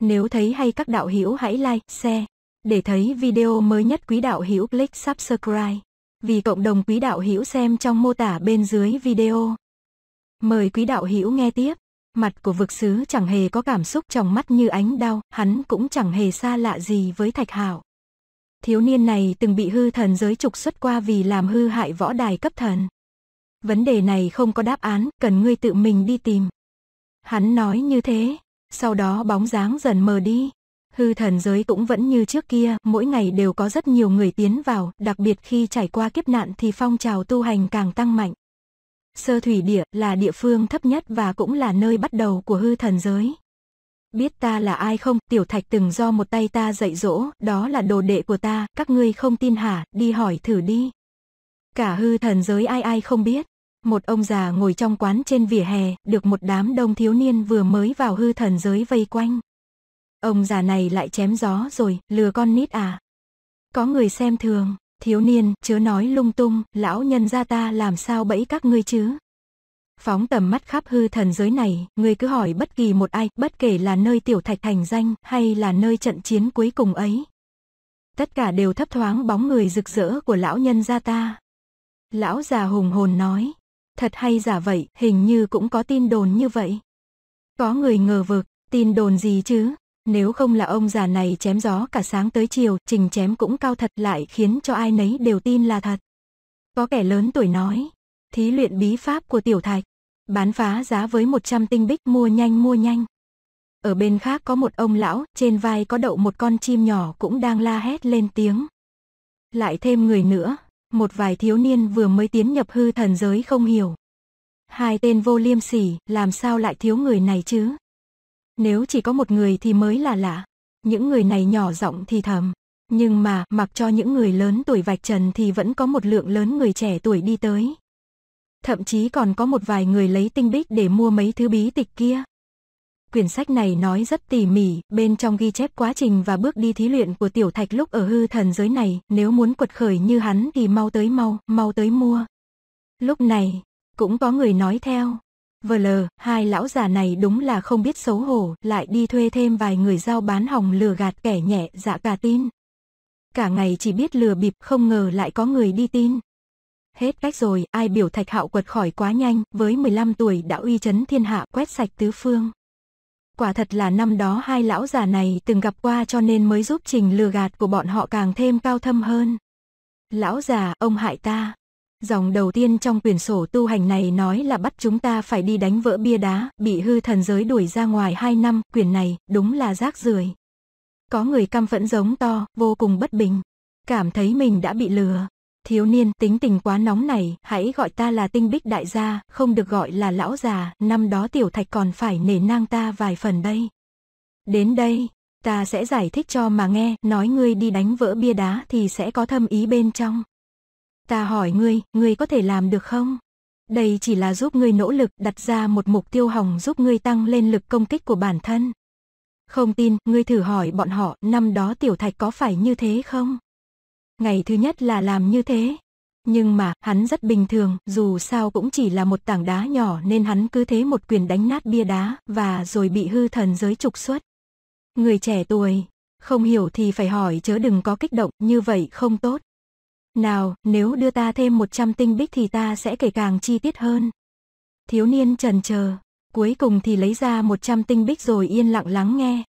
Nếu thấy hay các đạo hữu hãy like, share. Để thấy video mới nhất quý đạo hữu click subscribe. Vì cộng đồng quý đạo hữu xem trong mô tả bên dưới video. Mời quý đạo hữu nghe tiếp. Mặt của vực sứ chẳng hề có cảm xúc trong mắt như ánh đau, hắn cũng chẳng hề xa lạ gì với Thạch Hạo. Thiếu niên này từng bị hư thần giới trục xuất qua vì làm hư hại võ đài cấp thần. Vấn đề này không có đáp án, cần ngươi tự mình đi tìm. Hắn nói như thế. Sau đó bóng dáng dần mờ đi. Hư thần giới cũng vẫn như trước kia, mỗi ngày đều có rất nhiều người tiến vào, đặc biệt khi trải qua kiếp nạn thì phong trào tu hành càng tăng mạnh. Sơ thủy địa là địa phương thấp nhất và cũng là nơi bắt đầu của hư thần giới. Biết ta là ai không, tiểu thạch từng do một tay ta dạy dỗ, đó là đồ đệ của ta, các ngươi không tin hả, đi hỏi thử đi. Cả hư thần giới ai ai không biết, một ông già ngồi trong quán trên vỉa hè, được một đám đông thiếu niên vừa mới vào hư thần giới vây quanh. Ông già này lại chém gió rồi, lừa con nít à. Có người xem thường, thiếu niên, chớ nói lung tung, lão nhân gia ta làm sao bẫy các ngươi chứ. Phóng tầm mắt khắp hư thần giới này, người cứ hỏi bất kỳ một ai, bất kể là nơi tiểu thạch thành danh hay là nơi trận chiến cuối cùng ấy. Tất cả đều thấp thoáng bóng người rực rỡ của lão nhân gia ta. Lão già hùng hồn nói, thật hay giả vậy, hình như cũng có tin đồn như vậy. Có người ngờ vực, tin đồn gì chứ? Nếu không là ông già này chém gió cả sáng tới chiều, trình chém cũng cao thật lại khiến cho ai nấy đều tin là thật. Có kẻ lớn tuổi nói, thí luyện bí pháp của tiểu thạch, bán phá giá với 100 tinh bích mua nhanh mua nhanh. Ở bên khác có một ông lão, trên vai có đậu một con chim nhỏ cũng đang la hét lên tiếng. Lại thêm người nữa, một vài thiếu niên vừa mới tiến nhập hư thần giới không hiểu. Hai tên vô liêm sỉ, làm sao lại thiếu người này chứ? Nếu chỉ có một người thì mới là lạ. Những người này nhỏ giọng thì thầm. Nhưng mà, mặc cho những người lớn tuổi vạch trần thì vẫn có một lượng lớn người trẻ tuổi đi tới. Thậm chí còn có một vài người lấy tinh bích để mua mấy thứ bí tịch kia. Quyển sách này nói rất tỉ mỉ, bên trong ghi chép quá trình và bước đi thí luyện của tiểu thạch lúc ở hư thần giới này, nếu muốn quật khởi như hắn thì mau tới mau, mau tới mua. Lúc này, cũng có người nói theo. Vờ lờ, hai lão già này đúng là không biết xấu hổ, lại đi thuê thêm vài người giao bán hòng lừa gạt kẻ nhẹ dạ cả tin. Cả ngày chỉ biết lừa bịp không ngờ lại có người đi tin. Hết cách rồi, ai biểu thạch hạo quật khỏi quá nhanh, với 15 tuổi đã uy chấn thiên hạ quét sạch tứ phương quả thật là năm đó hai lão già này từng gặp qua cho nên mới giúp trình lừa gạt của bọn họ càng thêm cao thâm hơn. Lão già, ông hại ta. Dòng đầu tiên trong quyển sổ tu hành này nói là bắt chúng ta phải đi đánh vỡ bia đá, bị hư thần giới đuổi ra ngoài hai năm, quyển này đúng là rác rưởi. Có người căm phẫn giống to, vô cùng bất bình, cảm thấy mình đã bị lừa thiếu niên tính tình quá nóng này, hãy gọi ta là tinh bích đại gia, không được gọi là lão già, năm đó tiểu thạch còn phải nể nang ta vài phần đây. Đến đây, ta sẽ giải thích cho mà nghe, nói ngươi đi đánh vỡ bia đá thì sẽ có thâm ý bên trong. Ta hỏi ngươi, ngươi có thể làm được không? Đây chỉ là giúp ngươi nỗ lực đặt ra một mục tiêu hỏng giúp ngươi tăng lên lực công kích của bản thân. Không tin, ngươi thử hỏi bọn họ, năm đó tiểu thạch có phải như thế không? Ngày thứ nhất là làm như thế. Nhưng mà, hắn rất bình thường, dù sao cũng chỉ là một tảng đá nhỏ nên hắn cứ thế một quyền đánh nát bia đá và rồi bị hư thần giới trục xuất. Người trẻ tuổi, không hiểu thì phải hỏi chớ đừng có kích động, như vậy không tốt. Nào, nếu đưa ta thêm 100 tinh bích thì ta sẽ kể càng chi tiết hơn. Thiếu niên trần chờ, cuối cùng thì lấy ra 100 tinh bích rồi yên lặng lắng nghe,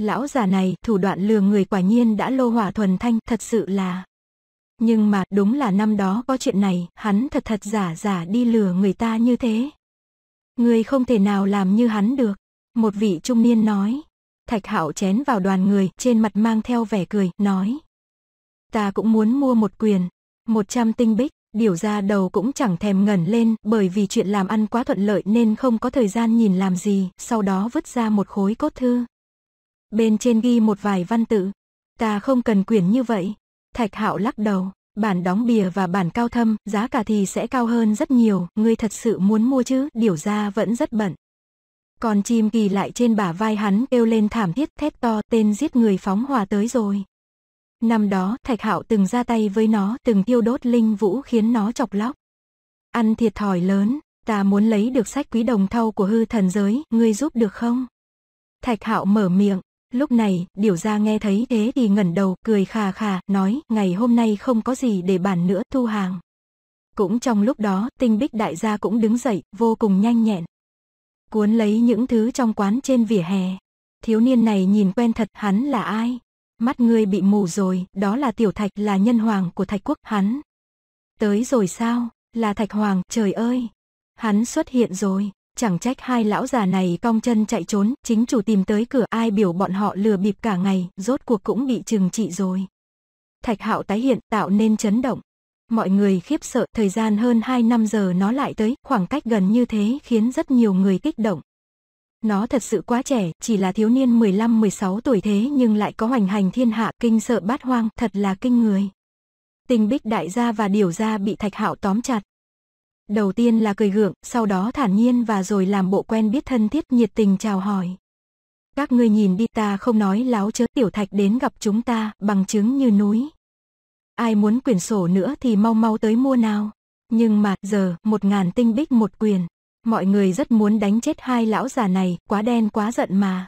lão già này, thủ đoạn lừa người quả nhiên đã lô hỏa thuần thanh, thật sự là. Nhưng mà đúng là năm đó có chuyện này, hắn thật thật giả giả đi lừa người ta như thế. Người không thể nào làm như hắn được, một vị trung niên nói. Thạch hạo chén vào đoàn người, trên mặt mang theo vẻ cười, nói. Ta cũng muốn mua một quyền, một trăm tinh bích, điều ra đầu cũng chẳng thèm ngẩn lên, bởi vì chuyện làm ăn quá thuận lợi nên không có thời gian nhìn làm gì, sau đó vứt ra một khối cốt thư bên trên ghi một vài văn tự. Ta không cần quyển như vậy. Thạch Hạo lắc đầu, bản đóng bìa và bản cao thâm, giá cả thì sẽ cao hơn rất nhiều, ngươi thật sự muốn mua chứ, điều ra vẫn rất bận. Còn chim kỳ lại trên bả vai hắn kêu lên thảm thiết thét to tên giết người phóng hỏa tới rồi. Năm đó, Thạch Hạo từng ra tay với nó, từng tiêu đốt linh vũ khiến nó chọc lóc. Ăn thiệt thòi lớn, ta muốn lấy được sách quý đồng thau của hư thần giới, ngươi giúp được không? Thạch Hạo mở miệng, Lúc này, điều ra nghe thấy thế thì ngẩn đầu, cười khà khà, nói, ngày hôm nay không có gì để bàn nữa, thu hàng. Cũng trong lúc đó, tinh bích đại gia cũng đứng dậy, vô cùng nhanh nhẹn. Cuốn lấy những thứ trong quán trên vỉa hè. Thiếu niên này nhìn quen thật, hắn là ai? Mắt ngươi bị mù rồi, đó là tiểu thạch, là nhân hoàng của thạch quốc, hắn. Tới rồi sao? Là thạch hoàng, trời ơi! Hắn xuất hiện rồi chẳng trách hai lão già này cong chân chạy trốn, chính chủ tìm tới cửa ai biểu bọn họ lừa bịp cả ngày, rốt cuộc cũng bị trừng trị rồi. Thạch hạo tái hiện tạo nên chấn động. Mọi người khiếp sợ, thời gian hơn 2 năm giờ nó lại tới, khoảng cách gần như thế khiến rất nhiều người kích động. Nó thật sự quá trẻ, chỉ là thiếu niên 15-16 tuổi thế nhưng lại có hoành hành thiên hạ, kinh sợ bát hoang, thật là kinh người. Tình bích đại gia và điều gia bị thạch hạo tóm chặt đầu tiên là cười gượng, sau đó thản nhiên và rồi làm bộ quen biết thân thiết nhiệt tình chào hỏi. Các ngươi nhìn đi ta không nói láo chớ tiểu thạch đến gặp chúng ta, bằng chứng như núi. Ai muốn quyển sổ nữa thì mau mau tới mua nào. Nhưng mà giờ, một ngàn tinh bích một quyền. Mọi người rất muốn đánh chết hai lão già này, quá đen quá giận mà.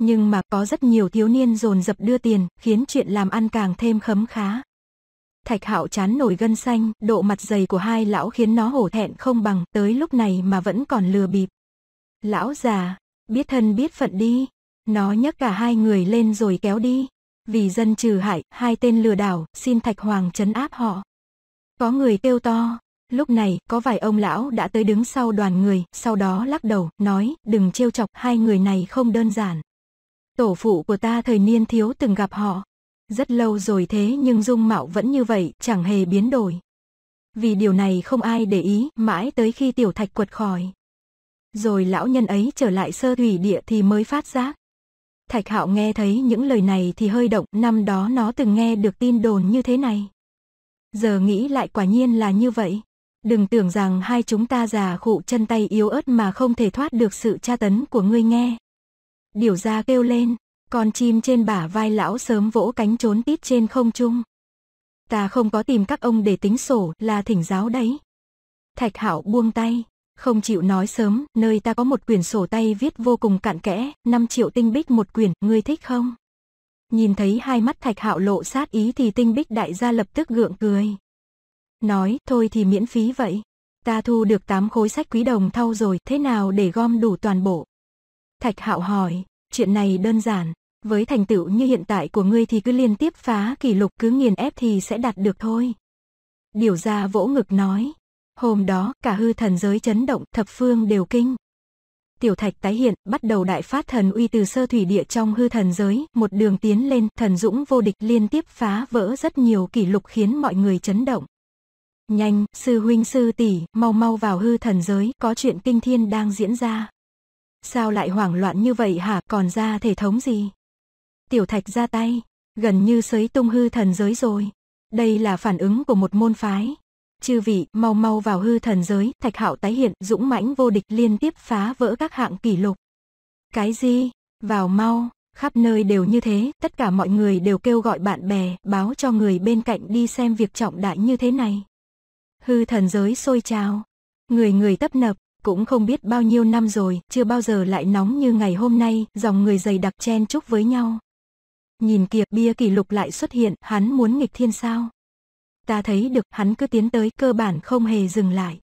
Nhưng mà có rất nhiều thiếu niên dồn dập đưa tiền, khiến chuyện làm ăn càng thêm khấm khá. Thạch Hạo chán nổi gân xanh, độ mặt dày của hai lão khiến nó hổ thẹn không bằng, tới lúc này mà vẫn còn lừa bịp. Lão già, biết thân biết phận đi, nó nhấc cả hai người lên rồi kéo đi. Vì dân trừ hại, hai tên lừa đảo, xin Thạch Hoàng chấn áp họ. Có người kêu to, lúc này có vài ông lão đã tới đứng sau đoàn người, sau đó lắc đầu, nói, đừng trêu chọc, hai người này không đơn giản. Tổ phụ của ta thời niên thiếu từng gặp họ, rất lâu rồi thế nhưng dung mạo vẫn như vậy, chẳng hề biến đổi. Vì điều này không ai để ý, mãi tới khi tiểu thạch quật khỏi. Rồi lão nhân ấy trở lại sơ thủy địa thì mới phát giác. Thạch hạo nghe thấy những lời này thì hơi động, năm đó nó từng nghe được tin đồn như thế này. Giờ nghĩ lại quả nhiên là như vậy. Đừng tưởng rằng hai chúng ta già khụ chân tay yếu ớt mà không thể thoát được sự tra tấn của ngươi nghe. Điều ra kêu lên, con chim trên bả vai lão sớm vỗ cánh trốn tít trên không trung. Ta không có tìm các ông để tính sổ là thỉnh giáo đấy. Thạch Hạo buông tay, không chịu nói sớm, nơi ta có một quyển sổ tay viết vô cùng cạn kẽ, 5 triệu tinh bích một quyển, ngươi thích không? Nhìn thấy hai mắt Thạch Hạo lộ sát ý thì tinh bích đại gia lập tức gượng cười. Nói, thôi thì miễn phí vậy. Ta thu được 8 khối sách quý đồng thau rồi, thế nào để gom đủ toàn bộ? Thạch Hạo hỏi, chuyện này đơn giản, với thành tựu như hiện tại của ngươi thì cứ liên tiếp phá kỷ lục cứ nghiền ép thì sẽ đạt được thôi. Điều ra vỗ ngực nói. Hôm đó, cả hư thần giới chấn động, thập phương đều kinh. Tiểu thạch tái hiện, bắt đầu đại phát thần uy từ sơ thủy địa trong hư thần giới, một đường tiến lên, thần dũng vô địch liên tiếp phá vỡ rất nhiều kỷ lục khiến mọi người chấn động. Nhanh, sư huynh sư tỷ, mau mau vào hư thần giới, có chuyện kinh thiên đang diễn ra. Sao lại hoảng loạn như vậy hả, còn ra thể thống gì? tiểu thạch ra tay, gần như sới tung hư thần giới rồi. Đây là phản ứng của một môn phái. Chư vị, mau mau vào hư thần giới, thạch hạo tái hiện, dũng mãnh vô địch liên tiếp phá vỡ các hạng kỷ lục. Cái gì? Vào mau, khắp nơi đều như thế, tất cả mọi người đều kêu gọi bạn bè, báo cho người bên cạnh đi xem việc trọng đại như thế này. Hư thần giới sôi trào, người người tấp nập, cũng không biết bao nhiêu năm rồi, chưa bao giờ lại nóng như ngày hôm nay, dòng người dày đặc chen chúc với nhau. Nhìn kìa bia kỷ lục lại xuất hiện, hắn muốn nghịch thiên sao? Ta thấy được hắn cứ tiến tới cơ bản không hề dừng lại.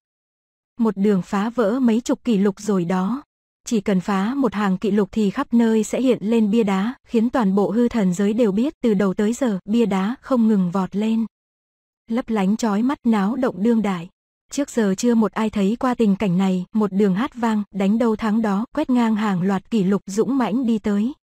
Một đường phá vỡ mấy chục kỷ lục rồi đó. Chỉ cần phá một hàng kỷ lục thì khắp nơi sẽ hiện lên bia đá, khiến toàn bộ hư thần giới đều biết từ đầu tới giờ bia đá không ngừng vọt lên. Lấp lánh chói mắt náo động đương đại. Trước giờ chưa một ai thấy qua tình cảnh này, một đường hát vang, đánh đâu thắng đó, quét ngang hàng loạt kỷ lục dũng mãnh đi tới.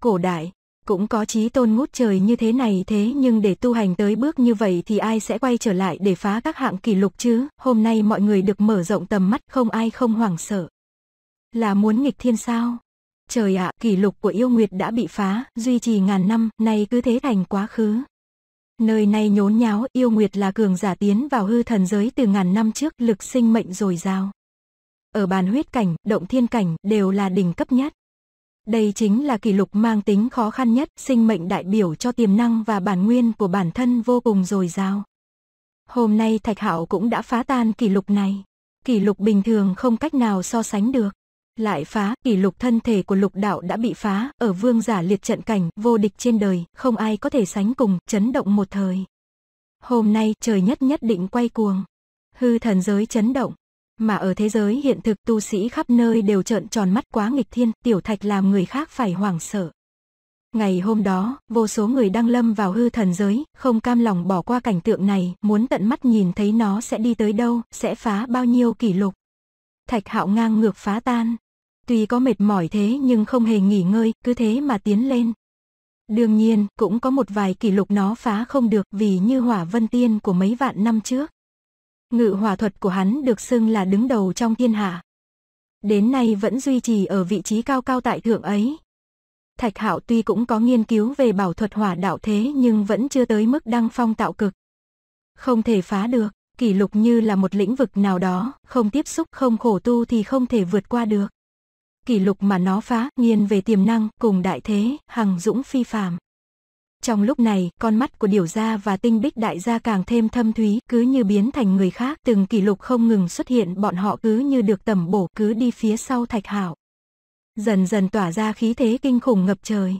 Cổ đại, cũng có trí tôn ngút trời như thế này thế nhưng để tu hành tới bước như vậy thì ai sẽ quay trở lại để phá các hạng kỷ lục chứ, hôm nay mọi người được mở rộng tầm mắt không ai không hoảng sợ. Là muốn nghịch thiên sao? Trời ạ, à, kỷ lục của yêu nguyệt đã bị phá, duy trì ngàn năm, nay cứ thế thành quá khứ. Nơi này nhốn nháo, yêu nguyệt là cường giả tiến vào hư thần giới từ ngàn năm trước, lực sinh mệnh dồi dào. Ở bàn huyết cảnh, động thiên cảnh, đều là đỉnh cấp nhất. Đây chính là kỷ lục mang tính khó khăn nhất, sinh mệnh đại biểu cho tiềm năng và bản nguyên của bản thân vô cùng dồi dào. Hôm nay Thạch Hạo cũng đã phá tan kỷ lục này. Kỷ lục bình thường không cách nào so sánh được. Lại phá, kỷ lục thân thể của lục đạo đã bị phá, ở vương giả liệt trận cảnh, vô địch trên đời, không ai có thể sánh cùng, chấn động một thời. Hôm nay trời nhất nhất định quay cuồng. Hư thần giới chấn động, mà ở thế giới hiện thực tu sĩ khắp nơi đều trợn tròn mắt quá nghịch thiên, tiểu thạch làm người khác phải hoảng sợ. Ngày hôm đó, vô số người đang lâm vào hư thần giới, không cam lòng bỏ qua cảnh tượng này, muốn tận mắt nhìn thấy nó sẽ đi tới đâu, sẽ phá bao nhiêu kỷ lục. Thạch hạo ngang ngược phá tan. Tuy có mệt mỏi thế nhưng không hề nghỉ ngơi, cứ thế mà tiến lên. Đương nhiên, cũng có một vài kỷ lục nó phá không được vì như hỏa vân tiên của mấy vạn năm trước ngự hòa thuật của hắn được xưng là đứng đầu trong thiên hạ. Đến nay vẫn duy trì ở vị trí cao cao tại thượng ấy. Thạch Hạo tuy cũng có nghiên cứu về bảo thuật hỏa đạo thế nhưng vẫn chưa tới mức đăng phong tạo cực. Không thể phá được, kỷ lục như là một lĩnh vực nào đó, không tiếp xúc không khổ tu thì không thể vượt qua được. Kỷ lục mà nó phá, Nghiên về tiềm năng, cùng đại thế, hằng dũng phi phàm. Trong lúc này, con mắt của Điểu Gia và Tinh Bích Đại Gia càng thêm thâm thúy, cứ như biến thành người khác, từng kỷ lục không ngừng xuất hiện bọn họ cứ như được tẩm bổ, cứ đi phía sau Thạch Hảo. Dần dần tỏa ra khí thế kinh khủng ngập trời.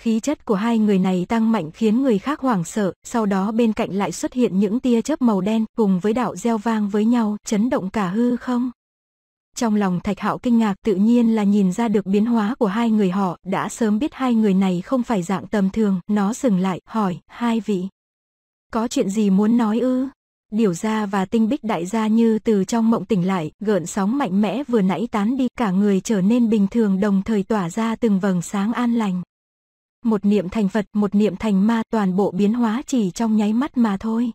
Khí chất của hai người này tăng mạnh khiến người khác hoảng sợ, sau đó bên cạnh lại xuất hiện những tia chớp màu đen cùng với đạo gieo vang với nhau, chấn động cả hư không. Trong lòng Thạch Hạo kinh ngạc tự nhiên là nhìn ra được biến hóa của hai người họ, đã sớm biết hai người này không phải dạng tầm thường, nó dừng lại, hỏi, hai vị. Có chuyện gì muốn nói ư? điều ra và tinh bích đại gia như từ trong mộng tỉnh lại, gợn sóng mạnh mẽ vừa nãy tán đi, cả người trở nên bình thường đồng thời tỏa ra từng vầng sáng an lành. Một niệm thành Phật, một niệm thành ma, toàn bộ biến hóa chỉ trong nháy mắt mà thôi.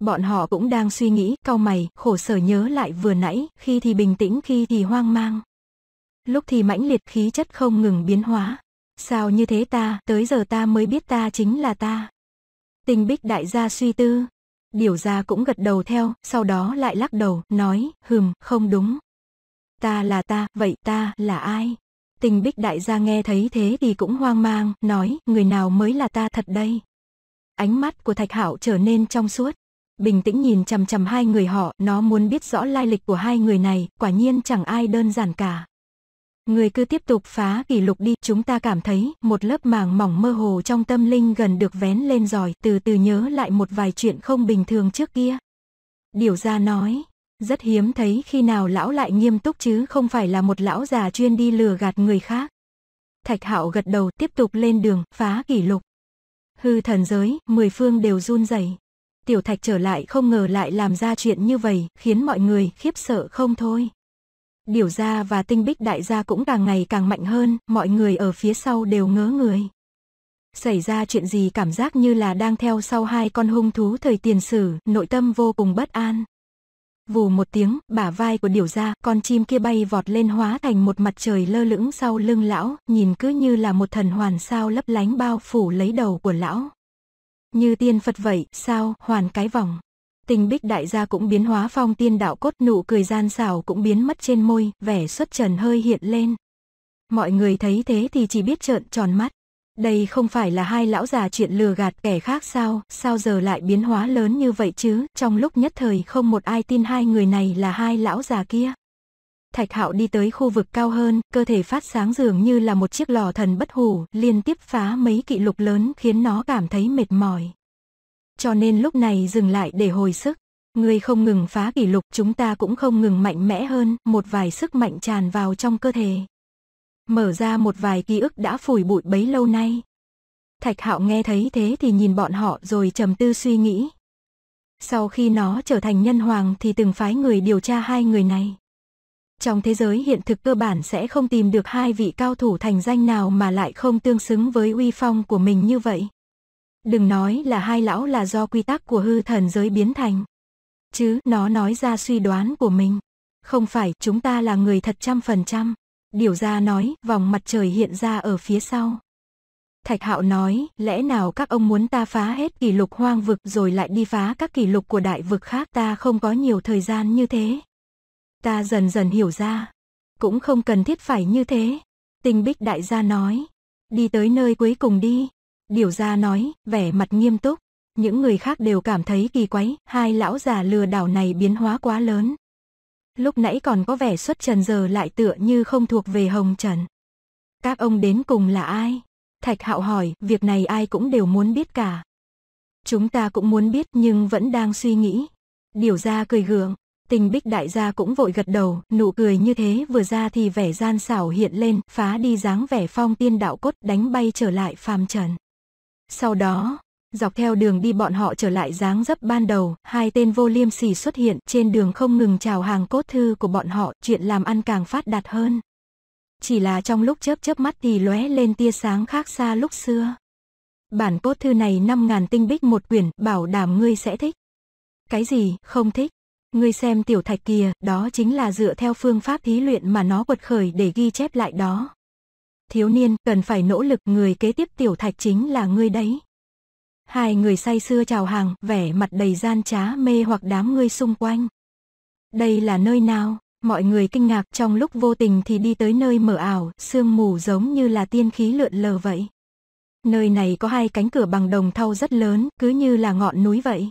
Bọn họ cũng đang suy nghĩ, cau mày, khổ sở nhớ lại vừa nãy, khi thì bình tĩnh khi thì hoang mang. Lúc thì mãnh liệt khí chất không ngừng biến hóa. Sao như thế ta, tới giờ ta mới biết ta chính là ta. Tình bích đại gia suy tư. Điều gia cũng gật đầu theo, sau đó lại lắc đầu, nói, hừm, không đúng. Ta là ta, vậy ta là ai? Tình bích đại gia nghe thấy thế thì cũng hoang mang, nói, người nào mới là ta thật đây? Ánh mắt của Thạch Hảo trở nên trong suốt bình tĩnh nhìn chằm chằm hai người họ, nó muốn biết rõ lai lịch của hai người này, quả nhiên chẳng ai đơn giản cả. Người cứ tiếp tục phá kỷ lục đi, chúng ta cảm thấy một lớp màng mỏng mơ hồ trong tâm linh gần được vén lên rồi, từ từ nhớ lại một vài chuyện không bình thường trước kia. Điều ra nói, rất hiếm thấy khi nào lão lại nghiêm túc chứ không phải là một lão già chuyên đi lừa gạt người khác. Thạch Hạo gật đầu tiếp tục lên đường, phá kỷ lục. Hư thần giới, mười phương đều run rẩy. Tiểu Thạch trở lại không ngờ lại làm ra chuyện như vậy, khiến mọi người khiếp sợ không thôi. Điều gia và tinh bích đại gia cũng càng ngày càng mạnh hơn, mọi người ở phía sau đều ngớ người. Xảy ra chuyện gì cảm giác như là đang theo sau hai con hung thú thời tiền sử, nội tâm vô cùng bất an. Vù một tiếng, bả vai của điểu ra, con chim kia bay vọt lên hóa thành một mặt trời lơ lửng sau lưng lão, nhìn cứ như là một thần hoàn sao lấp lánh bao phủ lấy đầu của lão. Như tiên Phật vậy, sao, hoàn cái vòng. Tình bích đại gia cũng biến hóa phong tiên đạo cốt nụ cười gian xảo cũng biến mất trên môi, vẻ xuất trần hơi hiện lên. Mọi người thấy thế thì chỉ biết trợn tròn mắt. Đây không phải là hai lão già chuyện lừa gạt kẻ khác sao, sao giờ lại biến hóa lớn như vậy chứ, trong lúc nhất thời không một ai tin hai người này là hai lão già kia. Thạch Hạo đi tới khu vực cao hơn, cơ thể phát sáng dường như là một chiếc lò thần bất hủ, liên tiếp phá mấy kỷ lục lớn khiến nó cảm thấy mệt mỏi. Cho nên lúc này dừng lại để hồi sức. Người không ngừng phá kỷ lục chúng ta cũng không ngừng mạnh mẽ hơn, một vài sức mạnh tràn vào trong cơ thể. Mở ra một vài ký ức đã phủi bụi bấy lâu nay. Thạch Hạo nghe thấy thế thì nhìn bọn họ rồi trầm tư suy nghĩ. Sau khi nó trở thành nhân hoàng thì từng phái người điều tra hai người này trong thế giới hiện thực cơ bản sẽ không tìm được hai vị cao thủ thành danh nào mà lại không tương xứng với uy phong của mình như vậy. Đừng nói là hai lão là do quy tắc của hư thần giới biến thành. Chứ nó nói ra suy đoán của mình. Không phải chúng ta là người thật trăm phần trăm. Điều ra nói vòng mặt trời hiện ra ở phía sau. Thạch Hạo nói, lẽ nào các ông muốn ta phá hết kỷ lục hoang vực rồi lại đi phá các kỷ lục của đại vực khác ta không có nhiều thời gian như thế, Ta dần dần hiểu ra. Cũng không cần thiết phải như thế. Tinh bích đại gia nói. Đi tới nơi cuối cùng đi. Điều gia nói, vẻ mặt nghiêm túc. Những người khác đều cảm thấy kỳ quái, hai lão già lừa đảo này biến hóa quá lớn. Lúc nãy còn có vẻ xuất trần giờ lại tựa như không thuộc về hồng trần. Các ông đến cùng là ai? Thạch hạo hỏi, việc này ai cũng đều muốn biết cả. Chúng ta cũng muốn biết nhưng vẫn đang suy nghĩ. Điều ra cười gượng, Tình bích đại gia cũng vội gật đầu, nụ cười như thế vừa ra thì vẻ gian xảo hiện lên, phá đi dáng vẻ phong tiên đạo cốt đánh bay trở lại phàm trần. Sau đó, dọc theo đường đi bọn họ trở lại dáng dấp ban đầu, hai tên vô liêm sỉ xuất hiện trên đường không ngừng chào hàng cốt thư của bọn họ, chuyện làm ăn càng phát đạt hơn. Chỉ là trong lúc chớp chớp mắt thì lóe lên tia sáng khác xa lúc xưa. Bản cốt thư này 5.000 tinh bích một quyển, bảo đảm ngươi sẽ thích. Cái gì, không thích? Ngươi xem tiểu thạch kia, đó chính là dựa theo phương pháp thí luyện mà nó quật khởi để ghi chép lại đó. Thiếu niên, cần phải nỗ lực, người kế tiếp tiểu thạch chính là ngươi đấy. Hai người say xưa chào hàng, vẻ mặt đầy gian trá mê hoặc đám ngươi xung quanh. Đây là nơi nào? Mọi người kinh ngạc trong lúc vô tình thì đi tới nơi mở ảo, sương mù giống như là tiên khí lượn lờ vậy. Nơi này có hai cánh cửa bằng đồng thau rất lớn, cứ như là ngọn núi vậy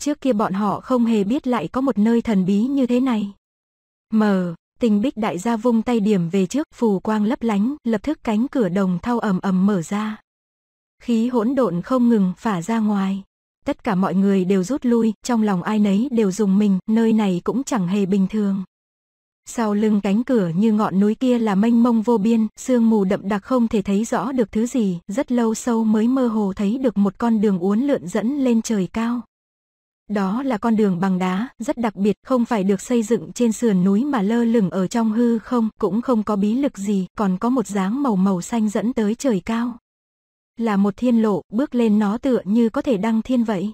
trước kia bọn họ không hề biết lại có một nơi thần bí như thế này. Mờ, tình bích đại gia vung tay điểm về trước, phù quang lấp lánh, lập tức cánh cửa đồng thau ầm ầm mở ra. Khí hỗn độn không ngừng phả ra ngoài. Tất cả mọi người đều rút lui, trong lòng ai nấy đều dùng mình, nơi này cũng chẳng hề bình thường. Sau lưng cánh cửa như ngọn núi kia là mênh mông vô biên, sương mù đậm đặc không thể thấy rõ được thứ gì, rất lâu sâu mới mơ hồ thấy được một con đường uốn lượn dẫn lên trời cao. Đó là con đường bằng đá, rất đặc biệt, không phải được xây dựng trên sườn núi mà lơ lửng ở trong hư không, cũng không có bí lực gì, còn có một dáng màu màu xanh dẫn tới trời cao. Là một thiên lộ, bước lên nó tựa như có thể đăng thiên vậy.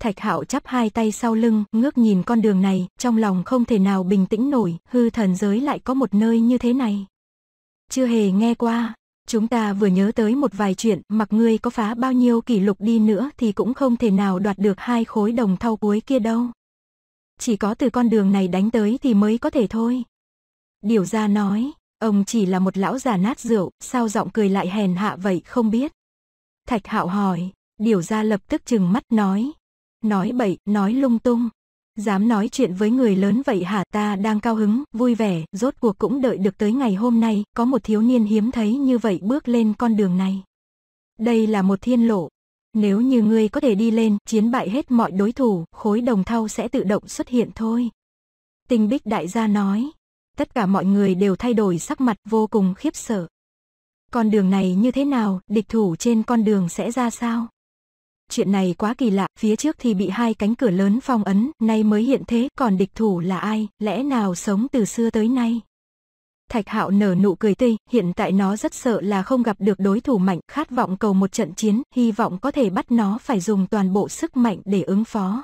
Thạch Hạo chắp hai tay sau lưng, ngước nhìn con đường này, trong lòng không thể nào bình tĩnh nổi, hư thần giới lại có một nơi như thế này. Chưa hề nghe qua, Chúng ta vừa nhớ tới một vài chuyện, mặc ngươi có phá bao nhiêu kỷ lục đi nữa thì cũng không thể nào đoạt được hai khối đồng thau cuối kia đâu. Chỉ có từ con đường này đánh tới thì mới có thể thôi. Điều ra nói, ông chỉ là một lão già nát rượu, sao giọng cười lại hèn hạ vậy không biết. Thạch hạo hỏi, điều ra lập tức chừng mắt nói. Nói bậy, nói lung tung dám nói chuyện với người lớn vậy hả ta đang cao hứng, vui vẻ, rốt cuộc cũng đợi được tới ngày hôm nay, có một thiếu niên hiếm thấy như vậy bước lên con đường này. Đây là một thiên lộ. Nếu như ngươi có thể đi lên, chiến bại hết mọi đối thủ, khối đồng thau sẽ tự động xuất hiện thôi. Tình bích đại gia nói. Tất cả mọi người đều thay đổi sắc mặt vô cùng khiếp sợ. Con đường này như thế nào, địch thủ trên con đường sẽ ra sao? chuyện này quá kỳ lạ, phía trước thì bị hai cánh cửa lớn phong ấn, nay mới hiện thế, còn địch thủ là ai, lẽ nào sống từ xưa tới nay. Thạch Hạo nở nụ cười tươi, hiện tại nó rất sợ là không gặp được đối thủ mạnh, khát vọng cầu một trận chiến, hy vọng có thể bắt nó phải dùng toàn bộ sức mạnh để ứng phó.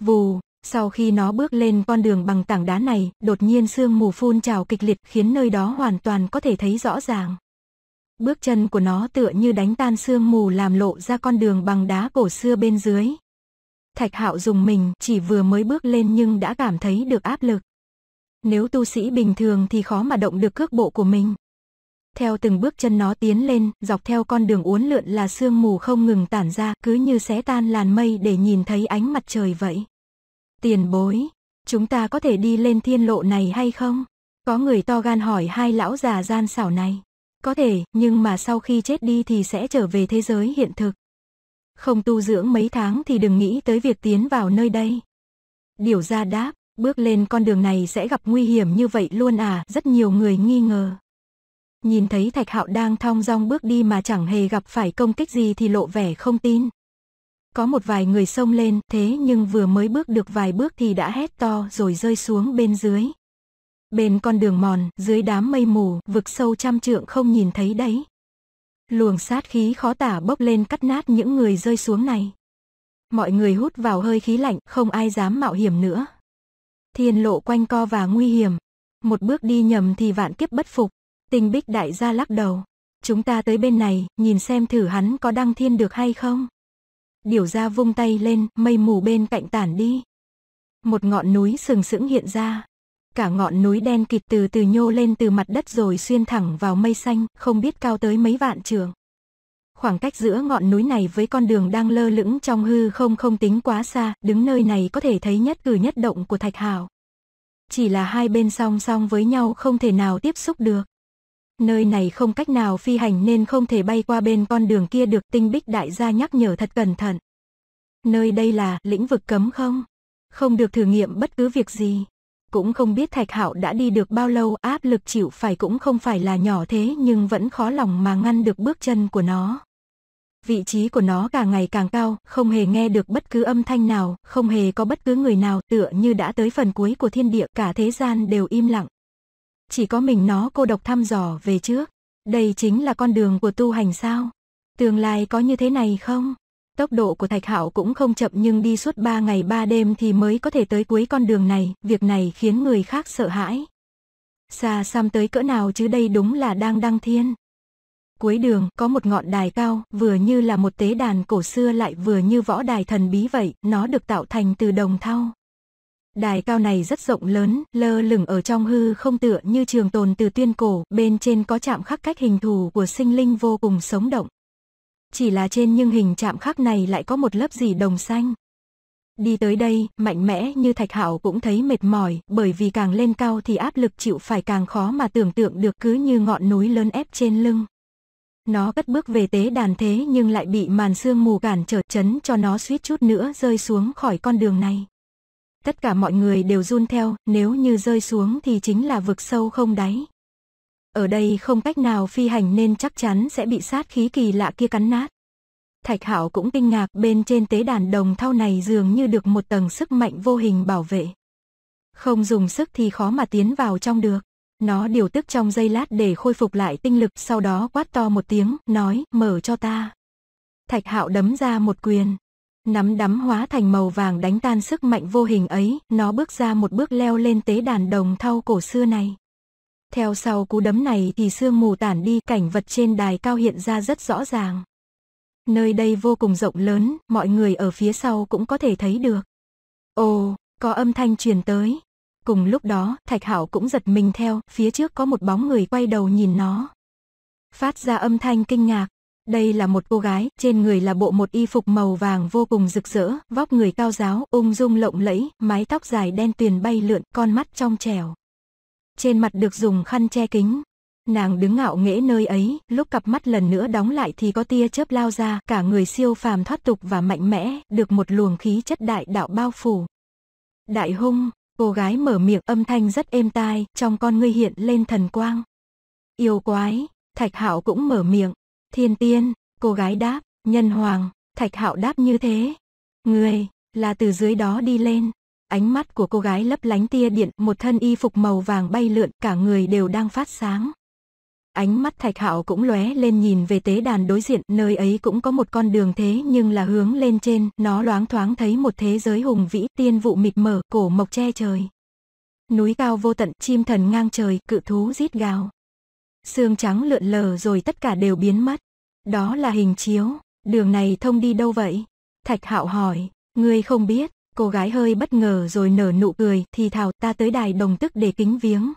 Vù, sau khi nó bước lên con đường bằng tảng đá này, đột nhiên sương mù phun trào kịch liệt khiến nơi đó hoàn toàn có thể thấy rõ ràng. Bước chân của nó tựa như đánh tan sương mù làm lộ ra con đường bằng đá cổ xưa bên dưới. Thạch Hạo dùng mình chỉ vừa mới bước lên nhưng đã cảm thấy được áp lực. Nếu tu sĩ bình thường thì khó mà động được cước bộ của mình. Theo từng bước chân nó tiến lên, dọc theo con đường uốn lượn là sương mù không ngừng tản ra, cứ như xé tan làn mây để nhìn thấy ánh mặt trời vậy. Tiền bối, chúng ta có thể đi lên thiên lộ này hay không? Có người to gan hỏi hai lão già gian xảo này. Có thể, nhưng mà sau khi chết đi thì sẽ trở về thế giới hiện thực. Không tu dưỡng mấy tháng thì đừng nghĩ tới việc tiến vào nơi đây. Điều ra đáp, bước lên con đường này sẽ gặp nguy hiểm như vậy luôn à, rất nhiều người nghi ngờ. Nhìn thấy Thạch Hạo đang thong dong bước đi mà chẳng hề gặp phải công kích gì thì lộ vẻ không tin. Có một vài người xông lên, thế nhưng vừa mới bước được vài bước thì đã hét to rồi rơi xuống bên dưới bên con đường mòn, dưới đám mây mù, vực sâu trăm trượng không nhìn thấy đấy. Luồng sát khí khó tả bốc lên cắt nát những người rơi xuống này. Mọi người hút vào hơi khí lạnh, không ai dám mạo hiểm nữa. Thiên lộ quanh co và nguy hiểm. Một bước đi nhầm thì vạn kiếp bất phục. Tình bích đại gia lắc đầu. Chúng ta tới bên này, nhìn xem thử hắn có đăng thiên được hay không. điều ra vung tay lên, mây mù bên cạnh tản đi. Một ngọn núi sừng sững hiện ra, cả ngọn núi đen kịt từ từ nhô lên từ mặt đất rồi xuyên thẳng vào mây xanh, không biết cao tới mấy vạn trường. Khoảng cách giữa ngọn núi này với con đường đang lơ lửng trong hư không không tính quá xa, đứng nơi này có thể thấy nhất cử nhất động của Thạch Hào. Chỉ là hai bên song song với nhau không thể nào tiếp xúc được. Nơi này không cách nào phi hành nên không thể bay qua bên con đường kia được tinh bích đại gia nhắc nhở thật cẩn thận. Nơi đây là lĩnh vực cấm không? Không được thử nghiệm bất cứ việc gì. Cũng không biết Thạch Hạo đã đi được bao lâu, áp lực chịu phải cũng không phải là nhỏ thế nhưng vẫn khó lòng mà ngăn được bước chân của nó. Vị trí của nó càng ngày càng cao, không hề nghe được bất cứ âm thanh nào, không hề có bất cứ người nào, tựa như đã tới phần cuối của thiên địa, cả thế gian đều im lặng. Chỉ có mình nó cô độc thăm dò về trước. Đây chính là con đường của tu hành sao? Tương lai có như thế này không? Tốc độ của Thạch Hạo cũng không chậm nhưng đi suốt 3 ngày 3 đêm thì mới có thể tới cuối con đường này, việc này khiến người khác sợ hãi. Xa xăm tới cỡ nào chứ đây đúng là đang đăng thiên. Cuối đường có một ngọn đài cao, vừa như là một tế đàn cổ xưa lại vừa như võ đài thần bí vậy, nó được tạo thành từ đồng thau. Đài cao này rất rộng lớn, lơ lửng ở trong hư không tựa như trường tồn từ tuyên cổ, bên trên có chạm khắc cách hình thù của sinh linh vô cùng sống động chỉ là trên nhưng hình chạm khắc này lại có một lớp gì đồng xanh. Đi tới đây, mạnh mẽ như Thạch hảo cũng thấy mệt mỏi, bởi vì càng lên cao thì áp lực chịu phải càng khó mà tưởng tượng được cứ như ngọn núi lớn ép trên lưng. Nó cất bước về tế đàn thế nhưng lại bị màn sương mù cản trở chấn cho nó suýt chút nữa rơi xuống khỏi con đường này. Tất cả mọi người đều run theo, nếu như rơi xuống thì chính là vực sâu không đáy, ở đây không cách nào phi hành nên chắc chắn sẽ bị sát khí kỳ lạ kia cắn nát. Thạch Hạo cũng kinh ngạc bên trên tế đàn đồng thau này dường như được một tầng sức mạnh vô hình bảo vệ. Không dùng sức thì khó mà tiến vào trong được. Nó điều tức trong giây lát để khôi phục lại tinh lực sau đó quát to một tiếng, nói, mở cho ta. Thạch Hạo đấm ra một quyền. Nắm đấm hóa thành màu vàng đánh tan sức mạnh vô hình ấy, nó bước ra một bước leo lên tế đàn đồng thau cổ xưa này. Theo sau cú đấm này thì sương mù tản đi, cảnh vật trên đài cao hiện ra rất rõ ràng. Nơi đây vô cùng rộng lớn, mọi người ở phía sau cũng có thể thấy được. Ồ, có âm thanh truyền tới. Cùng lúc đó, Thạch hảo cũng giật mình theo, phía trước có một bóng người quay đầu nhìn nó. Phát ra âm thanh kinh ngạc. Đây là một cô gái, trên người là bộ một y phục màu vàng vô cùng rực rỡ, vóc người cao giáo, ung dung lộng lẫy, mái tóc dài đen tuyền bay lượn, con mắt trong trẻo trên mặt được dùng khăn che kính. Nàng đứng ngạo nghễ nơi ấy, lúc cặp mắt lần nữa đóng lại thì có tia chớp lao ra, cả người siêu phàm thoát tục và mạnh mẽ, được một luồng khí chất đại đạo bao phủ. Đại hung, cô gái mở miệng âm thanh rất êm tai, trong con ngươi hiện lên thần quang. Yêu quái, Thạch Hạo cũng mở miệng. Thiên tiên, cô gái đáp, nhân hoàng, Thạch Hạo đáp như thế. Người, là từ dưới đó đi lên, ánh mắt của cô gái lấp lánh tia điện, một thân y phục màu vàng bay lượn, cả người đều đang phát sáng. Ánh mắt Thạch Hạo cũng lóe lên nhìn về tế đàn đối diện, nơi ấy cũng có một con đường thế nhưng là hướng lên trên, nó loáng thoáng thấy một thế giới hùng vĩ, tiên vụ mịt mờ, cổ mộc che trời. Núi cao vô tận, chim thần ngang trời, cự thú rít gào. Sương trắng lượn lờ rồi tất cả đều biến mất. Đó là hình chiếu, đường này thông đi đâu vậy? Thạch Hạo hỏi, ngươi không biết, Cô gái hơi bất ngờ rồi nở nụ cười, thì thào ta tới đài đồng tức để kính viếng.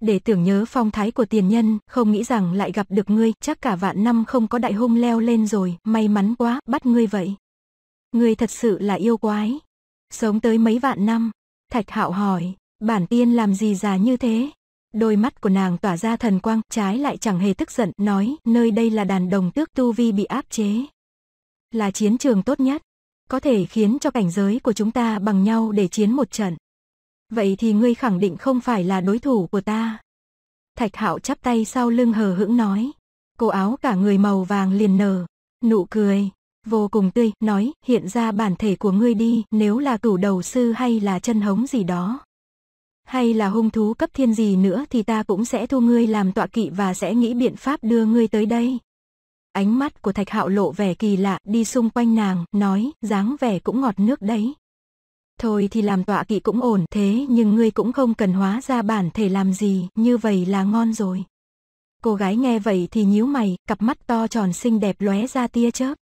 Để tưởng nhớ phong thái của tiền nhân, không nghĩ rằng lại gặp được ngươi, chắc cả vạn năm không có đại hung leo lên rồi, may mắn quá, bắt ngươi vậy. Ngươi thật sự là yêu quái. Sống tới mấy vạn năm, thạch hạo hỏi, bản tiên làm gì già như thế? Đôi mắt của nàng tỏa ra thần quang, trái lại chẳng hề tức giận, nói, nơi đây là đàn đồng tước tu vi bị áp chế. Là chiến trường tốt nhất, có thể khiến cho cảnh giới của chúng ta bằng nhau để chiến một trận. Vậy thì ngươi khẳng định không phải là đối thủ của ta. Thạch Hạo chắp tay sau lưng hờ hững nói. Cổ áo cả người màu vàng liền nở, nụ cười, vô cùng tươi, nói, hiện ra bản thể của ngươi đi, nếu là cửu đầu sư hay là chân hống gì đó. Hay là hung thú cấp thiên gì nữa thì ta cũng sẽ thu ngươi làm tọa kỵ và sẽ nghĩ biện pháp đưa ngươi tới đây. Ánh mắt của Thạch Hạo lộ vẻ kỳ lạ, đi xung quanh nàng, nói, dáng vẻ cũng ngọt nước đấy. Thôi thì làm tọa kỵ cũng ổn, thế nhưng ngươi cũng không cần hóa ra bản thể làm gì, như vậy là ngon rồi. Cô gái nghe vậy thì nhíu mày, cặp mắt to tròn xinh đẹp lóe ra tia chớp.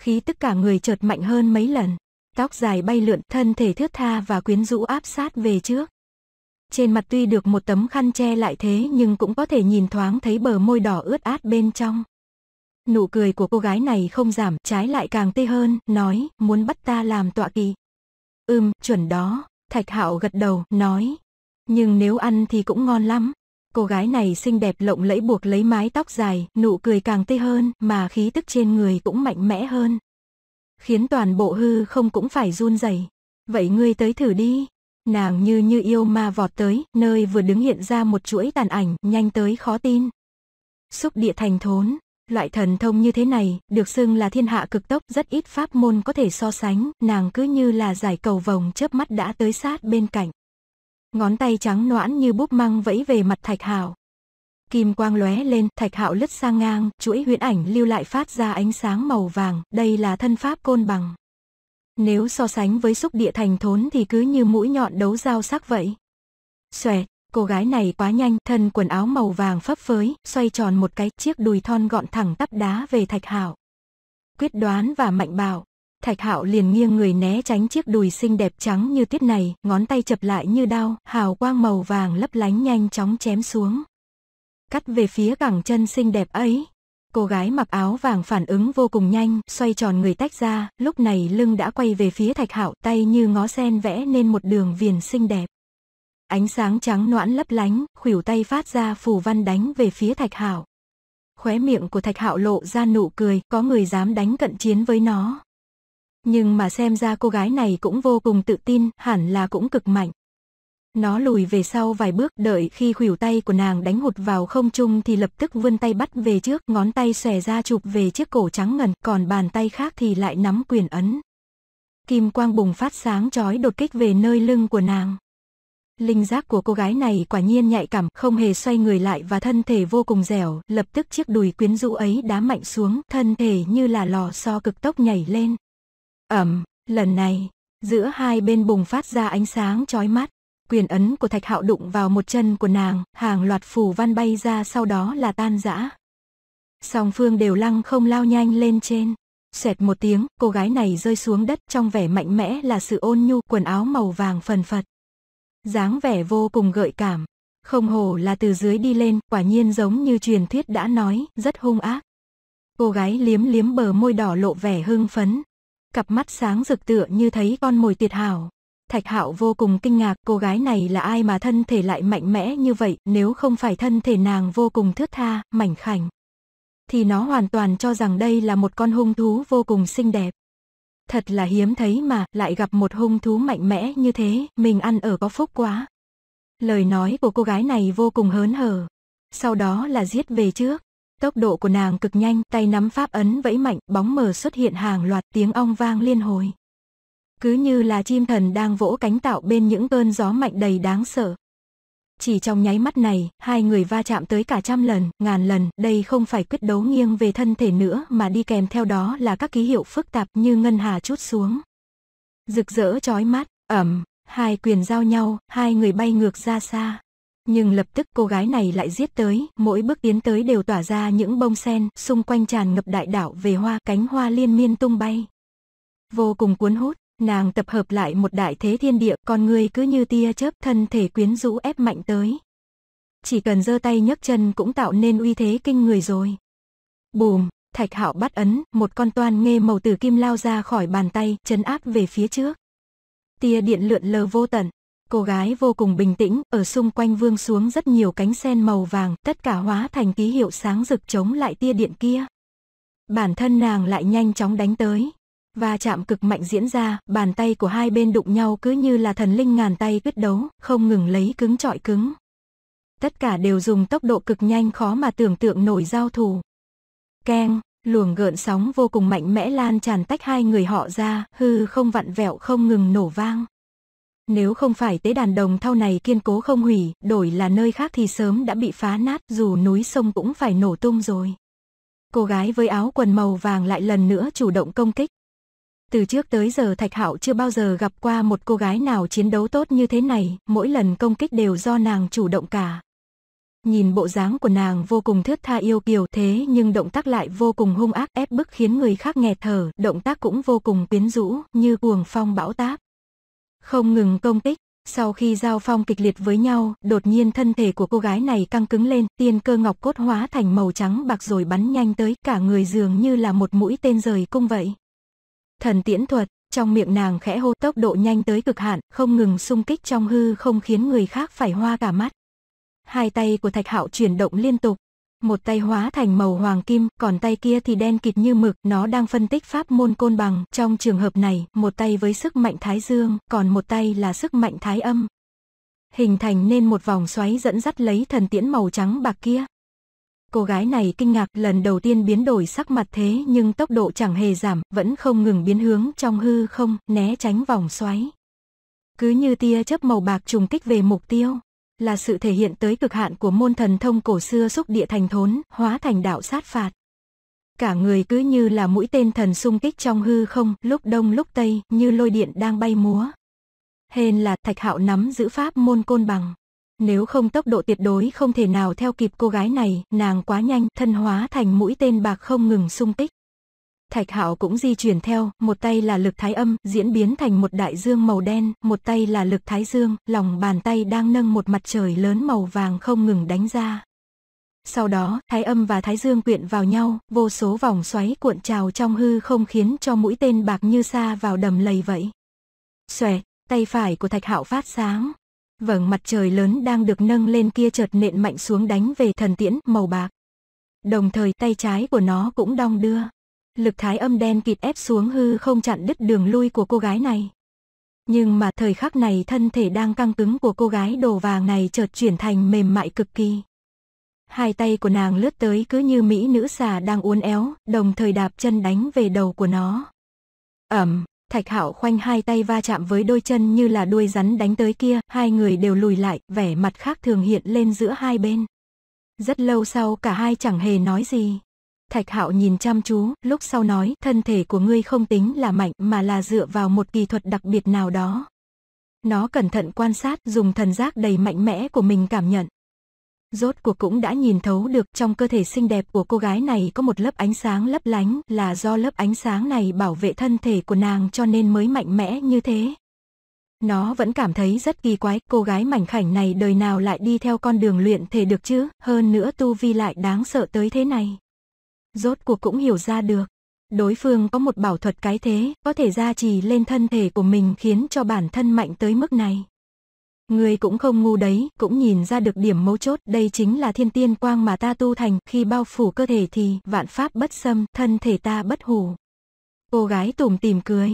Khí tất cả người chợt mạnh hơn mấy lần, tóc dài bay lượn, thân thể thướt tha và quyến rũ áp sát về trước. Trên mặt tuy được một tấm khăn che lại thế nhưng cũng có thể nhìn thoáng thấy bờ môi đỏ ướt át bên trong nụ cười của cô gái này không giảm, trái lại càng tê hơn, nói, muốn bắt ta làm tọa kỳ. Ừm, chuẩn đó, Thạch Hạo gật đầu, nói, nhưng nếu ăn thì cũng ngon lắm. Cô gái này xinh đẹp lộng lẫy buộc lấy mái tóc dài, nụ cười càng tê hơn, mà khí tức trên người cũng mạnh mẽ hơn. Khiến toàn bộ hư không cũng phải run rẩy. Vậy ngươi tới thử đi. Nàng như như yêu ma vọt tới, nơi vừa đứng hiện ra một chuỗi tàn ảnh, nhanh tới khó tin. Xúc địa thành thốn, Loại thần thông như thế này, được xưng là thiên hạ cực tốc, rất ít pháp môn có thể so sánh, nàng cứ như là giải cầu vòng chớp mắt đã tới sát bên cạnh. Ngón tay trắng noãn như búp măng vẫy về mặt Thạch Hạo. Kim quang lóe lên, Thạch Hạo lướt sang ngang, chuỗi huyễn ảnh lưu lại phát ra ánh sáng màu vàng, đây là thân pháp côn bằng. Nếu so sánh với xúc địa thành thốn thì cứ như mũi nhọn đấu dao sắc vậy. Xoẹt, cô gái này quá nhanh, thân quần áo màu vàng phấp phới, xoay tròn một cái, chiếc đùi thon gọn thẳng tắp đá về Thạch Hạo. Quyết đoán và mạnh bạo, Thạch Hạo liền nghiêng người né tránh chiếc đùi xinh đẹp trắng như tuyết này, ngón tay chập lại như đao, hào quang màu vàng lấp lánh nhanh chóng chém xuống. Cắt về phía cẳng chân xinh đẹp ấy. Cô gái mặc áo vàng phản ứng vô cùng nhanh, xoay tròn người tách ra, lúc này lưng đã quay về phía Thạch Hạo, tay như ngó sen vẽ nên một đường viền xinh đẹp. Ánh sáng trắng noãn lấp lánh, khuỷu tay phát ra phù văn đánh về phía Thạch Hạo. Khóe miệng của Thạch Hạo lộ ra nụ cười, có người dám đánh cận chiến với nó. Nhưng mà xem ra cô gái này cũng vô cùng tự tin, hẳn là cũng cực mạnh. Nó lùi về sau vài bước đợi khi khuỷu tay của nàng đánh hụt vào không trung thì lập tức vươn tay bắt về trước, ngón tay xòe ra chụp về chiếc cổ trắng ngần, còn bàn tay khác thì lại nắm quyền ấn. Kim quang bùng phát sáng chói đột kích về nơi lưng của nàng. Linh giác của cô gái này quả nhiên nhạy cảm, không hề xoay người lại và thân thể vô cùng dẻo, lập tức chiếc đùi quyến rũ ấy đá mạnh xuống, thân thể như là lò xo cực tốc nhảy lên. Ẩm, lần này, giữa hai bên bùng phát ra ánh sáng chói mắt. Quyền ấn của thạch hạo đụng vào một chân của nàng, hàng loạt phù văn bay ra sau đó là tan rã. Song phương đều lăng không lao nhanh lên trên. Xoẹt một tiếng, cô gái này rơi xuống đất trong vẻ mạnh mẽ là sự ôn nhu, quần áo màu vàng phần phật dáng vẻ vô cùng gợi cảm. Không hổ là từ dưới đi lên, quả nhiên giống như truyền thuyết đã nói, rất hung ác. Cô gái liếm liếm bờ môi đỏ lộ vẻ hưng phấn. Cặp mắt sáng rực tựa như thấy con mồi tuyệt hảo. Thạch Hạo vô cùng kinh ngạc, cô gái này là ai mà thân thể lại mạnh mẽ như vậy, nếu không phải thân thể nàng vô cùng thướt tha, mảnh khảnh. Thì nó hoàn toàn cho rằng đây là một con hung thú vô cùng xinh đẹp. Thật là hiếm thấy mà, lại gặp một hung thú mạnh mẽ như thế, mình ăn ở có phúc quá. Lời nói của cô gái này vô cùng hớn hở. Sau đó là giết về trước. Tốc độ của nàng cực nhanh, tay nắm pháp ấn vẫy mạnh, bóng mờ xuất hiện hàng loạt tiếng ong vang liên hồi. Cứ như là chim thần đang vỗ cánh tạo bên những cơn gió mạnh đầy đáng sợ. Chỉ trong nháy mắt này, hai người va chạm tới cả trăm lần, ngàn lần, đây không phải quyết đấu nghiêng về thân thể nữa mà đi kèm theo đó là các ký hiệu phức tạp như ngân hà chút xuống. Rực rỡ chói mắt, ẩm, hai quyền giao nhau, hai người bay ngược ra xa. Nhưng lập tức cô gái này lại giết tới, mỗi bước tiến tới đều tỏa ra những bông sen, xung quanh tràn ngập đại đảo về hoa, cánh hoa liên miên tung bay. Vô cùng cuốn hút, nàng tập hợp lại một đại thế thiên địa, con người cứ như tia chớp thân thể quyến rũ ép mạnh tới. Chỉ cần giơ tay nhấc chân cũng tạo nên uy thế kinh người rồi. Bùm, thạch hạo bắt ấn, một con toan nghe màu tử kim lao ra khỏi bàn tay, chấn áp về phía trước. Tia điện lượn lờ vô tận, cô gái vô cùng bình tĩnh, ở xung quanh vương xuống rất nhiều cánh sen màu vàng, tất cả hóa thành ký hiệu sáng rực chống lại tia điện kia. Bản thân nàng lại nhanh chóng đánh tới và chạm cực mạnh diễn ra, bàn tay của hai bên đụng nhau cứ như là thần linh ngàn tay quyết đấu, không ngừng lấy cứng trọi cứng. Tất cả đều dùng tốc độ cực nhanh khó mà tưởng tượng nổi giao thủ. Keng, luồng gợn sóng vô cùng mạnh mẽ lan tràn tách hai người họ ra, hư không vặn vẹo không ngừng nổ vang. Nếu không phải tế đàn đồng thau này kiên cố không hủy, đổi là nơi khác thì sớm đã bị phá nát, dù núi sông cũng phải nổ tung rồi. Cô gái với áo quần màu vàng lại lần nữa chủ động công kích, từ trước tới giờ Thạch Hạo chưa bao giờ gặp qua một cô gái nào chiến đấu tốt như thế này, mỗi lần công kích đều do nàng chủ động cả. Nhìn bộ dáng của nàng vô cùng thướt tha yêu kiều thế nhưng động tác lại vô cùng hung ác ép bức khiến người khác nghẹt thở, động tác cũng vô cùng quyến rũ như cuồng phong bão táp. Không ngừng công kích, sau khi giao phong kịch liệt với nhau, đột nhiên thân thể của cô gái này căng cứng lên, tiên cơ ngọc cốt hóa thành màu trắng bạc rồi bắn nhanh tới, cả người dường như là một mũi tên rời cung vậy. Thần tiễn thuật, trong miệng nàng khẽ hô tốc độ nhanh tới cực hạn, không ngừng xung kích trong hư không khiến người khác phải hoa cả mắt. Hai tay của Thạch Hạo chuyển động liên tục, một tay hóa thành màu hoàng kim, còn tay kia thì đen kịt như mực, nó đang phân tích pháp môn côn bằng, trong trường hợp này, một tay với sức mạnh thái dương, còn một tay là sức mạnh thái âm. Hình thành nên một vòng xoáy dẫn dắt lấy thần tiễn màu trắng bạc kia. Cô gái này kinh ngạc lần đầu tiên biến đổi sắc mặt thế nhưng tốc độ chẳng hề giảm, vẫn không ngừng biến hướng trong hư không, né tránh vòng xoáy. Cứ như tia chớp màu bạc trùng kích về mục tiêu, là sự thể hiện tới cực hạn của môn thần thông cổ xưa xúc địa thành thốn, hóa thành đạo sát phạt. Cả người cứ như là mũi tên thần xung kích trong hư không, lúc đông lúc tây, như lôi điện đang bay múa. Hên là thạch hạo nắm giữ pháp môn côn bằng. Nếu không tốc độ tuyệt đối không thể nào theo kịp cô gái này, nàng quá nhanh, thân hóa thành mũi tên bạc không ngừng xung kích. Thạch Hạo cũng di chuyển theo, một tay là lực thái âm, diễn biến thành một đại dương màu đen, một tay là lực thái dương, lòng bàn tay đang nâng một mặt trời lớn màu vàng không ngừng đánh ra. Sau đó, thái âm và thái dương quyện vào nhau, vô số vòng xoáy cuộn trào trong hư không khiến cho mũi tên bạc như xa vào đầm lầy vậy. Xoẹt, tay phải của Thạch Hạo phát sáng, Vầng mặt trời lớn đang được nâng lên kia chợt nện mạnh xuống đánh về thần tiễn màu bạc. Đồng thời tay trái của nó cũng đong đưa. Lực thái âm đen kịt ép xuống hư không chặn đứt đường lui của cô gái này. Nhưng mà thời khắc này thân thể đang căng cứng của cô gái đồ vàng này chợt chuyển thành mềm mại cực kỳ. Hai tay của nàng lướt tới cứ như mỹ nữ xà đang uốn éo, đồng thời đạp chân đánh về đầu của nó. Ẩm, Thạch Hạo khoanh hai tay va chạm với đôi chân như là đuôi rắn đánh tới kia, hai người đều lùi lại, vẻ mặt khác thường hiện lên giữa hai bên. Rất lâu sau cả hai chẳng hề nói gì. Thạch Hạo nhìn chăm chú, lúc sau nói, thân thể của ngươi không tính là mạnh mà là dựa vào một kỳ thuật đặc biệt nào đó. Nó cẩn thận quan sát, dùng thần giác đầy mạnh mẽ của mình cảm nhận rốt cuộc cũng đã nhìn thấu được trong cơ thể xinh đẹp của cô gái này có một lớp ánh sáng lấp lánh là do lớp ánh sáng này bảo vệ thân thể của nàng cho nên mới mạnh mẽ như thế. Nó vẫn cảm thấy rất kỳ quái, cô gái mảnh khảnh này đời nào lại đi theo con đường luyện thể được chứ, hơn nữa tu vi lại đáng sợ tới thế này. Rốt cuộc cũng hiểu ra được, đối phương có một bảo thuật cái thế, có thể gia trì lên thân thể của mình khiến cho bản thân mạnh tới mức này người cũng không ngu đấy, cũng nhìn ra được điểm mấu chốt, đây chính là thiên tiên quang mà ta tu thành, khi bao phủ cơ thể thì vạn pháp bất xâm, thân thể ta bất hủ. Cô gái tủm tìm cười,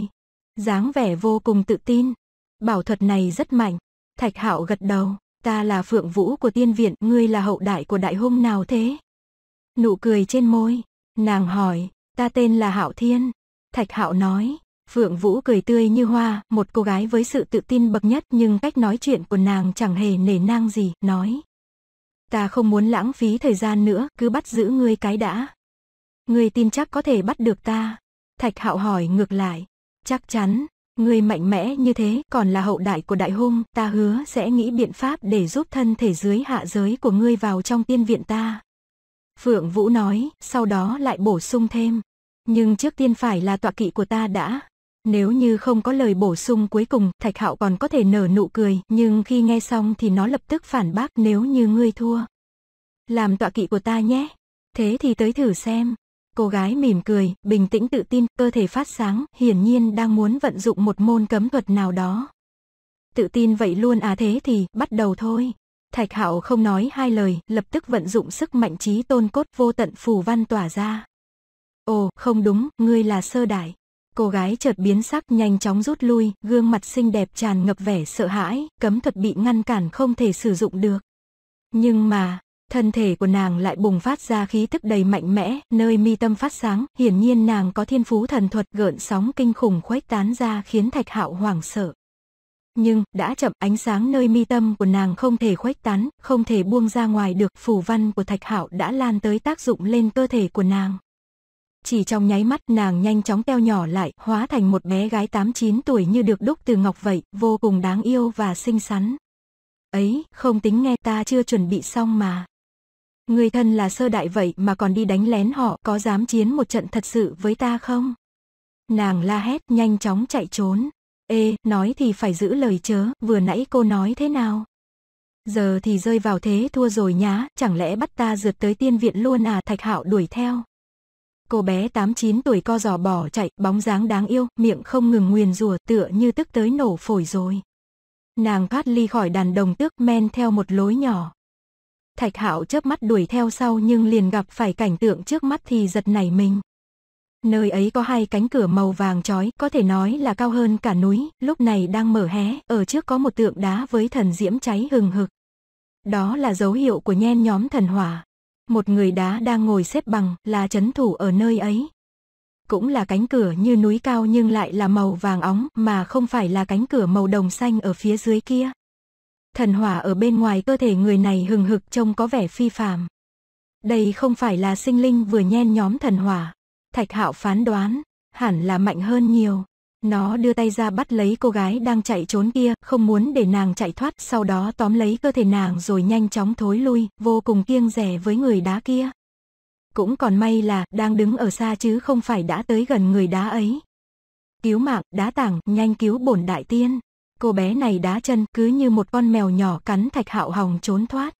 dáng vẻ vô cùng tự tin. Bảo thuật này rất mạnh. Thạch Hạo gật đầu, ta là phượng vũ của tiên viện, ngươi là hậu đại của đại hung nào thế? Nụ cười trên môi, nàng hỏi, ta tên là Hạo Thiên. Thạch Hạo nói, Phượng Vũ cười tươi như hoa, một cô gái với sự tự tin bậc nhất nhưng cách nói chuyện của nàng chẳng hề nể nang gì, nói. Ta không muốn lãng phí thời gian nữa, cứ bắt giữ ngươi cái đã. Ngươi tin chắc có thể bắt được ta. Thạch hạo hỏi ngược lại. Chắc chắn, ngươi mạnh mẽ như thế còn là hậu đại của đại hung, ta hứa sẽ nghĩ biện pháp để giúp thân thể dưới hạ giới của ngươi vào trong tiên viện ta. Phượng Vũ nói, sau đó lại bổ sung thêm. Nhưng trước tiên phải là tọa kỵ của ta đã. Nếu như không có lời bổ sung cuối cùng, Thạch Hạo còn có thể nở nụ cười, nhưng khi nghe xong thì nó lập tức phản bác nếu như ngươi thua. Làm tọa kỵ của ta nhé. Thế thì tới thử xem. Cô gái mỉm cười, bình tĩnh tự tin, cơ thể phát sáng, hiển nhiên đang muốn vận dụng một môn cấm thuật nào đó. Tự tin vậy luôn à thế thì, bắt đầu thôi. Thạch Hạo không nói hai lời, lập tức vận dụng sức mạnh trí tôn cốt vô tận phù văn tỏa ra. Ồ, không đúng, ngươi là sơ đại. Cô gái chợt biến sắc nhanh chóng rút lui, gương mặt xinh đẹp tràn ngập vẻ sợ hãi, cấm thuật bị ngăn cản không thể sử dụng được. Nhưng mà, thân thể của nàng lại bùng phát ra khí tức đầy mạnh mẽ, nơi mi tâm phát sáng, hiển nhiên nàng có thiên phú thần thuật gợn sóng kinh khủng khuếch tán ra khiến Thạch Hạo hoảng sợ. Nhưng, đã chậm ánh sáng nơi mi tâm của nàng không thể khuếch tán, không thể buông ra ngoài được, phù văn của Thạch Hạo đã lan tới tác dụng lên cơ thể của nàng. Chỉ trong nháy mắt nàng nhanh chóng teo nhỏ lại, hóa thành một bé gái 8-9 tuổi như được đúc từ ngọc vậy, vô cùng đáng yêu và xinh xắn. Ấy, không tính nghe ta chưa chuẩn bị xong mà. Người thân là sơ đại vậy mà còn đi đánh lén họ, có dám chiến một trận thật sự với ta không? Nàng la hét nhanh chóng chạy trốn. Ê, nói thì phải giữ lời chớ, vừa nãy cô nói thế nào? Giờ thì rơi vào thế thua rồi nhá, chẳng lẽ bắt ta rượt tới tiên viện luôn à? Thạch Hạo đuổi theo cô bé 8-9 tuổi co giò bỏ chạy, bóng dáng đáng yêu, miệng không ngừng nguyền rủa tựa như tức tới nổ phổi rồi. Nàng thoát ly khỏi đàn đồng tước men theo một lối nhỏ. Thạch Hạo chớp mắt đuổi theo sau nhưng liền gặp phải cảnh tượng trước mắt thì giật nảy mình. Nơi ấy có hai cánh cửa màu vàng chói, có thể nói là cao hơn cả núi, lúc này đang mở hé, ở trước có một tượng đá với thần diễm cháy hừng hực. Đó là dấu hiệu của nhen nhóm thần hỏa, một người đá đang ngồi xếp bằng là chấn thủ ở nơi ấy. Cũng là cánh cửa như núi cao nhưng lại là màu vàng óng mà không phải là cánh cửa màu đồng xanh ở phía dưới kia. Thần hỏa ở bên ngoài cơ thể người này hừng hực trông có vẻ phi phàm. Đây không phải là sinh linh vừa nhen nhóm thần hỏa. Thạch hạo phán đoán, hẳn là mạnh hơn nhiều. Nó đưa tay ra bắt lấy cô gái đang chạy trốn kia, không muốn để nàng chạy thoát, sau đó tóm lấy cơ thể nàng rồi nhanh chóng thối lui, vô cùng kiêng rẻ với người đá kia. Cũng còn may là đang đứng ở xa chứ không phải đã tới gần người đá ấy. Cứu mạng, đá tảng, nhanh cứu bổn đại tiên. Cô bé này đá chân cứ như một con mèo nhỏ cắn thạch hạo hòng trốn thoát.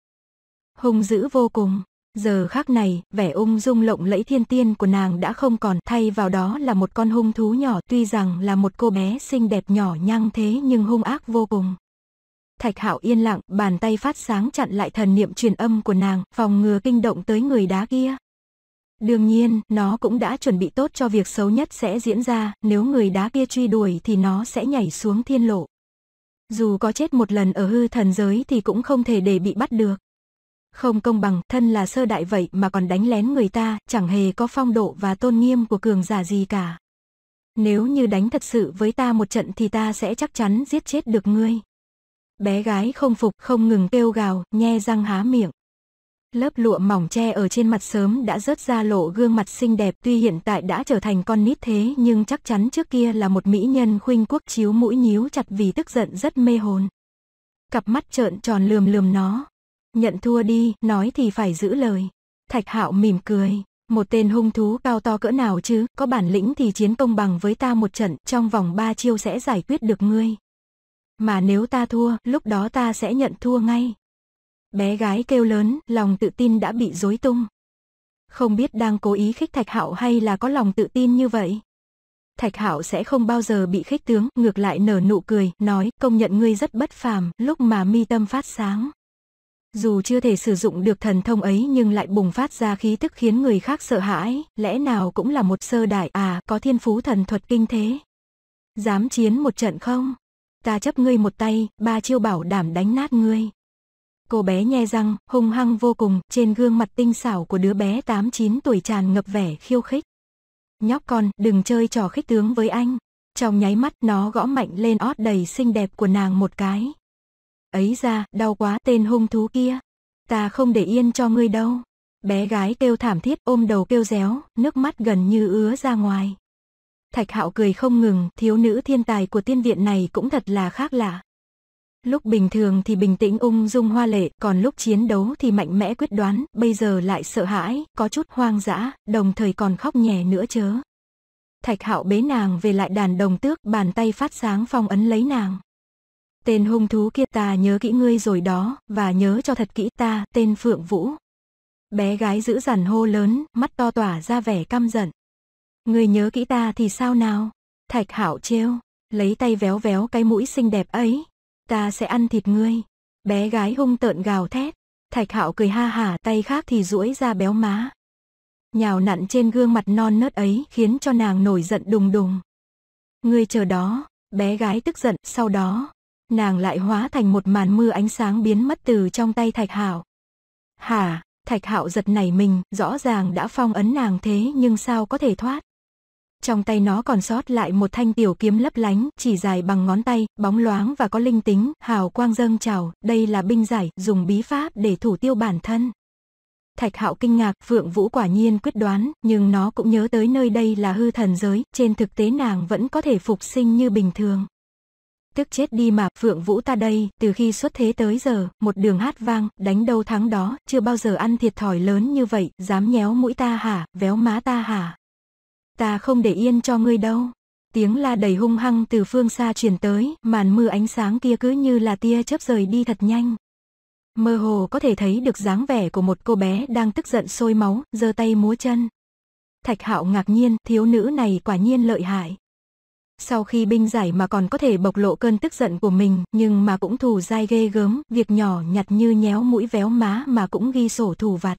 Hùng dữ vô cùng, Giờ khác này, vẻ ung dung lộng lẫy thiên tiên của nàng đã không còn, thay vào đó là một con hung thú nhỏ, tuy rằng là một cô bé xinh đẹp nhỏ nhăng thế nhưng hung ác vô cùng. Thạch Hạo yên lặng, bàn tay phát sáng chặn lại thần niệm truyền âm của nàng, phòng ngừa kinh động tới người đá kia. Đương nhiên, nó cũng đã chuẩn bị tốt cho việc xấu nhất sẽ diễn ra, nếu người đá kia truy đuổi thì nó sẽ nhảy xuống thiên lộ. Dù có chết một lần ở hư thần giới thì cũng không thể để bị bắt được. Không công bằng, thân là sơ đại vậy mà còn đánh lén người ta, chẳng hề có phong độ và tôn nghiêm của cường giả gì cả. Nếu như đánh thật sự với ta một trận thì ta sẽ chắc chắn giết chết được ngươi. Bé gái không phục không ngừng kêu gào, nhe răng há miệng. Lớp lụa mỏng che ở trên mặt sớm đã rớt ra lộ gương mặt xinh đẹp tuy hiện tại đã trở thành con nít thế nhưng chắc chắn trước kia là một mỹ nhân khuynh quốc chiếu mũi nhíu chặt vì tức giận rất mê hồn. Cặp mắt trợn tròn lườm lườm nó, Nhận thua đi, nói thì phải giữ lời. Thạch Hạo mỉm cười. Một tên hung thú cao to cỡ nào chứ, có bản lĩnh thì chiến công bằng với ta một trận, trong vòng ba chiêu sẽ giải quyết được ngươi. Mà nếu ta thua, lúc đó ta sẽ nhận thua ngay. Bé gái kêu lớn, lòng tự tin đã bị dối tung. Không biết đang cố ý khích Thạch Hạo hay là có lòng tự tin như vậy. Thạch Hạo sẽ không bao giờ bị khích tướng, ngược lại nở nụ cười, nói, công nhận ngươi rất bất phàm, lúc mà mi tâm phát sáng. Dù chưa thể sử dụng được thần thông ấy nhưng lại bùng phát ra khí tức khiến người khác sợ hãi, lẽ nào cũng là một sơ đại à, có thiên phú thần thuật kinh thế. Dám chiến một trận không? Ta chấp ngươi một tay, ba chiêu bảo đảm đánh nát ngươi. Cô bé nhe răng, hung hăng vô cùng, trên gương mặt tinh xảo của đứa bé 8-9 tuổi tràn ngập vẻ khiêu khích. Nhóc con, đừng chơi trò khích tướng với anh. Trong nháy mắt nó gõ mạnh lên ót đầy xinh đẹp của nàng một cái, ấy ra, đau quá, tên hung thú kia. Ta không để yên cho ngươi đâu. Bé gái kêu thảm thiết ôm đầu kêu réo, nước mắt gần như ứa ra ngoài. Thạch hạo cười không ngừng, thiếu nữ thiên tài của tiên viện này cũng thật là khác lạ. Lúc bình thường thì bình tĩnh ung dung hoa lệ, còn lúc chiến đấu thì mạnh mẽ quyết đoán, bây giờ lại sợ hãi, có chút hoang dã, đồng thời còn khóc nhẹ nữa chớ. Thạch hạo bế nàng về lại đàn đồng tước, bàn tay phát sáng phong ấn lấy nàng. Tên hung thú kia ta nhớ kỹ ngươi rồi đó, và nhớ cho thật kỹ ta, tên Phượng Vũ. Bé gái giữ dằn hô lớn, mắt to tỏa ra vẻ căm giận. Ngươi nhớ kỹ ta thì sao nào? Thạch Hạo trêu, lấy tay véo véo cái mũi xinh đẹp ấy. Ta sẽ ăn thịt ngươi. Bé gái hung tợn gào thét. Thạch Hạo cười ha hả tay khác thì duỗi ra béo má. Nhào nặn trên gương mặt non nớt ấy khiến cho nàng nổi giận đùng đùng. Ngươi chờ đó, bé gái tức giận, sau đó, nàng lại hóa thành một màn mưa ánh sáng biến mất từ trong tay Thạch Hạo. Hả, Thạch Hạo giật nảy mình, rõ ràng đã phong ấn nàng thế nhưng sao có thể thoát. Trong tay nó còn sót lại một thanh tiểu kiếm lấp lánh, chỉ dài bằng ngón tay, bóng loáng và có linh tính, hào quang dâng trào, đây là binh giải, dùng bí pháp để thủ tiêu bản thân. Thạch Hạo kinh ngạc, Phượng Vũ quả nhiên quyết đoán, nhưng nó cũng nhớ tới nơi đây là hư thần giới, trên thực tế nàng vẫn có thể phục sinh như bình thường tức chết đi mà, Phượng Vũ ta đây, từ khi xuất thế tới giờ, một đường hát vang, đánh đâu thắng đó, chưa bao giờ ăn thiệt thòi lớn như vậy, dám nhéo mũi ta hả, véo má ta hả. Ta không để yên cho ngươi đâu. Tiếng la đầy hung hăng từ phương xa truyền tới, màn mưa ánh sáng kia cứ như là tia chớp rời đi thật nhanh. Mơ hồ có thể thấy được dáng vẻ của một cô bé đang tức giận sôi máu, giơ tay múa chân. Thạch Hạo ngạc nhiên, thiếu nữ này quả nhiên lợi hại sau khi binh giải mà còn có thể bộc lộ cơn tức giận của mình, nhưng mà cũng thù dai ghê gớm, việc nhỏ nhặt như nhéo mũi véo má mà cũng ghi sổ thù vặt.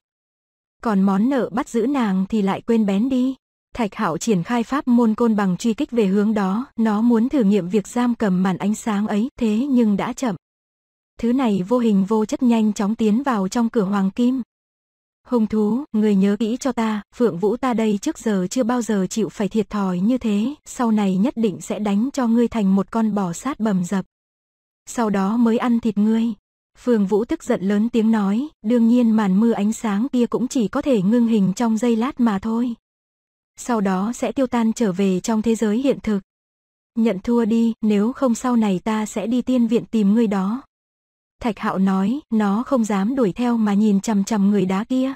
Còn món nợ bắt giữ nàng thì lại quên bén đi. Thạch Hạo triển khai pháp môn côn bằng truy kích về hướng đó, nó muốn thử nghiệm việc giam cầm màn ánh sáng ấy, thế nhưng đã chậm. Thứ này vô hình vô chất nhanh chóng tiến vào trong cửa hoàng kim, Hung thú, người nhớ kỹ cho ta, Phượng Vũ ta đây trước giờ chưa bao giờ chịu phải thiệt thòi như thế, sau này nhất định sẽ đánh cho ngươi thành một con bò sát bầm dập. Sau đó mới ăn thịt ngươi. Phượng Vũ tức giận lớn tiếng nói, đương nhiên màn mưa ánh sáng kia cũng chỉ có thể ngưng hình trong giây lát mà thôi. Sau đó sẽ tiêu tan trở về trong thế giới hiện thực. Nhận thua đi, nếu không sau này ta sẽ đi tiên viện tìm ngươi đó. Thạch Hạo nói, nó không dám đuổi theo mà nhìn chằm chằm người đá kia.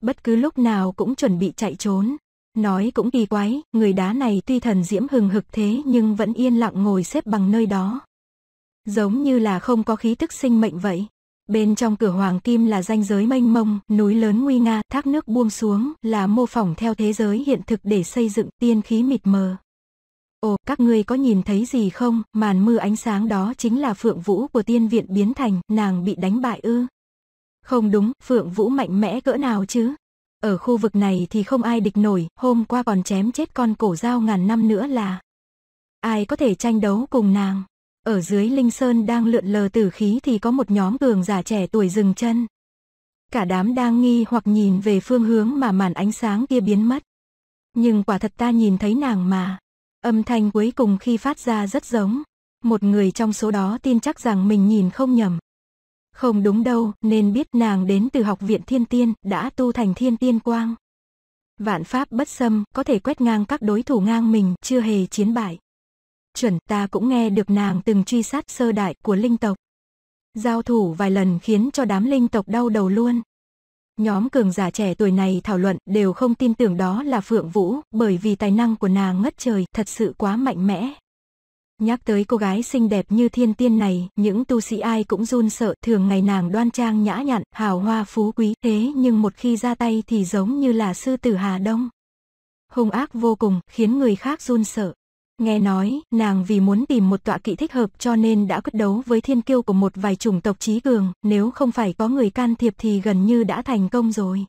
Bất cứ lúc nào cũng chuẩn bị chạy trốn. Nói cũng kỳ quái, người đá này tuy thần diễm hừng hực thế nhưng vẫn yên lặng ngồi xếp bằng nơi đó. Giống như là không có khí tức sinh mệnh vậy. Bên trong cửa hoàng kim là ranh giới mênh mông, núi lớn nguy nga, thác nước buông xuống là mô phỏng theo thế giới hiện thực để xây dựng tiên khí mịt mờ. Ồ, các ngươi có nhìn thấy gì không, màn mưa ánh sáng đó chính là phượng vũ của tiên viện biến thành, nàng bị đánh bại ư. Không đúng, phượng vũ mạnh mẽ cỡ nào chứ. Ở khu vực này thì không ai địch nổi, hôm qua còn chém chết con cổ dao ngàn năm nữa là. Ai có thể tranh đấu cùng nàng. Ở dưới Linh Sơn đang lượn lờ tử khí thì có một nhóm cường giả trẻ tuổi dừng chân. Cả đám đang nghi hoặc nhìn về phương hướng mà màn ánh sáng kia biến mất. Nhưng quả thật ta nhìn thấy nàng mà. Âm thanh cuối cùng khi phát ra rất giống. Một người trong số đó tin chắc rằng mình nhìn không nhầm. Không đúng đâu, nên biết nàng đến từ học viện thiên tiên, đã tu thành thiên tiên quang. Vạn pháp bất xâm, có thể quét ngang các đối thủ ngang mình, chưa hề chiến bại. Chuẩn ta cũng nghe được nàng từng truy sát sơ đại của linh tộc. Giao thủ vài lần khiến cho đám linh tộc đau đầu luôn. Nhóm cường giả trẻ tuổi này thảo luận đều không tin tưởng đó là Phượng Vũ, bởi vì tài năng của nàng ngất trời thật sự quá mạnh mẽ. Nhắc tới cô gái xinh đẹp như thiên tiên này, những tu sĩ ai cũng run sợ, thường ngày nàng đoan trang nhã nhặn, hào hoa phú quý, thế nhưng một khi ra tay thì giống như là sư tử Hà Đông. Hung ác vô cùng, khiến người khác run sợ. Nghe nói, nàng vì muốn tìm một tọa kỵ thích hợp cho nên đã quyết đấu với thiên kiêu của một vài chủng tộc trí cường, nếu không phải có người can thiệp thì gần như đã thành công rồi.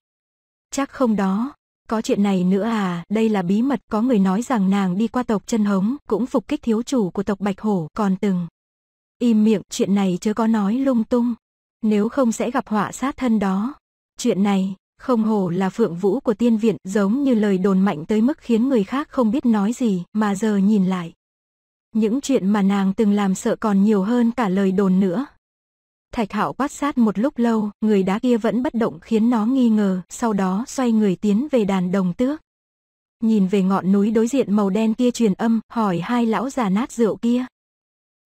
Chắc không đó. Có chuyện này nữa à, đây là bí mật, có người nói rằng nàng đi qua tộc chân hống, cũng phục kích thiếu chủ của tộc Bạch Hổ, còn từng. Im miệng, chuyện này chưa có nói lung tung, nếu không sẽ gặp họa sát thân đó. Chuyện này, không hổ là phượng vũ của tiên viện, giống như lời đồn mạnh tới mức khiến người khác không biết nói gì, mà giờ nhìn lại. Những chuyện mà nàng từng làm sợ còn nhiều hơn cả lời đồn nữa. Thạch hạo quát sát một lúc lâu, người đá kia vẫn bất động khiến nó nghi ngờ, sau đó xoay người tiến về đàn đồng tước. Nhìn về ngọn núi đối diện màu đen kia truyền âm, hỏi hai lão già nát rượu kia.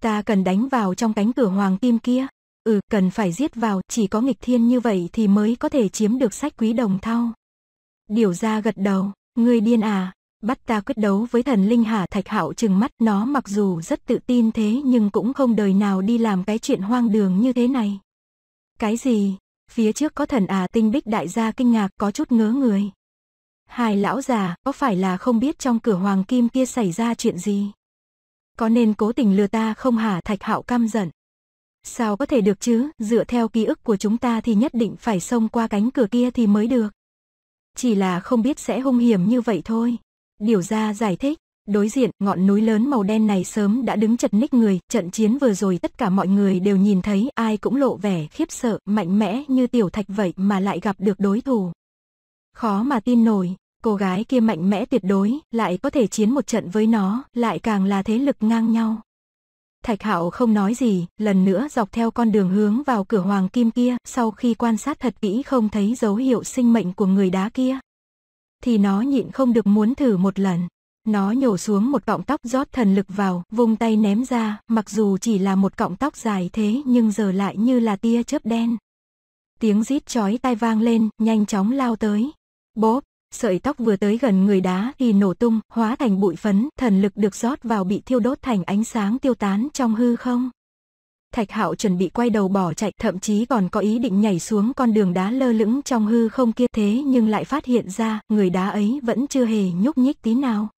Ta cần đánh vào trong cánh cửa hoàng kim kia. Ừ, cần phải giết vào, chỉ có nghịch thiên như vậy thì mới có thể chiếm được sách quý đồng thau. Điều ra gật đầu, người điên à, bắt ta quyết đấu với thần linh hà thạch hạo chừng mắt nó mặc dù rất tự tin thế nhưng cũng không đời nào đi làm cái chuyện hoang đường như thế này. Cái gì? Phía trước có thần à tinh bích đại gia kinh ngạc có chút ngớ người. Hai lão già, có phải là không biết trong cửa hoàng kim kia xảy ra chuyện gì? Có nên cố tình lừa ta không hả thạch hạo căm giận? Sao có thể được chứ, dựa theo ký ức của chúng ta thì nhất định phải xông qua cánh cửa kia thì mới được. Chỉ là không biết sẽ hung hiểm như vậy thôi. Điều ra giải thích, đối diện ngọn núi lớn màu đen này sớm đã đứng chật ních người, trận chiến vừa rồi tất cả mọi người đều nhìn thấy ai cũng lộ vẻ khiếp sợ, mạnh mẽ như tiểu thạch vậy mà lại gặp được đối thủ. Khó mà tin nổi, cô gái kia mạnh mẽ tuyệt đối, lại có thể chiến một trận với nó, lại càng là thế lực ngang nhau. Thạch Hạo không nói gì, lần nữa dọc theo con đường hướng vào cửa hoàng kim kia, sau khi quan sát thật kỹ không thấy dấu hiệu sinh mệnh của người đá kia. Thì nó nhịn không được muốn thử một lần. Nó nhổ xuống một cọng tóc rót thần lực vào, vung tay ném ra, mặc dù chỉ là một cọng tóc dài thế nhưng giờ lại như là tia chớp đen. Tiếng rít chói tai vang lên, nhanh chóng lao tới. Bốp, sợi tóc vừa tới gần người đá thì nổ tung, hóa thành bụi phấn, thần lực được rót vào bị thiêu đốt thành ánh sáng tiêu tán trong hư không. Thạch Hạo chuẩn bị quay đầu bỏ chạy, thậm chí còn có ý định nhảy xuống con đường đá lơ lửng trong hư không kia thế nhưng lại phát hiện ra, người đá ấy vẫn chưa hề nhúc nhích tí nào.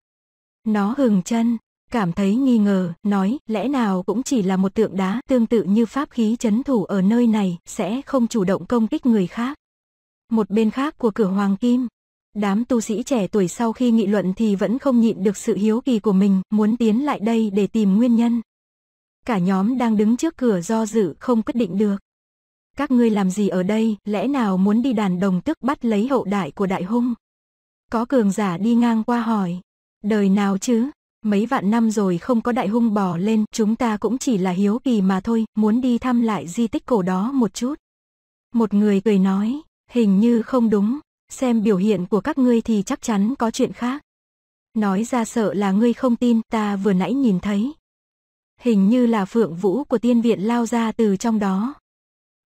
Nó hừng chân, cảm thấy nghi ngờ, nói, lẽ nào cũng chỉ là một tượng đá, tương tự như pháp khí chấn thủ ở nơi này, sẽ không chủ động công kích người khác. Một bên khác của cửa hoàng kim, Đám tu sĩ trẻ tuổi sau khi nghị luận thì vẫn không nhịn được sự hiếu kỳ của mình, muốn tiến lại đây để tìm nguyên nhân. Cả nhóm đang đứng trước cửa do dự không quyết định được. Các ngươi làm gì ở đây, lẽ nào muốn đi đàn đồng tức bắt lấy hậu đại của đại hung? Có cường giả đi ngang qua hỏi. Đời nào chứ, mấy vạn năm rồi không có đại hung bò lên, chúng ta cũng chỉ là hiếu kỳ mà thôi, muốn đi thăm lại di tích cổ đó một chút. Một người cười nói, hình như không đúng, xem biểu hiện của các ngươi thì chắc chắn có chuyện khác. Nói ra sợ là ngươi không tin, ta vừa nãy nhìn thấy. Hình như là phượng vũ của tiên viện lao ra từ trong đó.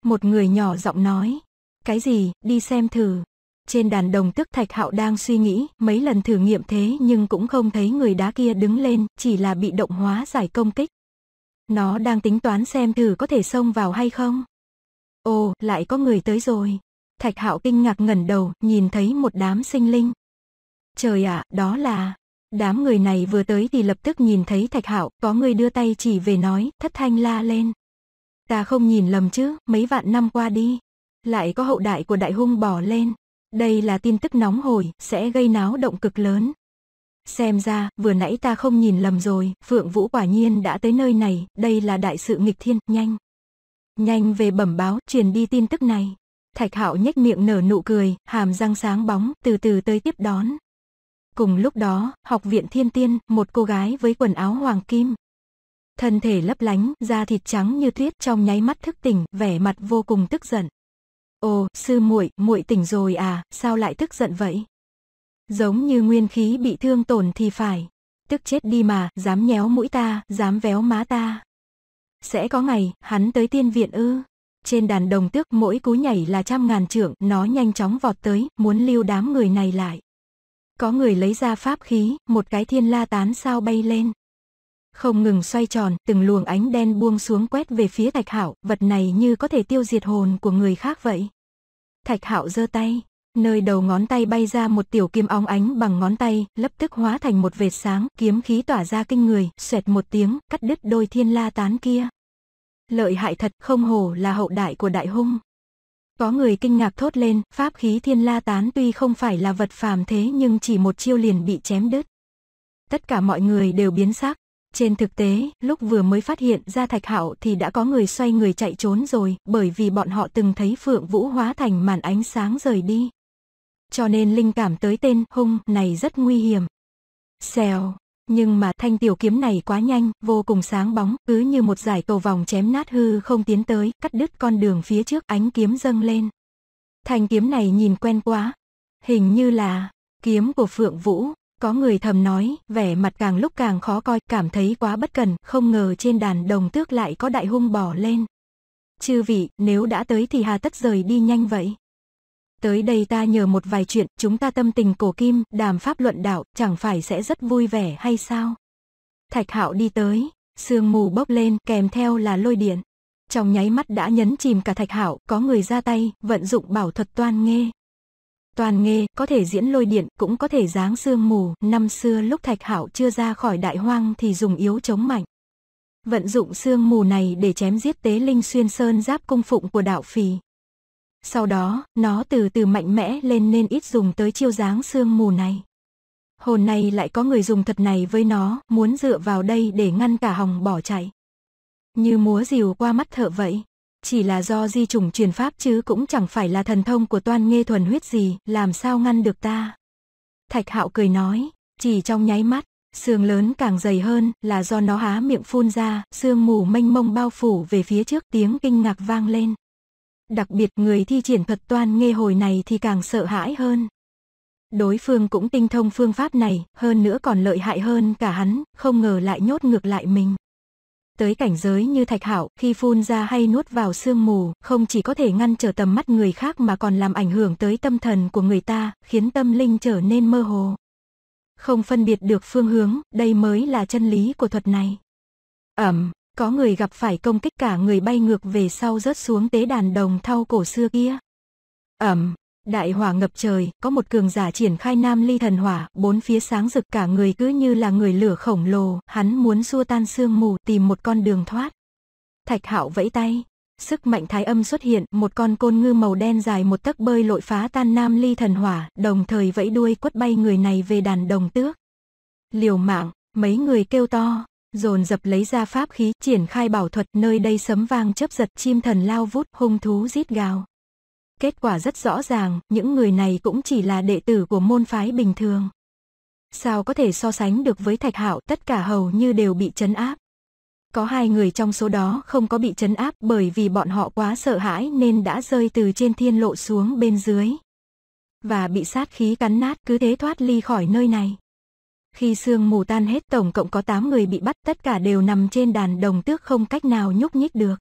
Một người nhỏ giọng nói, cái gì, đi xem thử. Trên đàn đồng tức Thạch Hạo đang suy nghĩ, mấy lần thử nghiệm thế nhưng cũng không thấy người đá kia đứng lên, chỉ là bị động hóa giải công kích. Nó đang tính toán xem thử có thể xông vào hay không. Ồ, lại có người tới rồi. Thạch Hạo kinh ngạc ngẩn đầu, nhìn thấy một đám sinh linh. Trời ạ, à, đó là... Đám người này vừa tới thì lập tức nhìn thấy Thạch Hạo, có người đưa tay chỉ về nói, thất thanh la lên. Ta không nhìn lầm chứ, mấy vạn năm qua đi. Lại có hậu đại của đại hung bỏ lên. Đây là tin tức nóng hổi, sẽ gây náo động cực lớn. Xem ra, vừa nãy ta không nhìn lầm rồi, Phượng Vũ quả nhiên đã tới nơi này, đây là đại sự nghịch thiên, nhanh. Nhanh về bẩm báo, truyền đi tin tức này. Thạch Hạo nhếch miệng nở nụ cười, hàm răng sáng bóng, từ từ tới tiếp đón. Cùng lúc đó, học viện Thiên Tiên, một cô gái với quần áo hoàng kim. Thân thể lấp lánh, da thịt trắng như tuyết trong nháy mắt thức tỉnh, vẻ mặt vô cùng tức giận. Ồ, sư muội, muội tỉnh rồi à, sao lại tức giận vậy? Giống như nguyên khí bị thương tổn thì phải. Tức chết đi mà, dám nhéo mũi ta, dám véo má ta. Sẽ có ngày, hắn tới tiên viện ư trên đàn đồng tước mỗi cú nhảy là trăm ngàn trượng, nó nhanh chóng vọt tới, muốn lưu đám người này lại. Có người lấy ra pháp khí, một cái thiên la tán sao bay lên. Không ngừng xoay tròn, từng luồng ánh đen buông xuống quét về phía Thạch Hạo, vật này như có thể tiêu diệt hồn của người khác vậy. Thạch Hạo giơ tay, nơi đầu ngón tay bay ra một tiểu kim óng ánh bằng ngón tay, lập tức hóa thành một vệt sáng, kiếm khí tỏa ra kinh người, xoẹt một tiếng, cắt đứt đôi thiên la tán kia lợi hại thật, không hồ là hậu đại của đại hung. Có người kinh ngạc thốt lên, pháp khí thiên la tán tuy không phải là vật phàm thế nhưng chỉ một chiêu liền bị chém đứt. Tất cả mọi người đều biến sắc. Trên thực tế, lúc vừa mới phát hiện ra thạch hạo thì đã có người xoay người chạy trốn rồi, bởi vì bọn họ từng thấy phượng vũ hóa thành màn ánh sáng rời đi. Cho nên linh cảm tới tên hung này rất nguy hiểm. Xèo, nhưng mà thanh tiểu kiếm này quá nhanh, vô cùng sáng bóng, cứ như một giải cầu vòng chém nát hư không tiến tới, cắt đứt con đường phía trước, ánh kiếm dâng lên. Thanh kiếm này nhìn quen quá, hình như là kiếm của Phượng Vũ, có người thầm nói, vẻ mặt càng lúc càng khó coi, cảm thấy quá bất cần, không ngờ trên đàn đồng tước lại có đại hung bỏ lên. Chư vị, nếu đã tới thì hà tất rời đi nhanh vậy. Tới đây ta nhờ một vài chuyện, chúng ta tâm tình cổ kim, đàm pháp luận đạo, chẳng phải sẽ rất vui vẻ hay sao? Thạch hạo đi tới, sương mù bốc lên, kèm theo là lôi điện. Trong nháy mắt đã nhấn chìm cả thạch hạo, có người ra tay, vận dụng bảo thuật toàn nghe Toàn nghe có thể diễn lôi điện, cũng có thể giáng sương mù, năm xưa lúc thạch hạo chưa ra khỏi đại hoang thì dùng yếu chống mạnh. Vận dụng sương mù này để chém giết tế linh xuyên sơn giáp cung phụng của đạo phì. Sau đó, nó từ từ mạnh mẽ lên nên ít dùng tới chiêu dáng sương mù này. Hồn này lại có người dùng thật này với nó, muốn dựa vào đây để ngăn cả hồng bỏ chạy. Như múa rìu qua mắt thợ vậy. Chỉ là do di trùng truyền pháp chứ cũng chẳng phải là thần thông của toan nghe thuần huyết gì, làm sao ngăn được ta. Thạch hạo cười nói, chỉ trong nháy mắt, xương lớn càng dày hơn là do nó há miệng phun ra, sương mù mênh mông bao phủ về phía trước tiếng kinh ngạc vang lên. Đặc biệt người thi triển thuật toan nghe hồi này thì càng sợ hãi hơn. Đối phương cũng tinh thông phương pháp này, hơn nữa còn lợi hại hơn cả hắn, không ngờ lại nhốt ngược lại mình. Tới cảnh giới như thạch hảo, khi phun ra hay nuốt vào sương mù, không chỉ có thể ngăn trở tầm mắt người khác mà còn làm ảnh hưởng tới tâm thần của người ta, khiến tâm linh trở nên mơ hồ. Không phân biệt được phương hướng, đây mới là chân lý của thuật này. Ẩm, có người gặp phải công kích cả người bay ngược về sau rớt xuống tế đàn đồng thau cổ xưa kia. Ẩm, đại hỏa ngập trời, có một cường giả triển khai nam ly thần hỏa, bốn phía sáng rực cả người cứ như là người lửa khổng lồ, hắn muốn xua tan sương mù tìm một con đường thoát. Thạch hạo vẫy tay, sức mạnh thái âm xuất hiện, một con côn ngư màu đen dài một tấc bơi lội phá tan nam ly thần hỏa, đồng thời vẫy đuôi quất bay người này về đàn đồng tước. Liều mạng, mấy người kêu to, dồn dập lấy ra pháp khí, triển khai bảo thuật, nơi đây sấm vang chấp giật, chim thần lao vút, hung thú rít gào. Kết quả rất rõ ràng, những người này cũng chỉ là đệ tử của môn phái bình thường. Sao có thể so sánh được với Thạch Hạo, tất cả hầu như đều bị chấn áp. Có hai người trong số đó không có bị chấn áp bởi vì bọn họ quá sợ hãi nên đã rơi từ trên thiên lộ xuống bên dưới. Và bị sát khí cắn nát cứ thế thoát ly khỏi nơi này. Khi sương mù tan hết tổng cộng có 8 người bị bắt tất cả đều nằm trên đàn đồng tước không cách nào nhúc nhích được.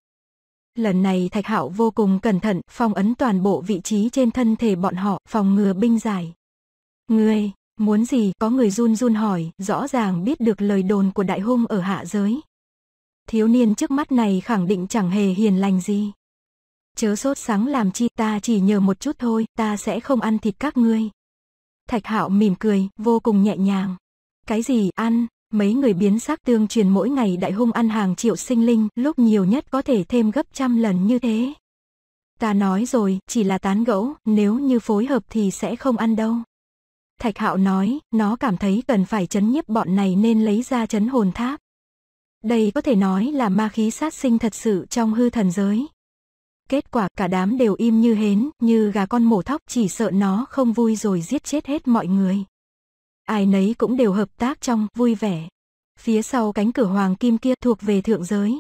Lần này Thạch Hạo vô cùng cẩn thận, phong ấn toàn bộ vị trí trên thân thể bọn họ, phòng ngừa binh giải. Ngươi, muốn gì? Có người run run hỏi, rõ ràng biết được lời đồn của đại hung ở hạ giới. Thiếu niên trước mắt này khẳng định chẳng hề hiền lành gì. Chớ sốt sáng làm chi, ta chỉ nhờ một chút thôi, ta sẽ không ăn thịt các ngươi. Thạch Hạo mỉm cười, vô cùng nhẹ nhàng. Cái gì ăn? Mấy người biến sắc tương truyền mỗi ngày đại hung ăn hàng triệu sinh linh, lúc nhiều nhất có thể thêm gấp trăm lần như thế. Ta nói rồi, chỉ là tán gẫu, nếu như phối hợp thì sẽ không ăn đâu. Thạch Hạo nói, nó cảm thấy cần phải chấn nhiếp bọn này nên lấy ra chấn hồn tháp. Đây có thể nói là ma khí sát sinh thật sự trong hư thần giới. Kết quả cả đám đều im như hến, như gà con mổ thóc chỉ sợ nó không vui rồi giết chết hết mọi người ai nấy cũng đều hợp tác trong vui vẻ. Phía sau cánh cửa hoàng kim kia thuộc về thượng giới.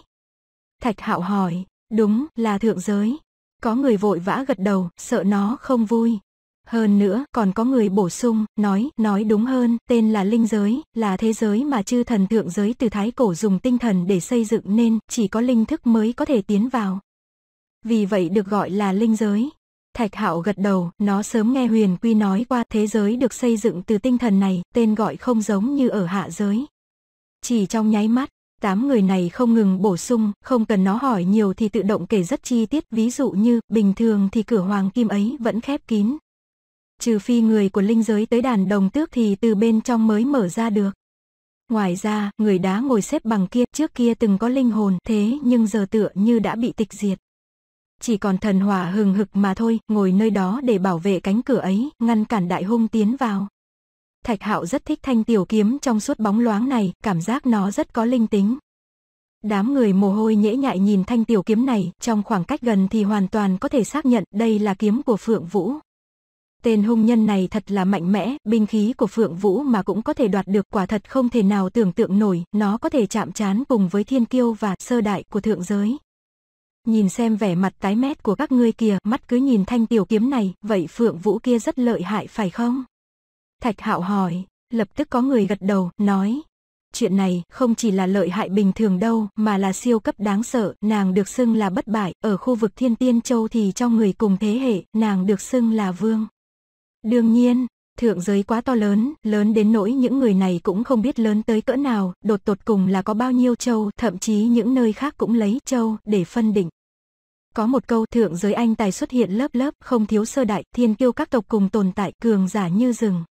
Thạch hạo hỏi, đúng là thượng giới. Có người vội vã gật đầu, sợ nó không vui. Hơn nữa, còn có người bổ sung, nói, nói đúng hơn, tên là linh giới, là thế giới mà chư thần thượng giới từ thái cổ dùng tinh thần để xây dựng nên, chỉ có linh thức mới có thể tiến vào. Vì vậy được gọi là linh giới. Thạch Hạo gật đầu, nó sớm nghe Huyền Quy nói qua thế giới được xây dựng từ tinh thần này, tên gọi không giống như ở hạ giới. Chỉ trong nháy mắt, tám người này không ngừng bổ sung, không cần nó hỏi nhiều thì tự động kể rất chi tiết, ví dụ như, bình thường thì cửa hoàng kim ấy vẫn khép kín. Trừ phi người của linh giới tới đàn đồng tước thì từ bên trong mới mở ra được. Ngoài ra, người đá ngồi xếp bằng kia trước kia từng có linh hồn thế nhưng giờ tựa như đã bị tịch diệt chỉ còn thần hỏa hừng hực mà thôi, ngồi nơi đó để bảo vệ cánh cửa ấy, ngăn cản đại hung tiến vào. Thạch Hạo rất thích thanh tiểu kiếm trong suốt bóng loáng này, cảm giác nó rất có linh tính. Đám người mồ hôi nhễ nhại nhìn thanh tiểu kiếm này, trong khoảng cách gần thì hoàn toàn có thể xác nhận đây là kiếm của Phượng Vũ. Tên hung nhân này thật là mạnh mẽ, binh khí của Phượng Vũ mà cũng có thể đoạt được quả thật không thể nào tưởng tượng nổi, nó có thể chạm trán cùng với thiên kiêu và sơ đại của thượng giới, nhìn xem vẻ mặt tái mét của các ngươi kia, mắt cứ nhìn thanh tiểu kiếm này, vậy Phượng Vũ kia rất lợi hại phải không? Thạch Hạo hỏi, lập tức có người gật đầu, nói. Chuyện này không chỉ là lợi hại bình thường đâu, mà là siêu cấp đáng sợ, nàng được xưng là bất bại, ở khu vực Thiên Tiên Châu thì trong người cùng thế hệ, nàng được xưng là vương. Đương nhiên, thượng giới quá to lớn, lớn đến nỗi những người này cũng không biết lớn tới cỡ nào, đột tột cùng là có bao nhiêu châu, thậm chí những nơi khác cũng lấy châu để phân định. Có một câu thượng giới anh tài xuất hiện lớp lớp, không thiếu sơ đại, thiên kiêu các tộc cùng tồn tại, cường giả như rừng.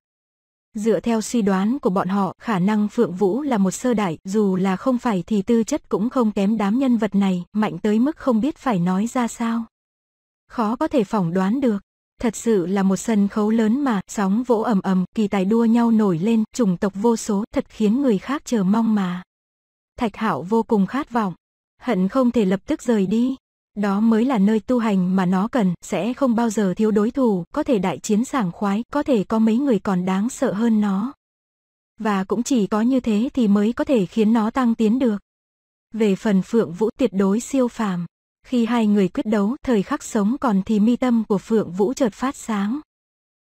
Dựa theo suy đoán của bọn họ, khả năng Phượng Vũ là một sơ đại, dù là không phải thì tư chất cũng không kém đám nhân vật này, mạnh tới mức không biết phải nói ra sao. Khó có thể phỏng đoán được. Thật sự là một sân khấu lớn mà, sóng vỗ ầm ầm, kỳ tài đua nhau nổi lên, chủng tộc vô số, thật khiến người khác chờ mong mà. Thạch Hạo vô cùng khát vọng, hận không thể lập tức rời đi, đó mới là nơi tu hành mà nó cần, sẽ không bao giờ thiếu đối thủ, có thể đại chiến sảng khoái, có thể có mấy người còn đáng sợ hơn nó. Và cũng chỉ có như thế thì mới có thể khiến nó tăng tiến được. Về phần Phượng Vũ tuyệt đối siêu phàm. Khi hai người quyết đấu, thời khắc sống còn thì mi tâm của Phượng Vũ chợt phát sáng.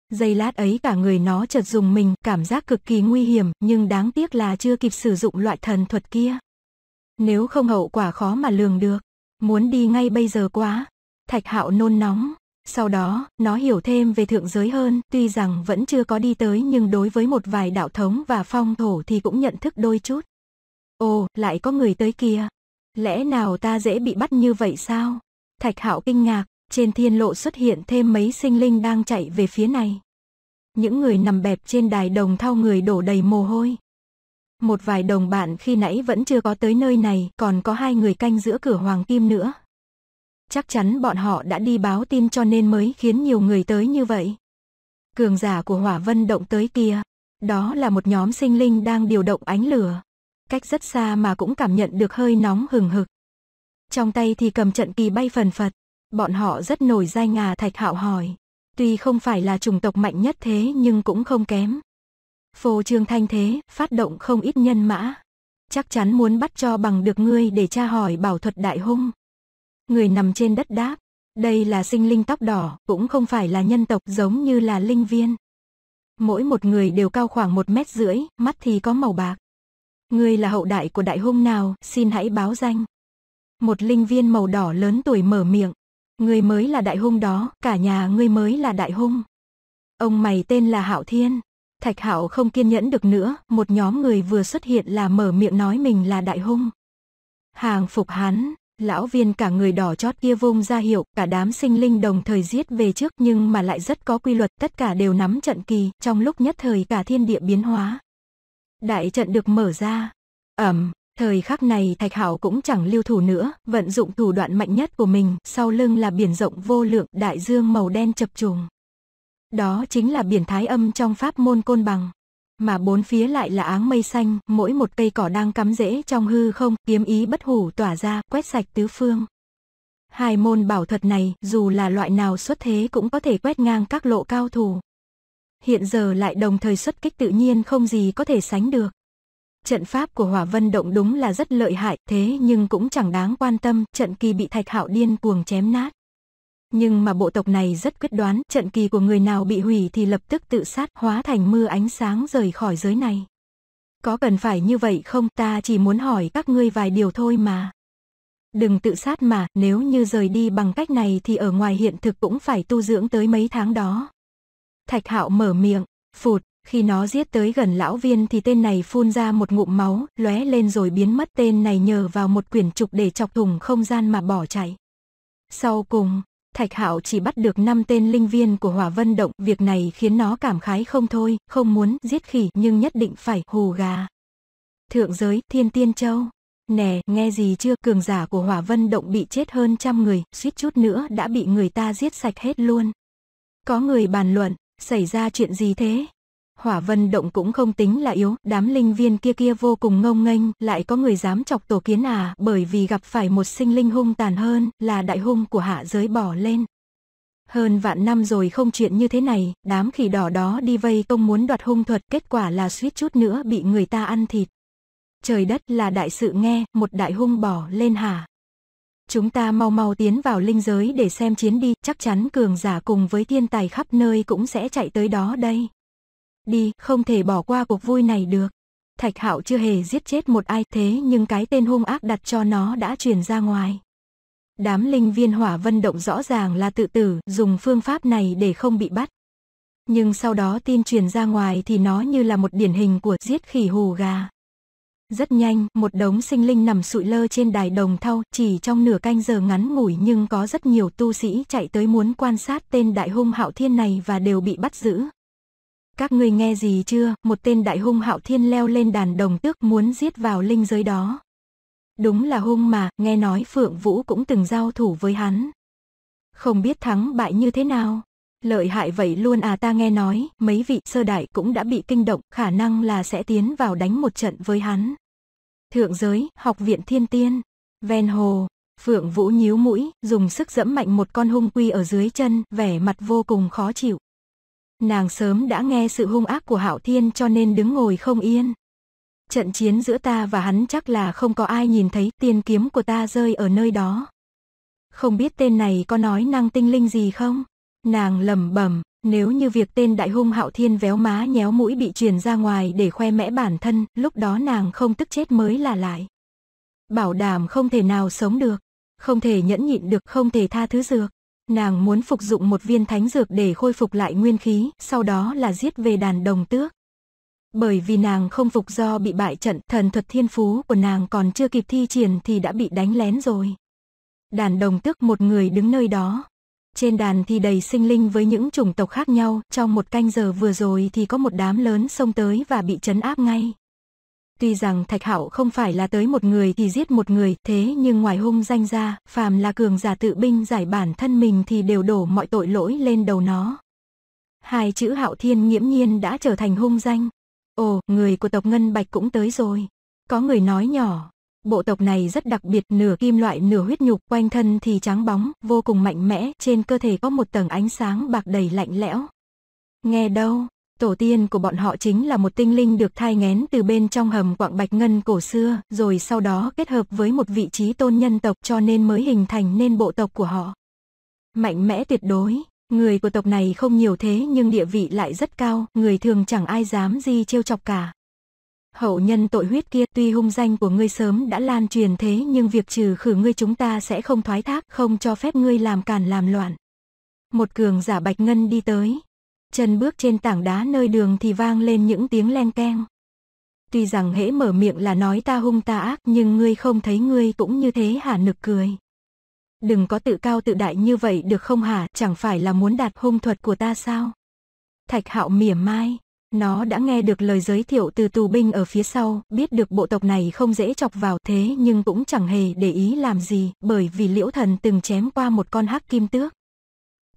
Giây lát ấy cả người nó chợt dùng mình, cảm giác cực kỳ nguy hiểm, nhưng đáng tiếc là chưa kịp sử dụng loại thần thuật kia. Nếu không hậu quả khó mà lường được muốn đi ngay bây giờ quá. Thạch Hạo nôn nóng. Sau đó, nó hiểu thêm về thượng giới hơn, tuy rằng vẫn chưa có đi tới nhưng đối với một vài đạo thống và phong thổ thì cũng nhận thức đôi chút. Ồ, lại có người tới kia. Lẽ nào ta dễ bị bắt như vậy sao? Thạch Hạo kinh ngạc, trên thiên lộ xuất hiện thêm mấy sinh linh đang chạy về phía này. Những người nằm bẹp trên đài đồng thao người đổ đầy mồ hôi một vài đồng bạn khi nãy vẫn chưa có tới nơi này, còn có hai người canh giữa cửa Hoàng Kim nữa. Chắc chắn bọn họ đã đi báo tin cho nên mới khiến nhiều người tới như vậy. Cường giả của Hỏa Vân động tới kia, đó là một nhóm sinh linh đang điều động ánh lửa. Cách rất xa mà cũng cảm nhận được hơi nóng hừng hực. Trong tay thì cầm trận kỳ bay phần phật, bọn họ rất nổi danh à Thạch Hạo hỏi. Tuy không phải là chủng tộc mạnh nhất thế nhưng cũng không kém. Phô trương thanh thế, phát động không ít nhân mã. Chắc chắn muốn bắt cho bằng được ngươi để tra hỏi bảo thuật đại hung. Người nằm trên đất đáp, đây là sinh linh tóc đỏ, cũng không phải là nhân tộc giống như là linh viên. Mỗi một người đều cao khoảng một mét rưỡi, mắt thì có màu bạc. Ngươi là hậu đại của đại hung nào, xin hãy báo danh. Một linh viên màu đỏ lớn tuổi mở miệng. Ngươi mới là đại hung đó, cả nhà ngươi mới là đại hung. Ông mày tên là Hạo Thiên, Thạch Hạo không kiên nhẫn được nữa, một nhóm người vừa xuất hiện là mở miệng nói mình là đại hung. Hàng phục hắn, lão viên cả người đỏ chót kia vung ra hiệu, cả đám sinh linh đồng thời giết về trước nhưng mà lại rất có quy luật, tất cả đều nắm trận kỳ, trong lúc nhất thời cả thiên địa biến hóa. Đại trận được mở ra. Ẩm, thời khắc này Thạch Hạo cũng chẳng lưu thủ nữa, vận dụng thủ đoạn mạnh nhất của mình, sau lưng là biển rộng vô lượng, đại dương màu đen chập trùng. Đó chính là biển thái âm trong pháp môn côn bằng. Mà bốn phía lại là áng mây xanh, mỗi một cây cỏ đang cắm rễ trong hư không, kiếm ý bất hủ tỏa ra, quét sạch tứ phương. Hai môn bảo thuật này, dù là loại nào xuất thế cũng có thể quét ngang các lộ cao thủ. Hiện giờ lại đồng thời xuất kích tự nhiên không gì có thể sánh được. Trận pháp của Hỏa Vân Động đúng là rất lợi hại, thế nhưng cũng chẳng đáng quan tâm, trận kỳ bị Thạch Hạo điên cuồng chém nát nhưng mà bộ tộc này rất quyết đoán, trận kỳ của người nào bị hủy thì lập tức tự sát, hóa thành mưa ánh sáng rời khỏi giới này. Có cần phải như vậy không, ta chỉ muốn hỏi các ngươi vài điều thôi mà. Đừng tự sát mà, nếu như rời đi bằng cách này thì ở ngoài hiện thực cũng phải tu dưỡng tới mấy tháng đó. Thạch hạo mở miệng, phụt, khi nó giết tới gần lão viên thì tên này phun ra một ngụm máu, lóe lên rồi biến mất tên này nhờ vào một quyển trục để chọc thùng không gian mà bỏ chạy. Sau cùng, Thạch Hạo chỉ bắt được 5 tên linh viên của Hỏa Vân Động, việc này khiến nó cảm khái không thôi, không muốn giết khỉ nhưng nhất định phải hù gà. Thượng giới, Thiên Tiên Châu. Nè, nghe gì chưa, cường giả của Hỏa Vân Động bị chết hơn trăm người, suýt chút nữa đã bị người ta giết sạch hết luôn. Có người bàn luận, xảy ra chuyện gì thế? hỏa vân động cũng không tính là yếu, đám linh viên kia kia vô cùng ngông nghênh, lại có người dám chọc tổ kiến à, bởi vì gặp phải một sinh linh hung tàn hơn, là đại hung của hạ giới bỏ lên. Hơn vạn năm rồi không chuyện như thế này, đám khỉ đỏ đó đi vây công muốn đoạt hung thuật, kết quả là suýt chút nữa bị người ta ăn thịt. Trời đất là đại sự nghe, một đại hung bỏ lên hả? Chúng ta mau mau tiến vào linh giới để xem chiến đi, chắc chắn cường giả cùng với thiên tài khắp nơi cũng sẽ chạy tới đó đây. Đi, không thể bỏ qua cuộc vui này được. Thạch Hạo chưa hề giết chết một ai thế nhưng cái tên hung ác đặt cho nó đã truyền ra ngoài. Đám linh viên hỏa vân động rõ ràng là tự tử, dùng phương pháp này để không bị bắt. Nhưng sau đó tin truyền ra ngoài thì nó như là một điển hình của giết khỉ hù gà. Rất nhanh, một đống sinh linh nằm sụi lơ trên đài đồng thau, chỉ trong nửa canh giờ ngắn ngủi nhưng có rất nhiều tu sĩ chạy tới muốn quan sát tên đại hung hạo thiên này và đều bị bắt giữ. Các ngươi nghe gì chưa, một tên đại hung hạo thiên leo lên đàn đồng tước muốn giết vào linh giới đó. Đúng là hung mà, nghe nói Phượng Vũ cũng từng giao thủ với hắn. Không biết thắng bại như thế nào. Lợi hại vậy luôn à ta nghe nói, mấy vị sơ đại cũng đã bị kinh động, khả năng là sẽ tiến vào đánh một trận với hắn. Thượng giới, học viện thiên tiên, ven hồ, Phượng Vũ nhíu mũi, dùng sức dẫm mạnh một con hung quy ở dưới chân, vẻ mặt vô cùng khó chịu. Nàng sớm đã nghe sự hung ác của Hạo Thiên cho nên đứng ngồi không yên. Trận chiến giữa ta và hắn chắc là không có ai nhìn thấy tiên kiếm của ta rơi ở nơi đó. Không biết tên này có nói năng tinh linh gì không? Nàng lầm bẩm nếu như việc tên đại hung hạo thiên véo má nhéo mũi bị truyền ra ngoài để khoe mẽ bản thân, lúc đó nàng không tức chết mới là lại. Bảo đảm không thể nào sống được, không thể nhẫn nhịn được, không thể tha thứ dược. Nàng muốn phục dụng một viên thánh dược để khôi phục lại nguyên khí, sau đó là giết về đàn đồng tước. Bởi vì nàng không phục do bị bại trận, thần thuật thiên phú của nàng còn chưa kịp thi triển thì đã bị đánh lén rồi. Đàn đồng tước một người đứng nơi đó. Trên đàn thì đầy sinh linh với những chủng tộc khác nhau, trong một canh giờ vừa rồi thì có một đám lớn xông tới và bị chấn áp ngay. Tuy rằng Thạch Hạo không phải là tới một người thì giết một người, thế nhưng ngoài hung danh ra, phàm là cường giả tự binh giải bản thân mình thì đều đổ mọi tội lỗi lên đầu nó. Hai chữ Hạo Thiên nghiễm nhiên đã trở thành hung danh. Ồ, người của tộc Ngân Bạch cũng tới rồi. Có người nói nhỏ, bộ tộc này rất đặc biệt, nửa kim loại nửa huyết nhục, quanh thân thì trắng bóng, vô cùng mạnh mẽ, trên cơ thể có một tầng ánh sáng bạc đầy lạnh lẽo. Nghe đâu, Tổ tiên của bọn họ chính là một tinh linh được thai ngén từ bên trong hầm quạng bạch ngân cổ xưa, rồi sau đó kết hợp với một vị trí tôn nhân tộc cho nên mới hình thành nên bộ tộc của họ. Mạnh mẽ tuyệt đối, người của tộc này không nhiều thế nhưng địa vị lại rất cao, người thường chẳng ai dám gì trêu chọc cả. Hậu nhân tội huyết kia tuy hung danh của ngươi sớm đã lan truyền thế nhưng việc trừ khử ngươi chúng ta sẽ không thoái thác, không cho phép ngươi làm càn làm loạn. Một cường giả bạch ngân đi tới, Chân bước trên tảng đá nơi đường thì vang lên những tiếng len keng. Tuy rằng hễ mở miệng là nói ta hung ta ác nhưng ngươi không thấy ngươi cũng như thế hả nực cười. Đừng có tự cao tự đại như vậy được không hả, chẳng phải là muốn đạt hung thuật của ta sao? Thạch hạo mỉa mai, nó đã nghe được lời giới thiệu từ tù binh ở phía sau, biết được bộ tộc này không dễ chọc vào thế nhưng cũng chẳng hề để ý làm gì, bởi vì liễu thần từng chém qua một con hắc kim tước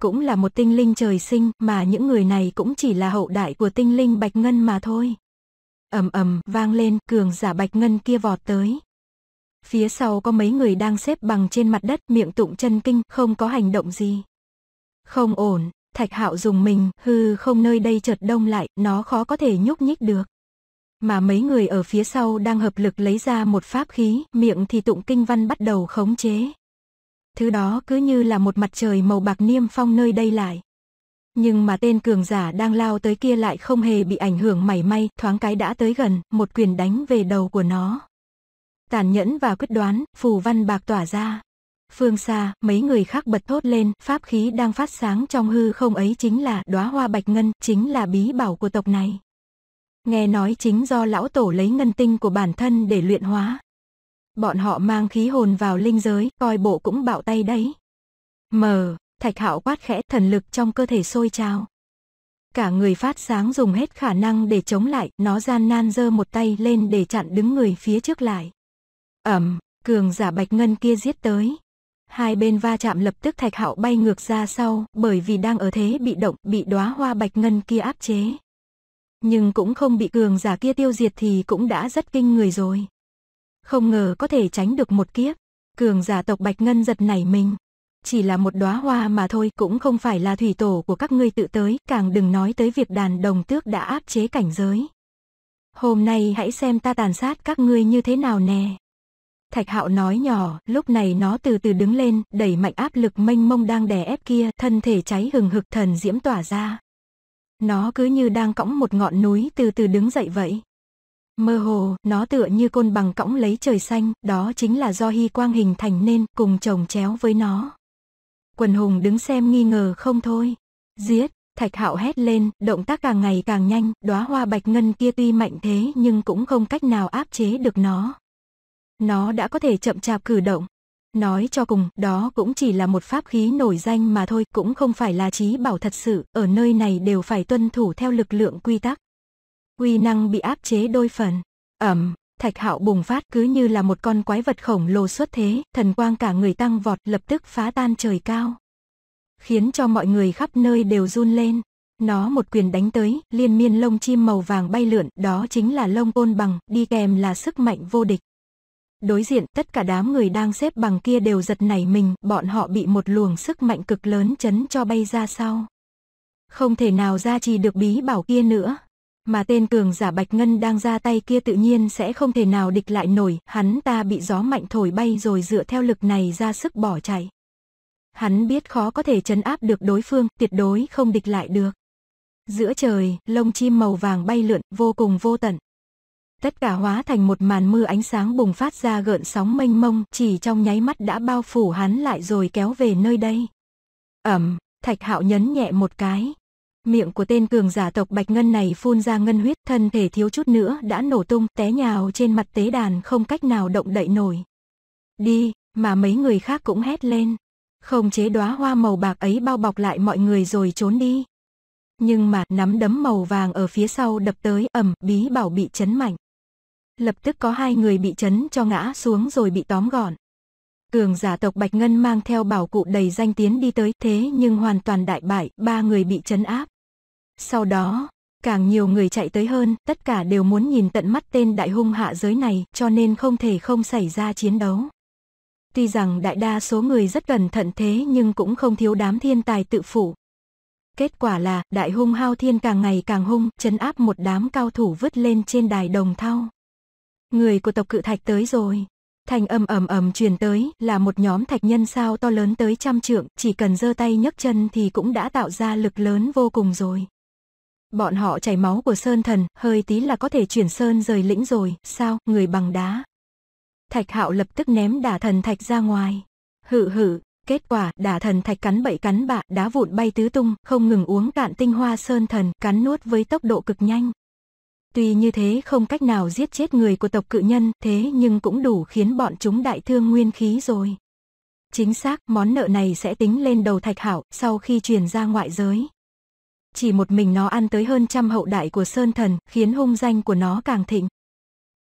cũng là một tinh linh trời sinh mà những người này cũng chỉ là hậu đại của tinh linh Bạch Ngân mà thôi. ầm ầm vang lên cường giả Bạch Ngân kia vọt tới. Phía sau có mấy người đang xếp bằng trên mặt đất miệng tụng chân kinh không có hành động gì. Không ổn, thạch hạo dùng mình hư không nơi đây chợt đông lại nó khó có thể nhúc nhích được. Mà mấy người ở phía sau đang hợp lực lấy ra một pháp khí miệng thì tụng kinh văn bắt đầu khống chế thứ đó cứ như là một mặt trời màu bạc niêm phong nơi đây lại. Nhưng mà tên cường giả đang lao tới kia lại không hề bị ảnh hưởng mảy may, thoáng cái đã tới gần, một quyền đánh về đầu của nó. Tàn nhẫn và quyết đoán, phù văn bạc tỏa ra. Phương xa, mấy người khác bật thốt lên, pháp khí đang phát sáng trong hư không ấy chính là đóa hoa bạch ngân, chính là bí bảo của tộc này. Nghe nói chính do lão tổ lấy ngân tinh của bản thân để luyện hóa, bọn họ mang khí hồn vào linh giới, coi bộ cũng bạo tay đấy. Mờ, thạch hạo quát khẽ thần lực trong cơ thể sôi trào. Cả người phát sáng dùng hết khả năng để chống lại, nó gian nan giơ một tay lên để chặn đứng người phía trước lại. Ẩm, cường giả bạch ngân kia giết tới. Hai bên va chạm lập tức thạch hạo bay ngược ra sau, bởi vì đang ở thế bị động, bị đóa hoa bạch ngân kia áp chế. Nhưng cũng không bị cường giả kia tiêu diệt thì cũng đã rất kinh người rồi không ngờ có thể tránh được một kiếp. Cường giả tộc Bạch Ngân giật nảy mình. Chỉ là một đóa hoa mà thôi cũng không phải là thủy tổ của các ngươi tự tới, càng đừng nói tới việc đàn đồng tước đã áp chế cảnh giới. Hôm nay hãy xem ta tàn sát các ngươi như thế nào nè. Thạch hạo nói nhỏ, lúc này nó từ từ đứng lên, đẩy mạnh áp lực mênh mông đang đè ép kia, thân thể cháy hừng hực thần diễm tỏa ra. Nó cứ như đang cõng một ngọn núi từ từ đứng dậy vậy. Mơ hồ, nó tựa như côn bằng cõng lấy trời xanh, đó chính là do hy quang hình thành nên, cùng chồng chéo với nó. Quần hùng đứng xem nghi ngờ không thôi. Giết, thạch hạo hét lên, động tác càng ngày càng nhanh, đóa hoa bạch ngân kia tuy mạnh thế nhưng cũng không cách nào áp chế được nó. Nó đã có thể chậm chạp cử động. Nói cho cùng, đó cũng chỉ là một pháp khí nổi danh mà thôi, cũng không phải là trí bảo thật sự, ở nơi này đều phải tuân thủ theo lực lượng quy tắc quy năng bị áp chế đôi phần. Ẩm, thạch hạo bùng phát cứ như là một con quái vật khổng lồ xuất thế, thần quang cả người tăng vọt lập tức phá tan trời cao. Khiến cho mọi người khắp nơi đều run lên. Nó một quyền đánh tới, liên miên lông chim màu vàng bay lượn, đó chính là lông côn bằng, đi kèm là sức mạnh vô địch. Đối diện, tất cả đám người đang xếp bằng kia đều giật nảy mình, bọn họ bị một luồng sức mạnh cực lớn chấn cho bay ra sau. Không thể nào ra trì được bí bảo kia nữa, mà tên cường giả Bạch Ngân đang ra tay kia tự nhiên sẽ không thể nào địch lại nổi, hắn ta bị gió mạnh thổi bay rồi dựa theo lực này ra sức bỏ chạy. Hắn biết khó có thể chấn áp được đối phương, tuyệt đối không địch lại được. Giữa trời, lông chim màu vàng bay lượn, vô cùng vô tận. Tất cả hóa thành một màn mưa ánh sáng bùng phát ra gợn sóng mênh mông, chỉ trong nháy mắt đã bao phủ hắn lại rồi kéo về nơi đây. Ẩm, thạch hạo nhấn nhẹ một cái, miệng của tên cường giả tộc Bạch Ngân này phun ra ngân huyết, thân thể thiếu chút nữa đã nổ tung, té nhào trên mặt tế đàn không cách nào động đậy nổi. Đi, mà mấy người khác cũng hét lên. Không chế đóa hoa màu bạc ấy bao bọc lại mọi người rồi trốn đi. Nhưng mà nắm đấm màu vàng ở phía sau đập tới ẩm, bí bảo bị chấn mạnh. Lập tức có hai người bị chấn cho ngã xuống rồi bị tóm gọn. Cường giả tộc Bạch Ngân mang theo bảo cụ đầy danh tiến đi tới thế nhưng hoàn toàn đại bại, ba người bị chấn áp. Sau đó, càng nhiều người chạy tới hơn, tất cả đều muốn nhìn tận mắt tên đại hung hạ giới này, cho nên không thể không xảy ra chiến đấu. Tuy rằng đại đa số người rất cẩn thận thế nhưng cũng không thiếu đám thiên tài tự phụ. Kết quả là, đại hung hao thiên càng ngày càng hung, chấn áp một đám cao thủ vứt lên trên đài đồng thau. Người của tộc cự thạch tới rồi. Thành âm ầm ầm truyền tới, là một nhóm thạch nhân sao to lớn tới trăm trượng, chỉ cần giơ tay nhấc chân thì cũng đã tạo ra lực lớn vô cùng rồi. Bọn họ chảy máu của sơn thần, hơi tí là có thể chuyển sơn rời lĩnh rồi, sao, người bằng đá. Thạch hạo lập tức ném đả thần thạch ra ngoài. Hự hự, kết quả, đả thần thạch cắn bậy cắn bạ, đá vụn bay tứ tung, không ngừng uống cạn tinh hoa sơn thần, cắn nuốt với tốc độ cực nhanh. Tuy như thế không cách nào giết chết người của tộc cự nhân, thế nhưng cũng đủ khiến bọn chúng đại thương nguyên khí rồi. Chính xác, món nợ này sẽ tính lên đầu thạch hảo, sau khi truyền ra ngoại giới chỉ một mình nó ăn tới hơn trăm hậu đại của Sơn Thần, khiến hung danh của nó càng thịnh.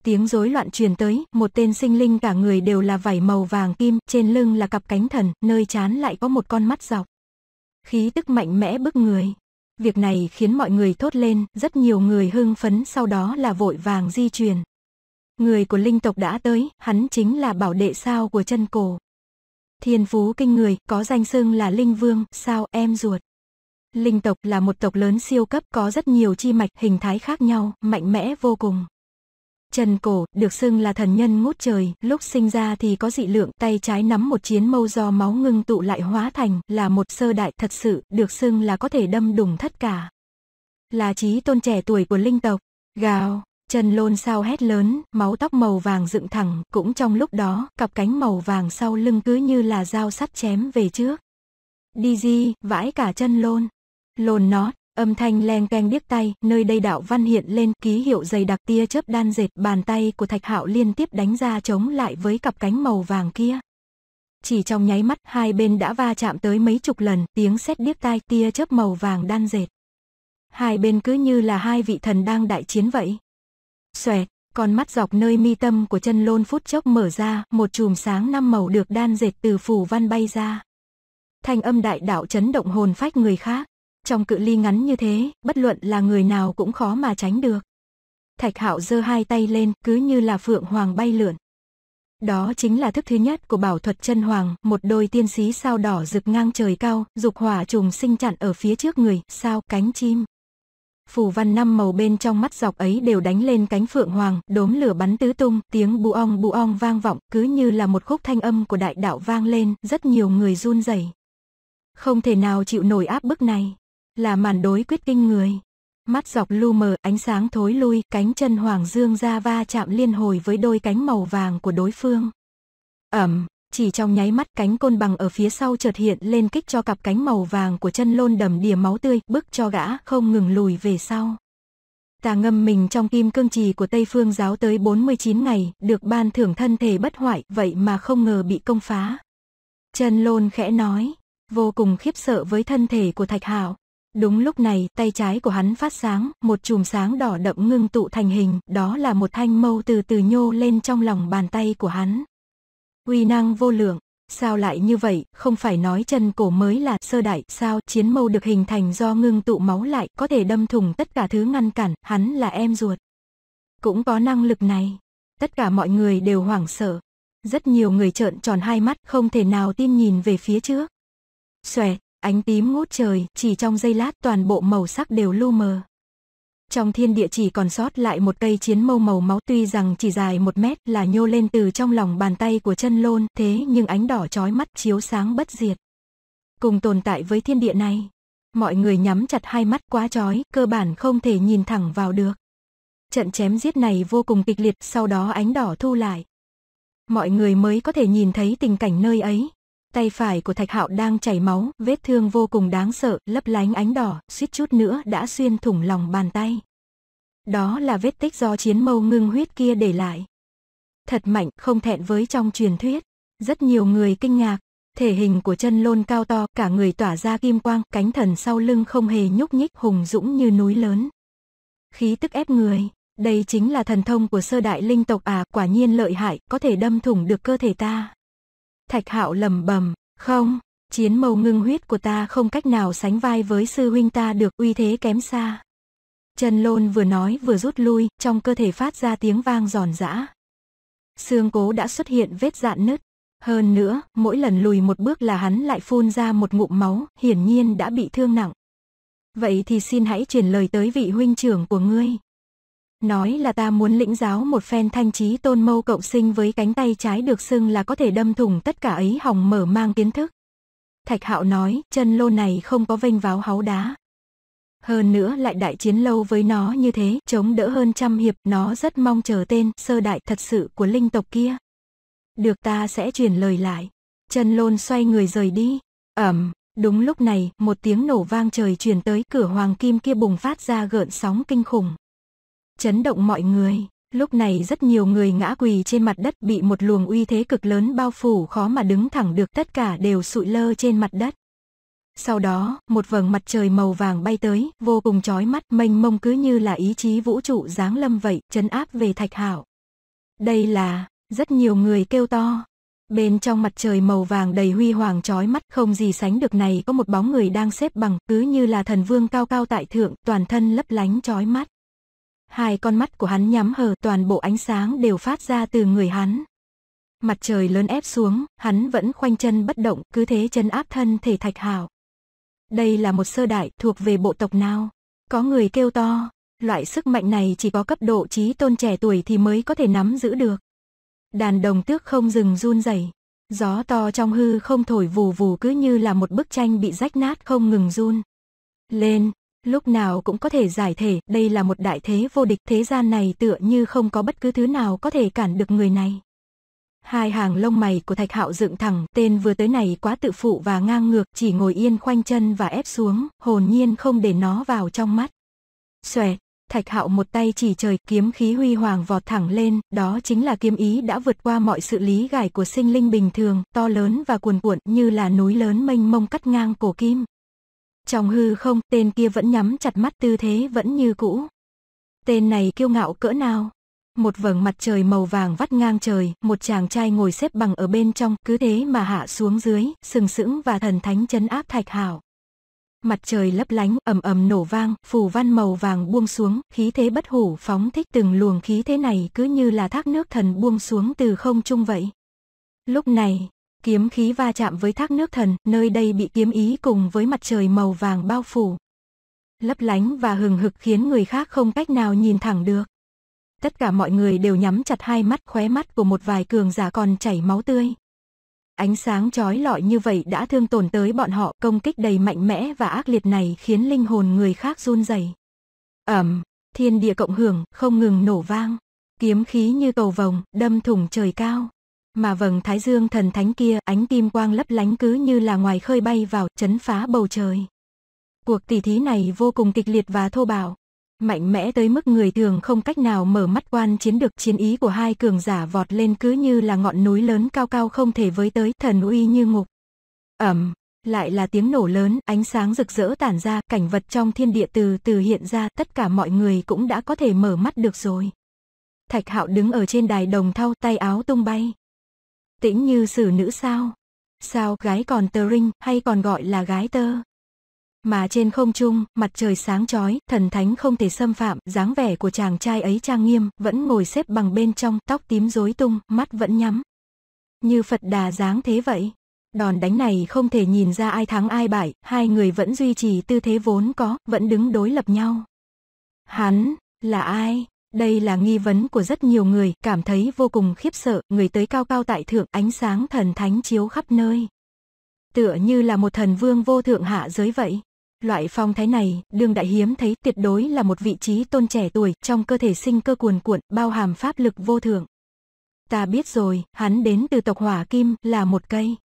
Tiếng rối loạn truyền tới, một tên sinh linh cả người đều là vảy màu vàng kim, trên lưng là cặp cánh thần, nơi chán lại có một con mắt dọc. Khí tức mạnh mẽ bức người. Việc này khiến mọi người thốt lên, rất nhiều người hưng phấn sau đó là vội vàng di truyền. Người của linh tộc đã tới, hắn chính là bảo đệ sao của chân cổ. Thiên phú kinh người, có danh xưng là linh vương, sao em ruột. Linh tộc là một tộc lớn siêu cấp có rất nhiều chi mạch hình thái khác nhau, mạnh mẽ vô cùng. Trần Cổ được xưng là thần nhân ngút trời, lúc sinh ra thì có dị lượng, tay trái nắm một chiến mâu do máu ngưng tụ lại hóa thành, là một sơ đại thật sự, được xưng là có thể đâm đùng thất cả. Là trí tôn trẻ tuổi của linh tộc, gào, Trần Lôn sao hét lớn, máu tóc màu vàng dựng thẳng, cũng trong lúc đó, cặp cánh màu vàng sau lưng cứ như là dao sắt chém về trước. Đi di, vãi cả chân Lôn lồn nó, âm thanh len keng điếc tay, nơi đây đạo văn hiện lên, ký hiệu dày đặc tia chớp đan dệt, bàn tay của Thạch Hạo liên tiếp đánh ra chống lại với cặp cánh màu vàng kia. Chỉ trong nháy mắt hai bên đã va chạm tới mấy chục lần, tiếng sét điếc tai tia chớp màu vàng đan dệt. Hai bên cứ như là hai vị thần đang đại chiến vậy. xòe con mắt dọc nơi mi tâm của chân lôn phút chốc mở ra, một chùm sáng năm màu được đan dệt từ phù văn bay ra. Thanh âm đại đạo chấn động hồn phách người khác. Trong cự ly ngắn như thế, bất luận là người nào cũng khó mà tránh được. Thạch Hạo giơ hai tay lên, cứ như là phượng hoàng bay lượn. Đó chính là thức thứ nhất của bảo thuật chân hoàng, một đôi tiên sĩ sao đỏ rực ngang trời cao, dục hỏa trùng sinh chặn ở phía trước người, sao cánh chim. Phù văn năm màu bên trong mắt dọc ấy đều đánh lên cánh phượng hoàng, đốm lửa bắn tứ tung, tiếng bu ong bu ong vang vọng, cứ như là một khúc thanh âm của đại đạo vang lên, rất nhiều người run rẩy. Không thể nào chịu nổi áp bức này là màn đối quyết kinh người. Mắt dọc lu mờ, ánh sáng thối lui, cánh chân Hoàng Dương ra va chạm liên hồi với đôi cánh màu vàng của đối phương. Ẩm, chỉ trong nháy mắt cánh côn bằng ở phía sau chợt hiện lên kích cho cặp cánh màu vàng của chân lôn đầm đìa máu tươi, bức cho gã không ngừng lùi về sau. ta ngâm mình trong kim cương trì của Tây Phương giáo tới 49 ngày, được ban thưởng thân thể bất hoại, vậy mà không ngờ bị công phá. chân Lôn khẽ nói, vô cùng khiếp sợ với thân thể của Thạch Hạo. Đúng lúc này, tay trái của hắn phát sáng, một chùm sáng đỏ đậm ngưng tụ thành hình, đó là một thanh mâu từ từ nhô lên trong lòng bàn tay của hắn. Uy năng vô lượng, sao lại như vậy, không phải nói chân cổ mới là sơ đại, sao chiến mâu được hình thành do ngưng tụ máu lại, có thể đâm thủng tất cả thứ ngăn cản, hắn là em ruột. Cũng có năng lực này, tất cả mọi người đều hoảng sợ. Rất nhiều người trợn tròn hai mắt không thể nào tin nhìn về phía trước. Xoẹt, Ánh tím ngút trời, chỉ trong giây lát toàn bộ màu sắc đều lu mờ. Trong thiên địa chỉ còn sót lại một cây chiến mâu màu máu tuy rằng chỉ dài một mét là nhô lên từ trong lòng bàn tay của chân lôn thế nhưng ánh đỏ chói mắt chiếu sáng bất diệt. Cùng tồn tại với thiên địa này, mọi người nhắm chặt hai mắt quá chói, cơ bản không thể nhìn thẳng vào được. Trận chém giết này vô cùng kịch liệt, sau đó ánh đỏ thu lại. Mọi người mới có thể nhìn thấy tình cảnh nơi ấy, Tay phải của Thạch Hạo đang chảy máu, vết thương vô cùng đáng sợ, lấp lánh ánh đỏ, suýt chút nữa đã xuyên thủng lòng bàn tay. Đó là vết tích do chiến mâu ngưng huyết kia để lại. Thật mạnh, không thẹn với trong truyền thuyết. Rất nhiều người kinh ngạc, thể hình của chân lôn cao to, cả người tỏa ra kim quang, cánh thần sau lưng không hề nhúc nhích, hùng dũng như núi lớn. Khí tức ép người, đây chính là thần thông của sơ đại linh tộc à, quả nhiên lợi hại, có thể đâm thủng được cơ thể ta. Thạch Hạo lầm bầm, không, chiến màu ngưng huyết của ta không cách nào sánh vai với sư huynh ta được uy thế kém xa. Trần Lôn vừa nói vừa rút lui, trong cơ thể phát ra tiếng vang giòn giã. Xương cố đã xuất hiện vết dạn nứt. Hơn nữa, mỗi lần lùi một bước là hắn lại phun ra một ngụm máu, hiển nhiên đã bị thương nặng. Vậy thì xin hãy truyền lời tới vị huynh trưởng của ngươi nói là ta muốn lĩnh giáo một phen thanh trí tôn mâu cộng sinh với cánh tay trái được xưng là có thể đâm thủng tất cả ấy hỏng mở mang kiến thức. Thạch hạo nói, chân lô này không có vênh váo háu đá. Hơn nữa lại đại chiến lâu với nó như thế, chống đỡ hơn trăm hiệp, nó rất mong chờ tên sơ đại thật sự của linh tộc kia. Được ta sẽ truyền lời lại. Chân lôn xoay người rời đi. Ẩm, đúng lúc này, một tiếng nổ vang trời truyền tới cửa hoàng kim kia bùng phát ra gợn sóng kinh khủng chấn động mọi người. Lúc này rất nhiều người ngã quỳ trên mặt đất bị một luồng uy thế cực lớn bao phủ khó mà đứng thẳng được tất cả đều sụi lơ trên mặt đất. Sau đó, một vầng mặt trời màu vàng bay tới, vô cùng chói mắt, mênh mông cứ như là ý chí vũ trụ giáng lâm vậy, chấn áp về Thạch Hạo. Đây là, rất nhiều người kêu to. Bên trong mặt trời màu vàng đầy huy hoàng chói mắt không gì sánh được này có một bóng người đang xếp bằng cứ như là thần vương cao cao tại thượng toàn thân lấp lánh chói mắt hai con mắt của hắn nhắm hờ toàn bộ ánh sáng đều phát ra từ người hắn. Mặt trời lớn ép xuống, hắn vẫn khoanh chân bất động, cứ thế chân áp thân thể thạch hào. Đây là một sơ đại thuộc về bộ tộc nào? Có người kêu to, loại sức mạnh này chỉ có cấp độ trí tôn trẻ tuổi thì mới có thể nắm giữ được. Đàn đồng tước không dừng run rẩy, gió to trong hư không thổi vù vù cứ như là một bức tranh bị rách nát không ngừng run. Lên, lúc nào cũng có thể giải thể, đây là một đại thế vô địch, thế gian này tựa như không có bất cứ thứ nào có thể cản được người này. Hai hàng lông mày của Thạch Hạo dựng thẳng, tên vừa tới này quá tự phụ và ngang ngược, chỉ ngồi yên khoanh chân và ép xuống, hồn nhiên không để nó vào trong mắt. xòe Thạch Hạo một tay chỉ trời, kiếm khí huy hoàng vọt thẳng lên, đó chính là kiếm ý đã vượt qua mọi sự lý giải của sinh linh bình thường, to lớn và cuồn cuộn như là núi lớn mênh mông cắt ngang cổ kim. Trong hư không, tên kia vẫn nhắm chặt mắt tư thế vẫn như cũ. Tên này kiêu ngạo cỡ nào? Một vầng mặt trời màu vàng vắt ngang trời, một chàng trai ngồi xếp bằng ở bên trong, cứ thế mà hạ xuống dưới, sừng sững và thần thánh chấn áp thạch hảo. Mặt trời lấp lánh, ầm ầm nổ vang, phù văn màu vàng buông xuống, khí thế bất hủ phóng thích từng luồng khí thế này cứ như là thác nước thần buông xuống từ không trung vậy. Lúc này, Kiếm khí va chạm với thác nước thần, nơi đây bị kiếm ý cùng với mặt trời màu vàng bao phủ. Lấp lánh và hừng hực khiến người khác không cách nào nhìn thẳng được. Tất cả mọi người đều nhắm chặt hai mắt khóe mắt của một vài cường giả còn chảy máu tươi. Ánh sáng chói lọi như vậy đã thương tổn tới bọn họ, công kích đầy mạnh mẽ và ác liệt này khiến linh hồn người khác run rẩy. Ẩm, thiên địa cộng hưởng, không ngừng nổ vang. Kiếm khí như cầu vồng, đâm thủng trời cao. Mà vầng thái dương thần thánh kia ánh kim quang lấp lánh cứ như là ngoài khơi bay vào chấn phá bầu trời. Cuộc tỉ thí này vô cùng kịch liệt và thô bạo. Mạnh mẽ tới mức người thường không cách nào mở mắt quan chiến được chiến ý của hai cường giả vọt lên cứ như là ngọn núi lớn cao cao không thể với tới thần uy như ngục. Ẩm, lại là tiếng nổ lớn, ánh sáng rực rỡ tản ra, cảnh vật trong thiên địa từ từ hiện ra, tất cả mọi người cũng đã có thể mở mắt được rồi. Thạch Hạo đứng ở trên đài đồng thau, tay áo tung bay tĩnh như xử nữ sao? Sao gái còn tơ rinh hay còn gọi là gái tơ? Mà trên không trung, mặt trời sáng chói, thần thánh không thể xâm phạm, dáng vẻ của chàng trai ấy trang nghiêm, vẫn ngồi xếp bằng bên trong, tóc tím rối tung, mắt vẫn nhắm. Như Phật đà dáng thế vậy. Đòn đánh này không thể nhìn ra ai thắng ai bại, hai người vẫn duy trì tư thế vốn có, vẫn đứng đối lập nhau. Hắn, là ai? Đây là nghi vấn của rất nhiều người, cảm thấy vô cùng khiếp sợ, người tới cao cao tại thượng, ánh sáng thần thánh chiếu khắp nơi. Tựa như là một thần vương vô thượng hạ giới vậy. Loại phong thái này, đương đại hiếm thấy tuyệt đối là một vị trí tôn trẻ tuổi, trong cơ thể sinh cơ cuồn cuộn, bao hàm pháp lực vô thượng. Ta biết rồi, hắn đến từ tộc hỏa kim, là một cây.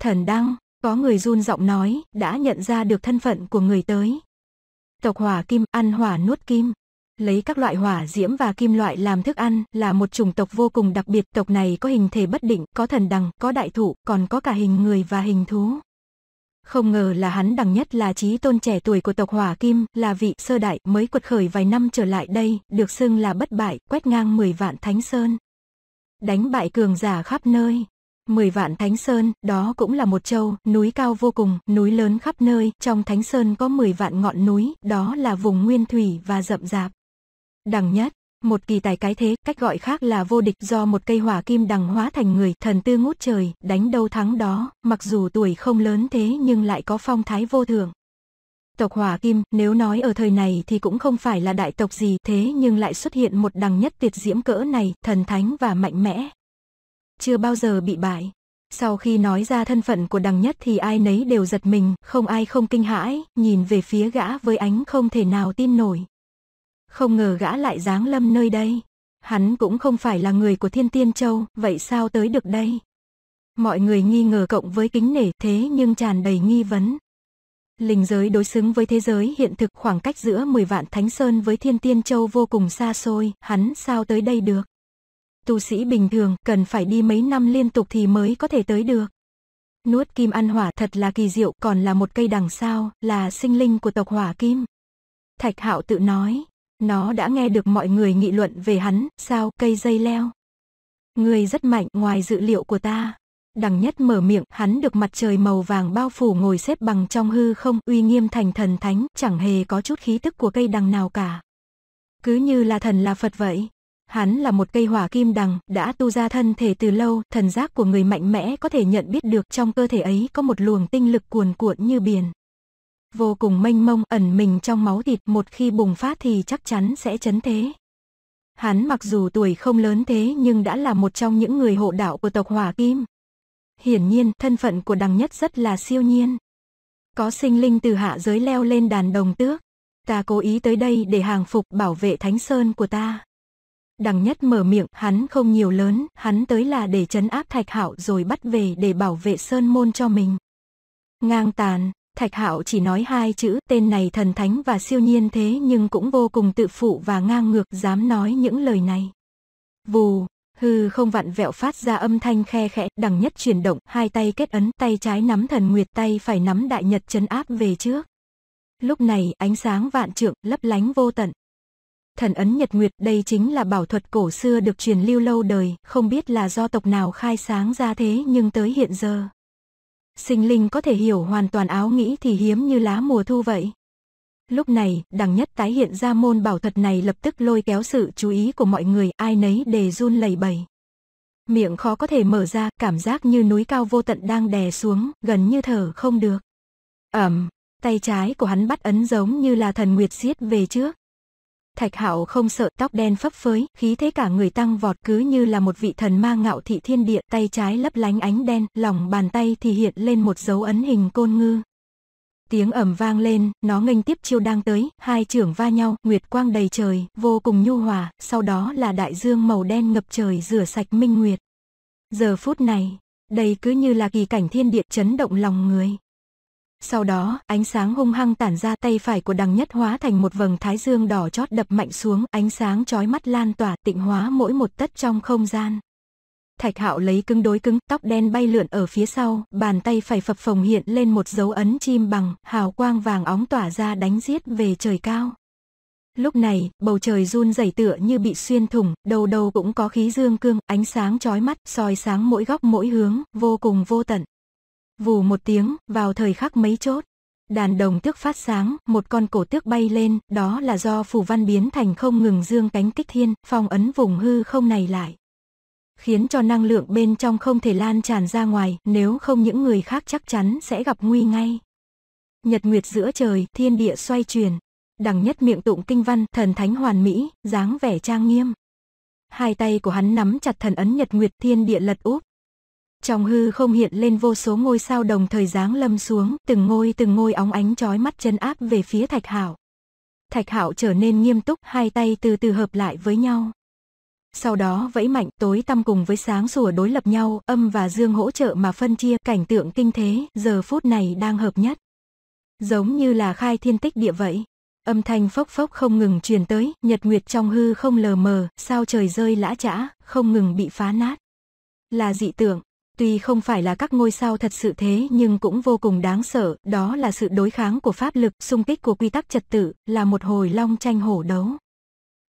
Thần đăng, có người run giọng nói, đã nhận ra được thân phận của người tới. Tộc hỏa kim, ăn hỏa nuốt kim lấy các loại hỏa diễm và kim loại làm thức ăn, là một chủng tộc vô cùng đặc biệt. Tộc này có hình thể bất định, có thần đằng, có đại thụ, còn có cả hình người và hình thú. Không ngờ là hắn đằng nhất là trí tôn trẻ tuổi của tộc Hỏa Kim, là vị sơ đại mới quật khởi vài năm trở lại đây, được xưng là bất bại, quét ngang 10 vạn thánh sơn. Đánh bại cường giả khắp nơi. 10 vạn thánh sơn, đó cũng là một châu, núi cao vô cùng, núi lớn khắp nơi, trong thánh sơn có 10 vạn ngọn núi, đó là vùng nguyên thủy và rậm rạp đằng nhất một kỳ tài cái thế, cách gọi khác là vô địch do một cây hỏa kim đằng hóa thành người, thần tư ngút trời, đánh đâu thắng đó, mặc dù tuổi không lớn thế nhưng lại có phong thái vô thường. Tộc hỏa kim, nếu nói ở thời này thì cũng không phải là đại tộc gì, thế nhưng lại xuất hiện một đằng nhất tuyệt diễm cỡ này, thần thánh và mạnh mẽ. Chưa bao giờ bị bại. Sau khi nói ra thân phận của đằng nhất thì ai nấy đều giật mình, không ai không kinh hãi, nhìn về phía gã với ánh không thể nào tin nổi không ngờ gã lại giáng lâm nơi đây. Hắn cũng không phải là người của Thiên Tiên Châu, vậy sao tới được đây? Mọi người nghi ngờ cộng với kính nể thế nhưng tràn đầy nghi vấn. Linh giới đối xứng với thế giới hiện thực khoảng cách giữa 10 vạn Thánh Sơn với Thiên Tiên Châu vô cùng xa xôi, hắn sao tới đây được? Tu sĩ bình thường cần phải đi mấy năm liên tục thì mới có thể tới được. Nuốt kim ăn hỏa thật là kỳ diệu còn là một cây đằng sao, là sinh linh của tộc hỏa kim. Thạch hạo tự nói, nó đã nghe được mọi người nghị luận về hắn, sao cây dây leo. Người rất mạnh ngoài dự liệu của ta. Đằng nhất mở miệng, hắn được mặt trời màu vàng bao phủ ngồi xếp bằng trong hư không, uy nghiêm thành thần thánh, chẳng hề có chút khí tức của cây đằng nào cả. Cứ như là thần là Phật vậy. Hắn là một cây hỏa kim đằng, đã tu ra thân thể từ lâu, thần giác của người mạnh mẽ có thể nhận biết được trong cơ thể ấy có một luồng tinh lực cuồn cuộn như biển vô cùng mênh mông ẩn mình trong máu thịt một khi bùng phát thì chắc chắn sẽ chấn thế. Hắn mặc dù tuổi không lớn thế nhưng đã là một trong những người hộ đạo của tộc Hỏa Kim. Hiển nhiên thân phận của đằng nhất rất là siêu nhiên. Có sinh linh từ hạ giới leo lên đàn đồng tước. Ta cố ý tới đây để hàng phục bảo vệ thánh sơn của ta. Đằng nhất mở miệng, hắn không nhiều lớn, hắn tới là để chấn áp thạch hạo rồi bắt về để bảo vệ sơn môn cho mình. Ngang tàn, Thạch Hạo chỉ nói hai chữ tên này thần thánh và siêu nhiên thế nhưng cũng vô cùng tự phụ và ngang ngược dám nói những lời này. Vù, hư không vặn vẹo phát ra âm thanh khe khẽ, đằng nhất chuyển động, hai tay kết ấn, tay trái nắm thần nguyệt tay phải nắm đại nhật chấn áp về trước. Lúc này ánh sáng vạn trượng lấp lánh vô tận. Thần ấn nhật nguyệt đây chính là bảo thuật cổ xưa được truyền lưu lâu đời, không biết là do tộc nào khai sáng ra thế nhưng tới hiện giờ, sinh linh có thể hiểu hoàn toàn áo nghĩ thì hiếm như lá mùa thu vậy. Lúc này, đằng nhất tái hiện ra môn bảo thuật này lập tức lôi kéo sự chú ý của mọi người, ai nấy đều run lẩy bẩy. Miệng khó có thể mở ra, cảm giác như núi cao vô tận đang đè xuống, gần như thở không được. Ẩm, tay trái của hắn bắt ấn giống như là thần nguyệt siết về trước, Thạch Hạo không sợ, tóc đen phấp phới, khí thế cả người tăng vọt cứ như là một vị thần ma ngạo thị thiên địa, tay trái lấp lánh ánh đen, lòng bàn tay thì hiện lên một dấu ấn hình côn ngư. Tiếng ầm vang lên, nó nghênh tiếp chiêu đang tới, hai trưởng va nhau, nguyệt quang đầy trời, vô cùng nhu hòa, sau đó là đại dương màu đen ngập trời rửa sạch minh nguyệt. Giờ phút này, đây cứ như là kỳ cảnh thiên địa chấn động lòng người. Sau đó, ánh sáng hung hăng tản ra tay phải của đằng nhất hóa thành một vầng thái dương đỏ chót đập mạnh xuống, ánh sáng chói mắt lan tỏa tịnh hóa mỗi một tất trong không gian. Thạch hạo lấy cứng đối cứng, tóc đen bay lượn ở phía sau, bàn tay phải phập phồng hiện lên một dấu ấn chim bằng, hào quang vàng óng tỏa ra đánh giết về trời cao. Lúc này, bầu trời run rẩy tựa như bị xuyên thủng, đầu đầu cũng có khí dương cương, ánh sáng chói mắt, soi sáng mỗi góc mỗi hướng, vô cùng vô tận. Vù một tiếng, vào thời khắc mấy chốt. Đàn đồng tước phát sáng, một con cổ tước bay lên, đó là do phù văn biến thành không ngừng dương cánh kích thiên, phong ấn vùng hư không này lại. Khiến cho năng lượng bên trong không thể lan tràn ra ngoài, nếu không những người khác chắc chắn sẽ gặp nguy ngay. Nhật nguyệt giữa trời, thiên địa xoay chuyển. Đằng nhất miệng tụng kinh văn, thần thánh hoàn mỹ, dáng vẻ trang nghiêm. Hai tay của hắn nắm chặt thần ấn nhật nguyệt thiên địa lật úp, trong hư không hiện lên vô số ngôi sao đồng thời giáng lâm xuống, từng ngôi từng ngôi óng ánh chói mắt chân áp về phía Thạch Hạo. Thạch Hạo trở nên nghiêm túc, hai tay từ từ hợp lại với nhau. Sau đó vẫy mạnh tối tăm cùng với sáng sủa đối lập nhau, âm và dương hỗ trợ mà phân chia cảnh tượng kinh thế, giờ phút này đang hợp nhất. Giống như là khai thiên tích địa vậy. Âm thanh phốc phốc không ngừng truyền tới, nhật nguyệt trong hư không lờ mờ, sao trời rơi lã chã, không ngừng bị phá nát. Là dị tượng, Tuy không phải là các ngôi sao thật sự thế nhưng cũng vô cùng đáng sợ, đó là sự đối kháng của pháp lực, xung kích của quy tắc trật tự, là một hồi long tranh hổ đấu.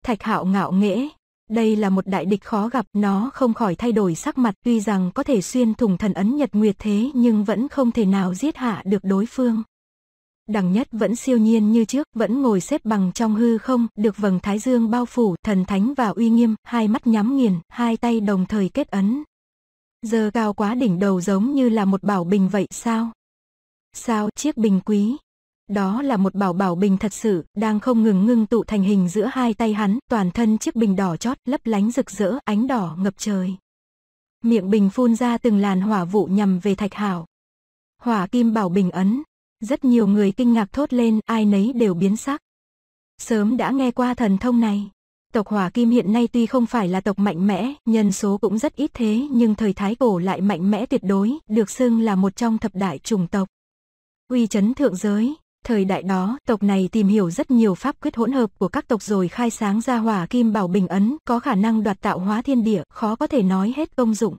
Thạch hạo ngạo nghễ, đây là một đại địch khó gặp, nó không khỏi thay đổi sắc mặt tuy rằng có thể xuyên thủng thần ấn nhật nguyệt thế nhưng vẫn không thể nào giết hạ được đối phương. Đằng nhất vẫn siêu nhiên như trước, vẫn ngồi xếp bằng trong hư không, được vầng thái dương bao phủ, thần thánh và uy nghiêm, hai mắt nhắm nghiền, hai tay đồng thời kết ấn giờ cao quá đỉnh đầu giống như là một bảo bình vậy sao? Sao chiếc bình quý? Đó là một bảo bảo bình thật sự, đang không ngừng ngưng tụ thành hình giữa hai tay hắn, toàn thân chiếc bình đỏ chót, lấp lánh rực rỡ, ánh đỏ ngập trời. Miệng bình phun ra từng làn hỏa vụ nhằm về Thạch Hảo. Hỏa kim bảo bình ấn, rất nhiều người kinh ngạc thốt lên, ai nấy đều biến sắc. Sớm đã nghe qua thần thông này. Tộc Hỏa Kim hiện nay tuy không phải là tộc mạnh mẽ, nhân số cũng rất ít thế nhưng thời Thái Cổ lại mạnh mẽ tuyệt đối, được xưng là một trong thập đại chủng tộc. Uy chấn thượng giới, thời đại đó, tộc này tìm hiểu rất nhiều pháp quyết hỗn hợp của các tộc rồi khai sáng ra Hỏa Kim Bảo Bình Ấn, có khả năng đoạt tạo hóa thiên địa, khó có thể nói hết công dụng.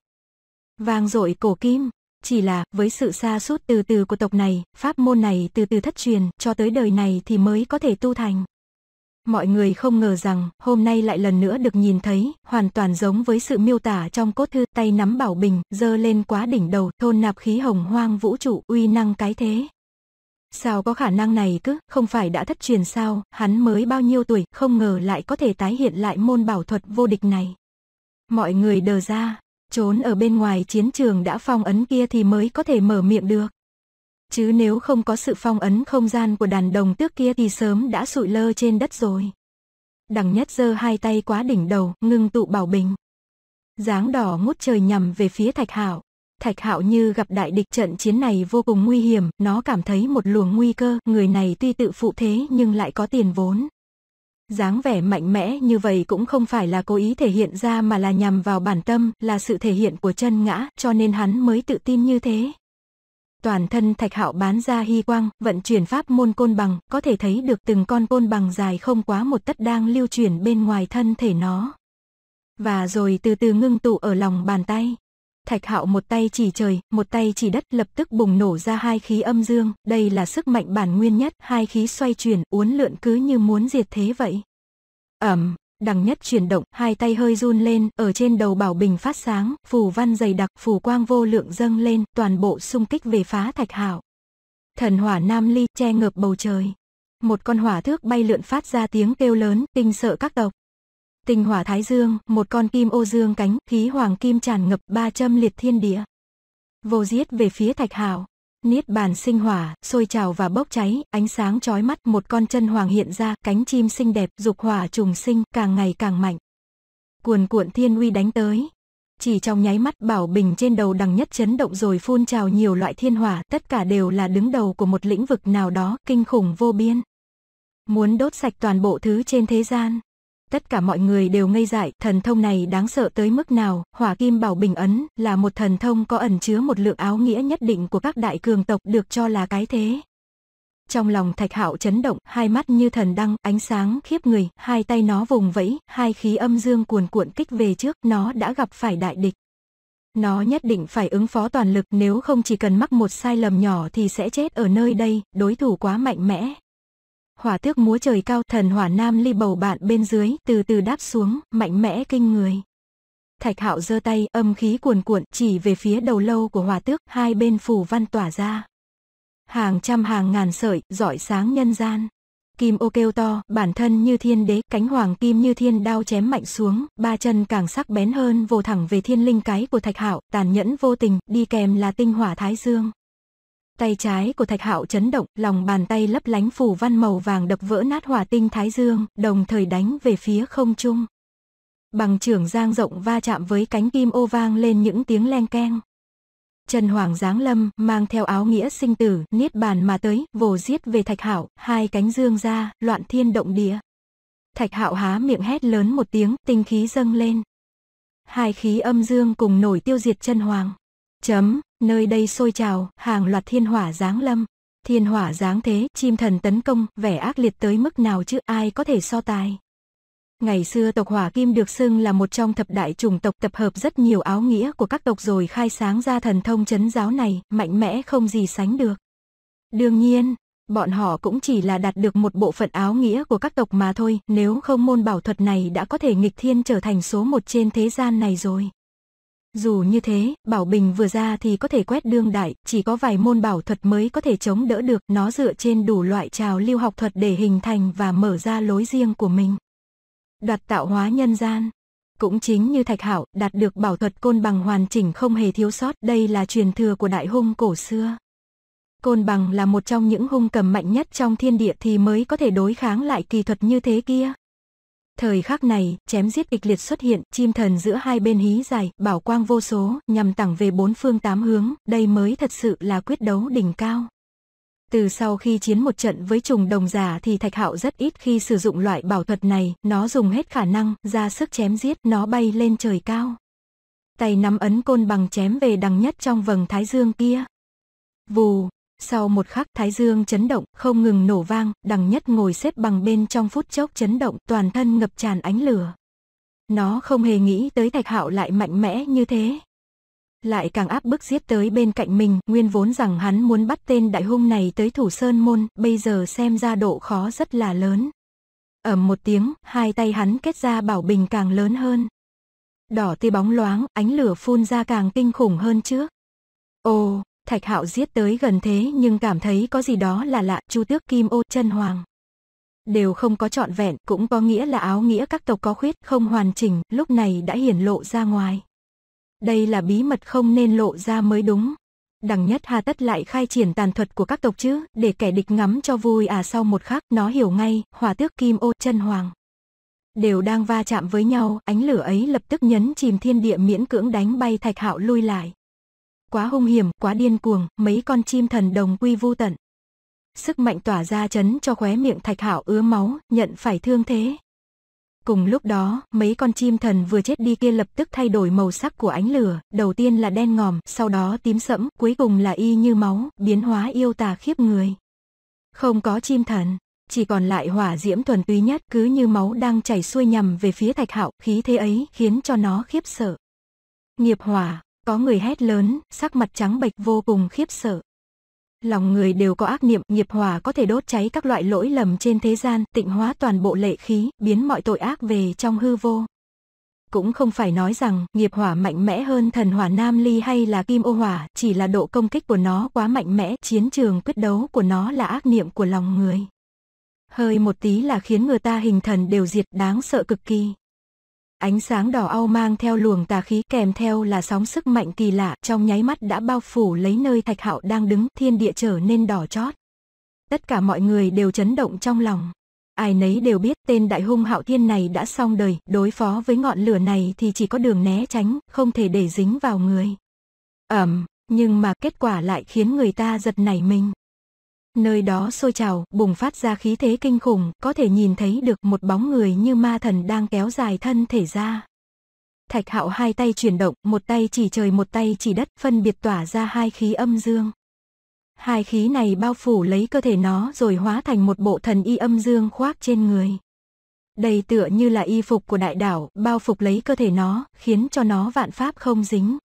Vang dội cổ kim, chỉ là, với sự xa suốt từ từ của tộc này, pháp môn này từ từ thất truyền, cho tới đời này thì mới có thể tu thành. Mọi người không ngờ rằng, hôm nay lại lần nữa được nhìn thấy, hoàn toàn giống với sự miêu tả trong cốt thư, tay nắm bảo bình, dơ lên quá đỉnh đầu, thôn nạp khí hồng hoang vũ trụ, uy năng cái thế. Sao có khả năng này cứ, không phải đã thất truyền sao, hắn mới bao nhiêu tuổi, không ngờ lại có thể tái hiện lại môn bảo thuật vô địch này. Mọi người đờ ra, trốn ở bên ngoài chiến trường đã phong ấn kia thì mới có thể mở miệng được chứ nếu không có sự phong ấn không gian của đàn đồng tước kia thì sớm đã sụi lơ trên đất rồi. Đằng nhất giơ hai tay quá đỉnh đầu, ngưng tụ bảo bình. Dáng đỏ ngút trời nhằm về phía Thạch Hạo. Thạch Hạo như gặp đại địch trận chiến này vô cùng nguy hiểm, nó cảm thấy một luồng nguy cơ, người này tuy tự phụ thế nhưng lại có tiền vốn. Dáng vẻ mạnh mẽ như vậy cũng không phải là cố ý thể hiện ra mà là nhằm vào bản tâm, là sự thể hiện của chân ngã, cho nên hắn mới tự tin như thế toàn thân thạch hạo bán ra hy quang, vận chuyển pháp môn côn bằng, có thể thấy được từng con côn bằng dài không quá một tấc đang lưu chuyển bên ngoài thân thể nó. Và rồi từ từ ngưng tụ ở lòng bàn tay. Thạch hạo một tay chỉ trời, một tay chỉ đất lập tức bùng nổ ra hai khí âm dương, đây là sức mạnh bản nguyên nhất, hai khí xoay chuyển, uốn lượn cứ như muốn diệt thế vậy. Ẩm, Đằng nhất chuyển động, hai tay hơi run lên, ở trên đầu bảo bình phát sáng, phù văn dày đặc, phù quang vô lượng dâng lên, toàn bộ xung kích về phá thạch hảo. Thần hỏa nam ly che ngợp bầu trời. Một con hỏa thước bay lượn phát ra tiếng kêu lớn, kinh sợ các tộc. Tình hỏa thái dương, một con kim ô dương cánh, khí hoàng kim tràn ngập ba châm liệt thiên địa. Vô giết về phía thạch hảo. Niết bàn sinh hỏa, sôi trào và bốc cháy, ánh sáng chói mắt, một con chân hoàng hiện ra, cánh chim xinh đẹp, dục hỏa trùng sinh, càng ngày càng mạnh. Cuồn cuộn thiên uy đánh tới. Chỉ trong nháy mắt bảo bình trên đầu đằng nhất chấn động rồi phun trào nhiều loại thiên hỏa, tất cả đều là đứng đầu của một lĩnh vực nào đó, kinh khủng vô biên. Muốn đốt sạch toàn bộ thứ trên thế gian. Tất cả mọi người đều ngây dại, thần thông này đáng sợ tới mức nào, hỏa kim bảo bình ấn, là một thần thông có ẩn chứa một lượng áo nghĩa nhất định của các đại cường tộc được cho là cái thế. Trong lòng thạch hạo chấn động, hai mắt như thần đăng, ánh sáng khiếp người, hai tay nó vùng vẫy, hai khí âm dương cuồn cuộn kích về trước, nó đã gặp phải đại địch. Nó nhất định phải ứng phó toàn lực nếu không chỉ cần mắc một sai lầm nhỏ thì sẽ chết ở nơi đây, đối thủ quá mạnh mẽ, hỏa tước múa trời cao thần hỏa nam ly bầu bạn bên dưới từ từ đáp xuống mạnh mẽ kinh người thạch hạo giơ tay âm khí cuồn cuộn chỉ về phía đầu lâu của hỏa tước hai bên phủ văn tỏa ra hàng trăm hàng ngàn sợi giỏi sáng nhân gian kim ô kêu to bản thân như thiên đế cánh hoàng kim như thiên đao chém mạnh xuống ba chân càng sắc bén hơn vồ thẳng về thiên linh cái của thạch hạo tàn nhẫn vô tình đi kèm là tinh hỏa thái dương tay trái của Thạch Hạo chấn động, lòng bàn tay lấp lánh phù văn màu vàng đập vỡ nát hỏa tinh thái dương, đồng thời đánh về phía không trung. Bằng trưởng giang rộng va chạm với cánh kim ô vang lên những tiếng leng keng. Trần Hoàng giáng lâm, mang theo áo nghĩa sinh tử, niết bàn mà tới, vồ giết về Thạch Hạo, hai cánh dương ra, loạn thiên động địa. Thạch Hạo há miệng hét lớn một tiếng, tinh khí dâng lên. Hai khí âm dương cùng nổi tiêu diệt Trần Hoàng. Chấm Nơi đây sôi trào, hàng loạt thiên hỏa giáng lâm. Thiên hỏa giáng thế, chim thần tấn công, vẻ ác liệt tới mức nào chứ ai có thể so tài. Ngày xưa tộc hỏa kim được xưng là một trong thập đại chủng tộc tập hợp rất nhiều áo nghĩa của các tộc rồi khai sáng ra thần thông chấn giáo này, mạnh mẽ không gì sánh được. Đương nhiên, bọn họ cũng chỉ là đạt được một bộ phận áo nghĩa của các tộc mà thôi, nếu không môn bảo thuật này đã có thể nghịch thiên trở thành số một trên thế gian này rồi. Dù như thế, bảo bình vừa ra thì có thể quét đương đại, chỉ có vài môn bảo thuật mới có thể chống đỡ được, nó dựa trên đủ loại trào lưu học thuật để hình thành và mở ra lối riêng của mình. Đoạt tạo hóa nhân gian cũng chính như Thạch Hảo, đạt được bảo thuật côn bằng hoàn chỉnh không hề thiếu sót, đây là truyền thừa của đại hung cổ xưa. Côn bằng là một trong những hung cầm mạnh nhất trong thiên địa thì mới có thể đối kháng lại kỳ thuật như thế kia. Thời khắc này, chém giết kịch liệt xuất hiện, chim thần giữa hai bên hí dài, bảo quang vô số, nhằm thẳng về bốn phương tám hướng, đây mới thật sự là quyết đấu đỉnh cao. Từ sau khi chiến một trận với trùng đồng giả thì Thạch Hạo rất ít khi sử dụng loại bảo thuật này, nó dùng hết khả năng, ra sức chém giết, nó bay lên trời cao. Tay nắm ấn côn bằng chém về đằng nhất trong vầng thái dương kia. Vù, sau một khắc thái dương chấn động, không ngừng nổ vang, đằng nhất ngồi xếp bằng bên trong phút chốc chấn động, toàn thân ngập tràn ánh lửa. Nó không hề nghĩ tới thạch hạo lại mạnh mẽ như thế. Lại càng áp bức giết tới bên cạnh mình, nguyên vốn rằng hắn muốn bắt tên đại hung này tới thủ sơn môn, bây giờ xem ra độ khó rất là lớn. ầm một tiếng, hai tay hắn kết ra bảo bình càng lớn hơn. Đỏ tươi bóng loáng, ánh lửa phun ra càng kinh khủng hơn trước. Ồ, Thạch Hạo giết tới gần thế nhưng cảm thấy có gì đó là lạ, Chu Tước Kim Ô Chân Hoàng đều không có trọn vẹn, cũng có nghĩa là áo nghĩa các tộc có khuyết không hoàn chỉnh, lúc này đã hiển lộ ra ngoài. Đây là bí mật không nên lộ ra mới đúng. Đằng nhất hà tất lại khai triển tàn thuật của các tộc chứ, để kẻ địch ngắm cho vui à sau một khắc nó hiểu ngay, hỏa tước kim ô chân hoàng. Đều đang va chạm với nhau, ánh lửa ấy lập tức nhấn chìm thiên địa miễn cưỡng đánh bay thạch hạo lui lại quá hung hiểm, quá điên cuồng, mấy con chim thần đồng quy vu tận. Sức mạnh tỏa ra chấn cho khóe miệng Thạch Hạo ứa máu, nhận phải thương thế. Cùng lúc đó, mấy con chim thần vừa chết đi kia lập tức thay đổi màu sắc của ánh lửa, đầu tiên là đen ngòm, sau đó tím sẫm, cuối cùng là y như máu, biến hóa yêu tà khiếp người. Không có chim thần, chỉ còn lại hỏa diễm thuần túy nhất cứ như máu đang chảy xuôi nhằm về phía thạch hạo, khí thế ấy khiến cho nó khiếp sợ. Nghiệp hỏa, có người hét lớn, sắc mặt trắng bệch vô cùng khiếp sợ. Lòng người đều có ác niệm, nghiệp hỏa có thể đốt cháy các loại lỗi lầm trên thế gian, tịnh hóa toàn bộ lệ khí, biến mọi tội ác về trong hư vô. Cũng không phải nói rằng nghiệp hỏa mạnh mẽ hơn thần hỏa Nam Ly hay là kim ô hỏa, chỉ là độ công kích của nó quá mạnh mẽ, chiến trường quyết đấu của nó là ác niệm của lòng người. Hơi một tí là khiến người ta hình thần đều diệt đáng sợ cực kỳ. Ánh sáng đỏ au mang theo luồng tà khí kèm theo là sóng sức mạnh kỳ lạ trong nháy mắt đã bao phủ lấy nơi thạch hạo đang đứng thiên địa trở nên đỏ chót. Tất cả mọi người đều chấn động trong lòng. Ai nấy đều biết tên đại hung hạo thiên này đã xong đời, đối phó với ngọn lửa này thì chỉ có đường né tránh, không thể để dính vào người. Ẩm, nhưng mà kết quả lại khiến người ta giật nảy mình. Nơi đó sôi trào, bùng phát ra khí thế kinh khủng, có thể nhìn thấy được một bóng người như ma thần đang kéo dài thân thể ra. Thạch hạo hai tay chuyển động, một tay chỉ trời một tay chỉ đất, phân biệt tỏa ra hai khí âm dương. Hai khí này bao phủ lấy cơ thể nó rồi hóa thành một bộ thần y âm dương khoác trên người. Đầy tựa như là y phục của đại đảo, bao phục lấy cơ thể nó, khiến cho nó vạn pháp không dính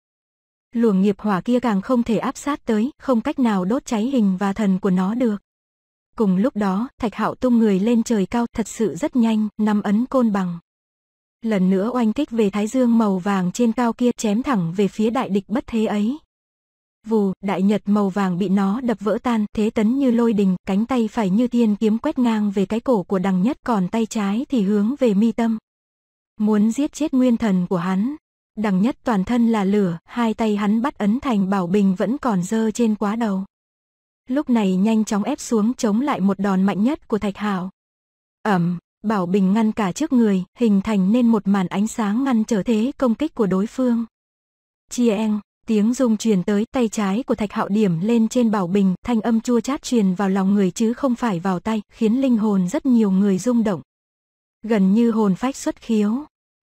luồng nghiệp hỏa kia càng không thể áp sát tới, không cách nào đốt cháy hình và thần của nó được. Cùng lúc đó, Thạch Hạo tung người lên trời cao thật sự rất nhanh, nắm ấn côn bằng. Lần nữa oanh kích về thái dương màu vàng trên cao kia chém thẳng về phía đại địch bất thế ấy. Vù, đại nhật màu vàng bị nó đập vỡ tan, thế tấn như lôi đình, cánh tay phải như thiên kiếm quét ngang về cái cổ của đằng nhất còn tay trái thì hướng về mi tâm. Muốn giết chết nguyên thần của hắn, đằng nhất toàn thân là lửa, hai tay hắn bắt ấn thành bảo bình vẫn còn dơ trên quá đầu. Lúc này nhanh chóng ép xuống chống lại một đòn mạnh nhất của Thạch Hạo. Ẩm, bảo bình ngăn cả trước người, hình thành nên một màn ánh sáng ngăn trở thế công kích của đối phương. Chia eng, tiếng rung truyền tới tay trái của Thạch Hạo điểm lên trên bảo bình, thanh âm chua chát truyền vào lòng người chứ không phải vào tay, khiến linh hồn rất nhiều người rung động. Gần như hồn phách xuất khiếu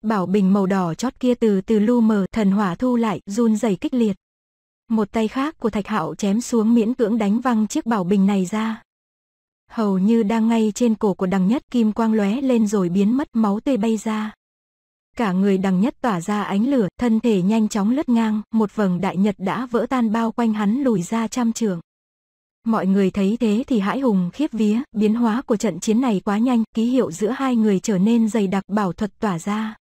bảo bình màu đỏ chót kia từ từ lu mờ thần hỏa thu lại, run rẩy kích liệt. Một tay khác của Thạch Hạo chém xuống miễn cưỡng đánh văng chiếc bảo bình này ra. Hầu như đang ngay trên cổ của đằng nhất kim quang lóe lên rồi biến mất máu tươi bay ra. Cả người đằng nhất tỏa ra ánh lửa, thân thể nhanh chóng lướt ngang, một vầng đại nhật đã vỡ tan bao quanh hắn lùi ra trăm trường. Mọi người thấy thế thì hãi hùng khiếp vía, biến hóa của trận chiến này quá nhanh, ký hiệu giữa hai người trở nên dày đặc bảo thuật tỏa ra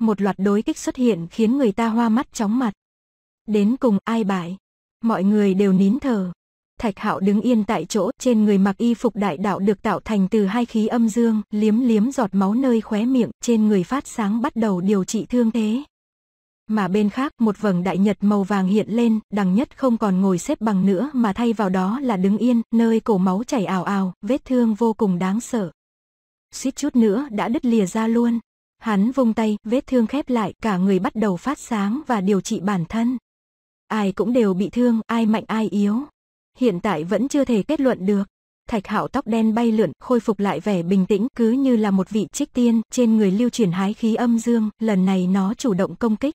một loạt đối kích xuất hiện khiến người ta hoa mắt chóng mặt. Đến cùng ai bại, mọi người đều nín thở. Thạch Hạo đứng yên tại chỗ, trên người mặc y phục đại đạo được tạo thành từ hai khí âm dương, liếm liếm giọt máu nơi khóe miệng, trên người phát sáng bắt đầu điều trị thương thế. Mà bên khác, một vầng đại nhật màu vàng hiện lên, đằng nhất không còn ngồi xếp bằng nữa mà thay vào đó là đứng yên, nơi cổ máu chảy ào ào, vết thương vô cùng đáng sợ. Suýt chút nữa đã đứt lìa ra luôn. Hắn vung tay, vết thương khép lại, cả người bắt đầu phát sáng và điều trị bản thân. Ai cũng đều bị thương, ai mạnh ai yếu. Hiện tại vẫn chưa thể kết luận được. Thạch hạo tóc đen bay lượn, khôi phục lại vẻ bình tĩnh, cứ như là một vị trích tiên, trên người lưu chuyển hái khí âm dương, lần này nó chủ động công kích.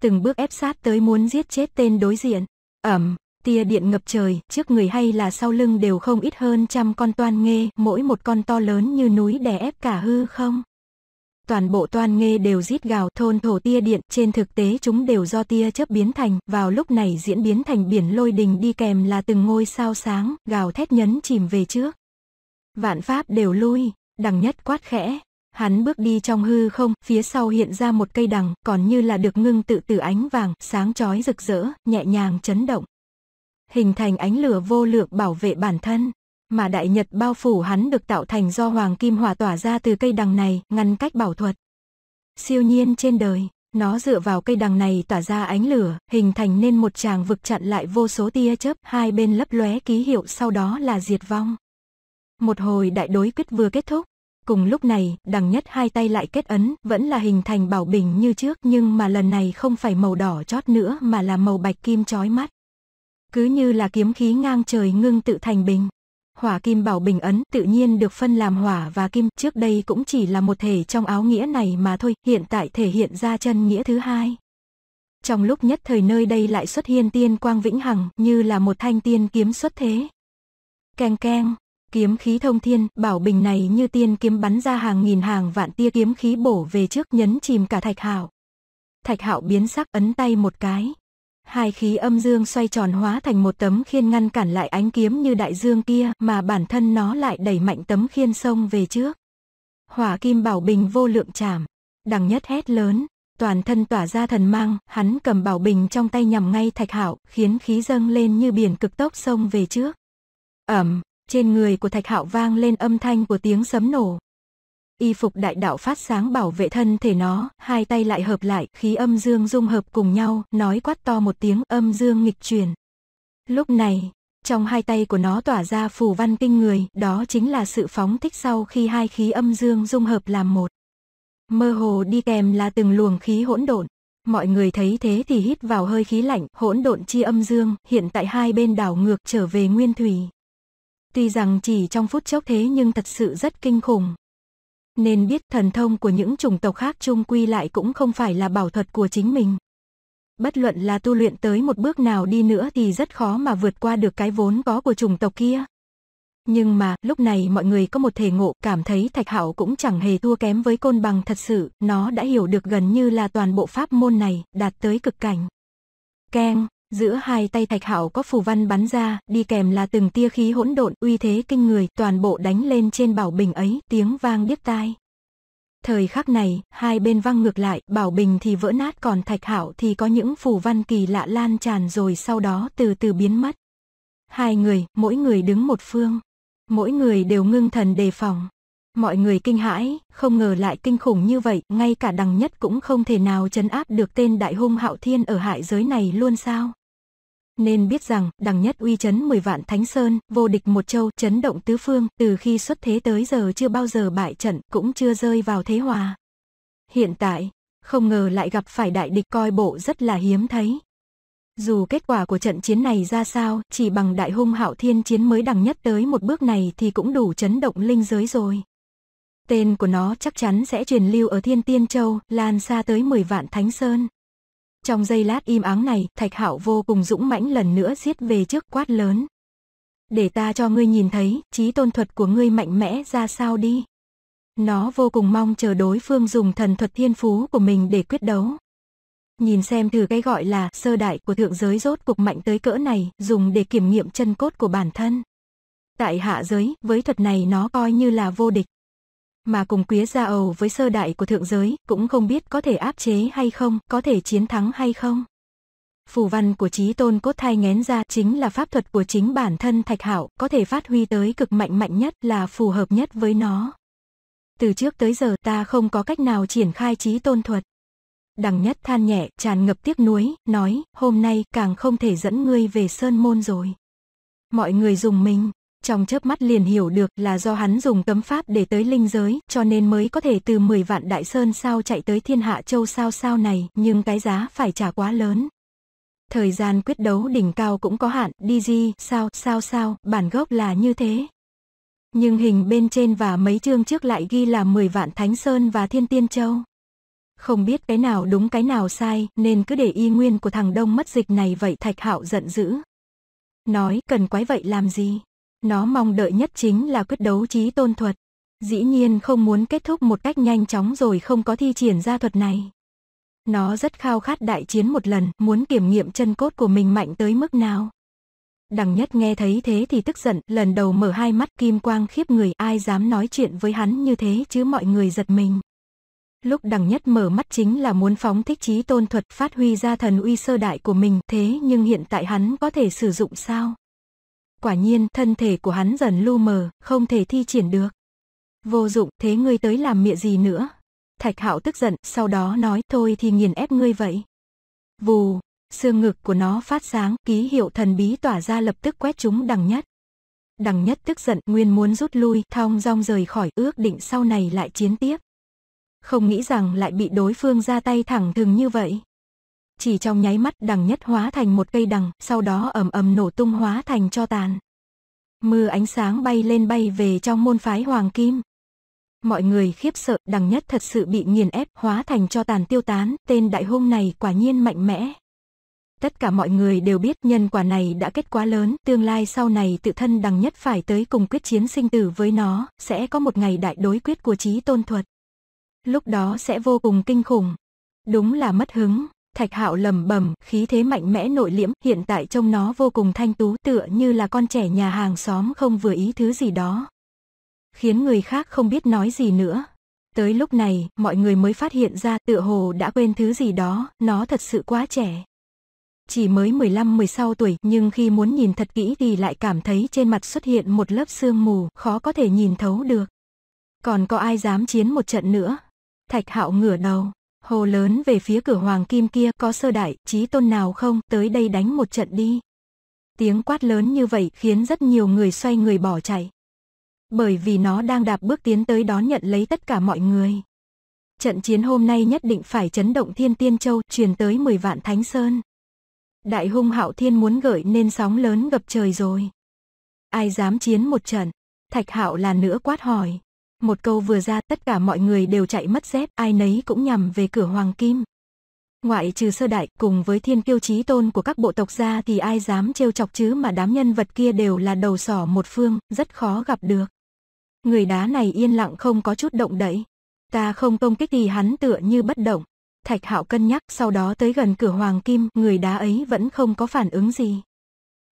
Từng bước ép sát tới muốn giết chết tên đối diện. Ẩm, tia điện ngập trời, trước người hay là sau lưng đều không ít hơn trăm con toan nghê, mỗi một con to lớn như núi đè ép cả hư không toàn bộ toàn nghe đều rít gào thôn thổ tia điện, trên thực tế chúng đều do tia chớp biến thành, vào lúc này diễn biến thành biển lôi đình đi kèm là từng ngôi sao sáng, gào thét nhấn chìm về trước. Vạn pháp đều lui, đằng nhất quát khẽ, Hắn bước đi trong hư không, phía sau hiện ra một cây đằng, còn như là được ngưng tự từ ánh vàng, sáng chói rực rỡ, nhẹ nhàng chấn động. Hình thành ánh lửa vô lượng bảo vệ bản thân mà đại nhật bao phủ hắn được tạo thành do hoàng kim hòa tỏa ra từ cây đằng này, ngăn cách bảo thuật. Siêu nhiên trên đời, nó dựa vào cây đằng này tỏa ra ánh lửa, hình thành nên một tràng vực chặn lại vô số tia chớp, hai bên lấp lóe ký hiệu sau đó là diệt vong. Một hồi đại đối quyết vừa kết thúc, cùng lúc này, đằng nhất hai tay lại kết ấn, vẫn là hình thành bảo bình như trước nhưng mà lần này không phải màu đỏ chót nữa mà là màu bạch kim chói mắt. Cứ như là kiếm khí ngang trời ngưng tự thành bình. Hỏa kim bảo bình ấn tự nhiên được phân làm hỏa và kim, trước đây cũng chỉ là một thể trong áo nghĩa này mà thôi, hiện tại thể hiện ra chân nghĩa thứ hai. Trong lúc nhất thời nơi đây lại xuất hiện tiên quang vĩnh hằng như là một thanh tiên kiếm xuất thế. Keng keng, kiếm khí thông thiên, bảo bình này như tiên kiếm bắn ra hàng nghìn hàng vạn tia kiếm khí bổ về trước nhấn chìm cả thạch hạo. Thạch hạo biến sắc ấn tay một cái, Hai khí âm dương xoay tròn hóa thành một tấm khiên ngăn cản lại ánh kiếm như đại dương kia mà bản thân nó lại đẩy mạnh tấm khiên sông về trước. Hỏa kim bảo bình vô lượng chảm. Đằng nhất hét lớn, toàn thân tỏa ra thần mang, hắn cầm bảo bình trong tay nhằm ngay thạch hạo, khiến khí dâng lên như biển cực tốc sông về trước. Ẩm, trên người của thạch hạo vang lên âm thanh của tiếng sấm nổ, y phục đại đạo phát sáng bảo vệ thân thể nó, hai tay lại hợp lại, khí âm dương dung hợp cùng nhau, nói quát to một tiếng âm dương nghịch truyền. Lúc này, trong hai tay của nó tỏa ra phù văn kinh người, đó chính là sự phóng thích sau khi hai khí âm dương dung hợp làm một. Mơ hồ đi kèm là từng luồng khí hỗn độn. Mọi người thấy thế thì hít vào hơi khí lạnh, hỗn độn chi âm dương, hiện tại hai bên đảo ngược trở về nguyên thủy. Tuy rằng chỉ trong phút chốc thế nhưng thật sự rất kinh khủng, nên biết thần thông của những chủng tộc khác chung quy lại cũng không phải là bảo thuật của chính mình. Bất luận là tu luyện tới một bước nào đi nữa thì rất khó mà vượt qua được cái vốn có của chủng tộc kia. Nhưng mà, lúc này mọi người có một thể ngộ, cảm thấy Thạch Hạo cũng chẳng hề thua kém với côn bằng thật sự, nó đã hiểu được gần như là toàn bộ pháp môn này, đạt tới cực cảnh. Keng Giữa hai tay Thạch Hạo có phù văn bắn ra, đi kèm là từng tia khí hỗn độn, uy thế kinh người, toàn bộ đánh lên trên bảo bình ấy, tiếng vang điếc tai. Thời khắc này, hai bên văng ngược lại, bảo bình thì vỡ nát còn Thạch Hạo thì có những phù văn kỳ lạ lan tràn rồi sau đó từ từ biến mất. Hai người, mỗi người đứng một phương, mỗi người đều ngưng thần đề phòng. Mọi người kinh hãi, không ngờ lại kinh khủng như vậy, ngay cả đằng nhất cũng không thể nào chấn áp được tên đại hung hạo thiên ở hại giới này luôn sao. Nên biết rằng, đằng nhất uy chấn 10 vạn thánh sơn, vô địch một châu, chấn động tứ phương, từ khi xuất thế tới giờ chưa bao giờ bại trận, cũng chưa rơi vào thế hòa. Hiện tại, không ngờ lại gặp phải đại địch coi bộ rất là hiếm thấy. Dù kết quả của trận chiến này ra sao, chỉ bằng đại hung hạo thiên chiến mới đằng nhất tới một bước này thì cũng đủ chấn động linh giới rồi. Tên của nó chắc chắn sẽ truyền lưu ở Thiên Tiên Châu, lan xa tới 10 vạn Thánh Sơn. Trong giây lát im áng này, Thạch Hạo vô cùng dũng mãnh lần nữa giết về trước quát lớn. Để ta cho ngươi nhìn thấy, trí tôn thuật của ngươi mạnh mẽ ra sao đi. Nó vô cùng mong chờ đối phương dùng thần thuật thiên phú của mình để quyết đấu. Nhìn xem thử cái gọi là sơ đại của thượng giới rốt cuộc mạnh tới cỡ này, dùng để kiểm nghiệm chân cốt của bản thân. Tại hạ giới, với thuật này nó coi như là vô địch mà cùng Quế ra Ầu với sơ đại của thượng giới cũng không biết có thể áp chế hay không, có thể chiến thắng hay không. Phù văn của trí tôn cốt thai ngén ra chính là pháp thuật của chính bản thân Thạch Hạo, có thể phát huy tới cực mạnh mạnh nhất là phù hợp nhất với nó. Từ trước tới giờ ta không có cách nào triển khai trí tôn thuật. Đằng nhất than nhẹ, tràn ngập tiếc nuối, nói, hôm nay càng không thể dẫn ngươi về sơn môn rồi. Mọi người dùng mình, trong chớp mắt liền hiểu được là do hắn dùng cấm pháp để tới linh giới, cho nên mới có thể từ 10 vạn đại sơn sao chạy tới thiên hạ châu sao sao này, nhưng cái giá phải trả quá lớn. Thời gian quyết đấu đỉnh cao cũng có hạn, đi DG, sao, sao sao, bản gốc là như thế. Nhưng hình bên trên và mấy chương trước lại ghi là 10 vạn Thánh Sơn và Thiên Tiên Châu. Không biết cái nào đúng cái nào sai, nên cứ để y nguyên của thằng Đông mất dịch này vậy Thạch Hạo giận dữ. Nói cần quái vậy làm gì? Nó mong đợi nhất chính là quyết đấu trí tôn thuật. Dĩ nhiên không muốn kết thúc một cách nhanh chóng rồi không có thi triển ra thuật này. Nó rất khao khát đại chiến một lần, muốn kiểm nghiệm chân cốt của mình mạnh tới mức nào. Đằng nhất nghe thấy thế thì tức giận, lần đầu mở hai mắt kim quang khiếp người, ai dám nói chuyện với hắn như thế chứ mọi người giật mình. Lúc đằng nhất mở mắt chính là muốn phóng thích trí tôn thuật phát huy ra thần uy sơ đại của mình, thế nhưng hiện tại hắn có thể sử dụng sao? quả nhiên thân thể của hắn dần lu mờ, không thể thi triển được. Vô dụng, thế ngươi tới làm mịa gì nữa? Thạch hạo tức giận, sau đó nói thôi thì nghiền ép ngươi vậy. Vù, xương ngực của nó phát sáng, ký hiệu thần bí tỏa ra lập tức quét chúng đằng nhất. Đằng nhất tức giận, nguyên muốn rút lui, thong dong rời khỏi, ước định sau này lại chiến tiếp. Không nghĩ rằng lại bị đối phương ra tay thẳng thừng như vậy chỉ trong nháy mắt đằng nhất hóa thành một cây đằng, sau đó ầm ầm nổ tung hóa thành cho tàn. Mưa ánh sáng bay lên bay về trong môn phái Hoàng Kim. Mọi người khiếp sợ, đằng nhất thật sự bị nghiền ép, hóa thành cho tàn tiêu tán, tên đại hung này quả nhiên mạnh mẽ. Tất cả mọi người đều biết nhân quả này đã kết quá lớn, tương lai sau này tự thân đằng nhất phải tới cùng quyết chiến sinh tử với nó, sẽ có một ngày đại đối quyết của trí tôn thuật. Lúc đó sẽ vô cùng kinh khủng. Đúng là mất hứng, Thạch Hạo lầm bầm, khí thế mạnh mẽ nội liễm, hiện tại trông nó vô cùng thanh tú, tựa như là con trẻ nhà hàng xóm không vừa ý thứ gì đó. Khiến người khác không biết nói gì nữa. Tới lúc này, mọi người mới phát hiện ra tựa hồ đã quên thứ gì đó, nó thật sự quá trẻ. Chỉ mới 15-16 tuổi, nhưng khi muốn nhìn thật kỹ thì lại cảm thấy trên mặt xuất hiện một lớp sương mù, khó có thể nhìn thấu được. Còn có ai dám chiến một trận nữa? Thạch Hạo ngửa đầu, Hồ lớn về phía cửa hoàng kim kia có sơ đại, trí tôn nào không, tới đây đánh một trận đi. Tiếng quát lớn như vậy khiến rất nhiều người xoay người bỏ chạy. Bởi vì nó đang đạp bước tiến tới đón nhận lấy tất cả mọi người. Trận chiến hôm nay nhất định phải chấn động thiên tiên châu, truyền tới 10 vạn thánh sơn. Đại hung hạo thiên muốn gợi nên sóng lớn gập trời rồi. Ai dám chiến một trận? Thạch hạo là nữa quát hỏi. Một câu vừa ra tất cả mọi người đều chạy mất dép, ai nấy cũng nhằm về cửa Hoàng Kim. Ngoại trừ sơ đại, cùng với thiên kiêu chí tôn của các bộ tộc ra thì ai dám trêu chọc chứ mà đám nhân vật kia đều là đầu sỏ một phương, rất khó gặp được. Người đá này yên lặng không có chút động đậy. Ta không công kích thì hắn tựa như bất động. Thạch Hạo cân nhắc sau đó tới gần cửa Hoàng Kim, người đá ấy vẫn không có phản ứng gì.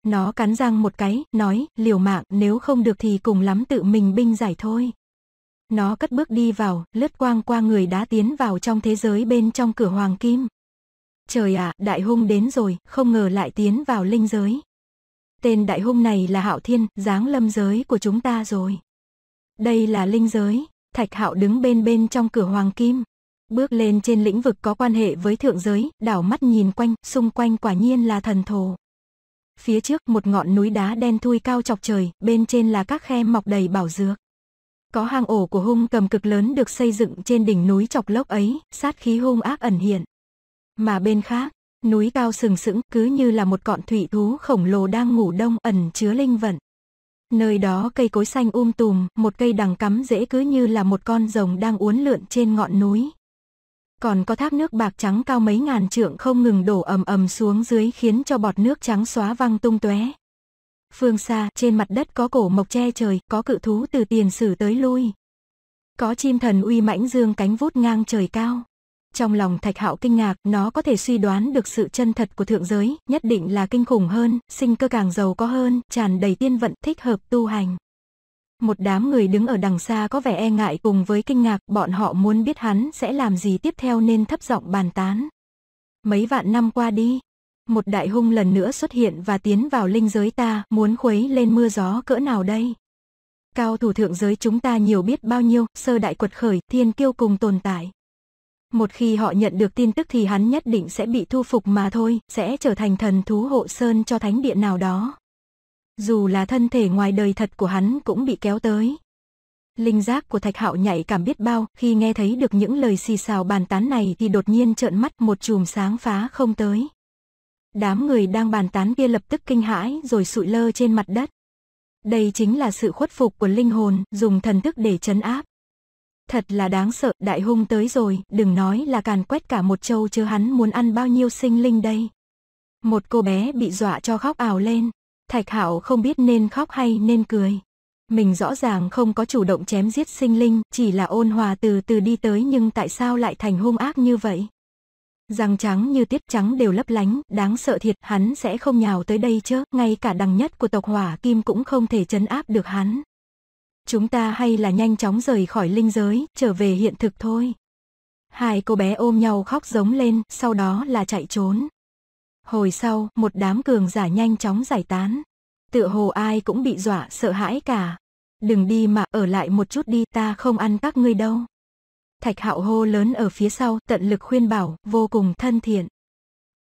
Nó cắn răng một cái, nói, liều mạng, nếu không được thì cùng lắm tự mình binh giải thôi. Nó cất bước đi vào, lướt quang qua người đã tiến vào trong thế giới bên trong cửa hoàng kim. Trời ạ, à, đại hung đến rồi, không ngờ lại tiến vào linh giới. Tên đại hung này là Hạo Thiên, dáng lâm giới của chúng ta rồi. Đây là linh giới, Thạch Hạo đứng bên bên trong cửa hoàng kim. Bước lên trên lĩnh vực có quan hệ với thượng giới, đảo mắt nhìn quanh, xung quanh quả nhiên là thần thổ. Phía trước một ngọn núi đá đen thui cao chọc trời, bên trên là các khe mọc đầy bảo dược. Có hang ổ của hung cầm cực lớn được xây dựng trên đỉnh núi chọc lốc ấy, sát khí hung ác ẩn hiện. Mà bên khác, núi cao sừng sững cứ như là một cọn thủy thú khổng lồ đang ngủ đông ẩn chứa linh vận. Nơi đó cây cối xanh um tùm, một cây đằng cắm rễ cứ như là một con rồng đang uốn lượn trên ngọn núi. Còn có thác nước bạc trắng cao mấy ngàn trượng không ngừng đổ ầm ầm xuống dưới khiến cho bọt nước trắng xóa văng tung tóe, phương xa trên mặt đất có cổ mộc che trời, có cự thú từ tiền sử tới lui. Có chim thần uy mãnh dương cánh vút ngang trời cao. Trong lòng Thạch Hạo kinh ngạc, nó có thể suy đoán được sự chân thật của thượng giới, nhất định là kinh khủng hơn, sinh cơ càng giàu có hơn, tràn đầy tiên vận, thích hợp tu hành. Một đám người đứng ở đằng xa có vẻ e ngại cùng với kinh ngạc, bọn họ muốn biết hắn sẽ làm gì tiếp theo nên thấp giọng bàn tán. Mấy vạn năm qua đi, một đại hung lần nữa xuất hiện và tiến vào linh giới ta, muốn khuấy lên mưa gió cỡ nào đây? Cao thủ thượng giới chúng ta nhiều biết bao nhiêu, sơ đại quật khởi, thiên kiêu cùng tồn tại. Một khi họ nhận được tin tức thì hắn nhất định sẽ bị thu phục mà thôi, sẽ trở thành thần thú hộ sơn cho thánh điện nào đó. Dù là thân thể ngoài đời thật của hắn cũng bị kéo tới. Linh giác của Thạch Hạo nhạy cảm biết bao, khi nghe thấy được những lời xì xào bàn tán này thì đột nhiên trợn mắt một chùm sáng phá không tới. Đám người đang bàn tán kia lập tức kinh hãi rồi sụi lơ trên mặt đất. Đây chính là sự khuất phục của linh hồn, dùng thần thức để chấn áp. Thật là đáng sợ, đại hung tới rồi, đừng nói là càn quét cả một châu chứ hắn muốn ăn bao nhiêu sinh linh đây. Một cô bé bị dọa cho khóc ào lên, Thạch Hạo không biết nên khóc hay nên cười. Mình rõ ràng không có chủ động chém giết sinh linh, chỉ là ôn hòa từ từ đi tới nhưng tại sao lại thành hung ác như vậy? răng trắng như tiết trắng đều lấp lánh, đáng sợ thiệt, hắn sẽ không nhào tới đây chứ, ngay cả đằng nhất của tộc hỏa kim cũng không thể chấn áp được hắn. Chúng ta hay là nhanh chóng rời khỏi linh giới, trở về hiện thực thôi. Hai cô bé ôm nhau khóc giống lên, sau đó là chạy trốn. Hồi sau, một đám cường giả nhanh chóng giải tán. Tựa hồ ai cũng bị dọa sợ hãi cả. Đừng đi mà, ở lại một chút đi, ta không ăn các ngươi đâu. Thạch hạo hô lớn ở phía sau, tận lực khuyên bảo, vô cùng thân thiện.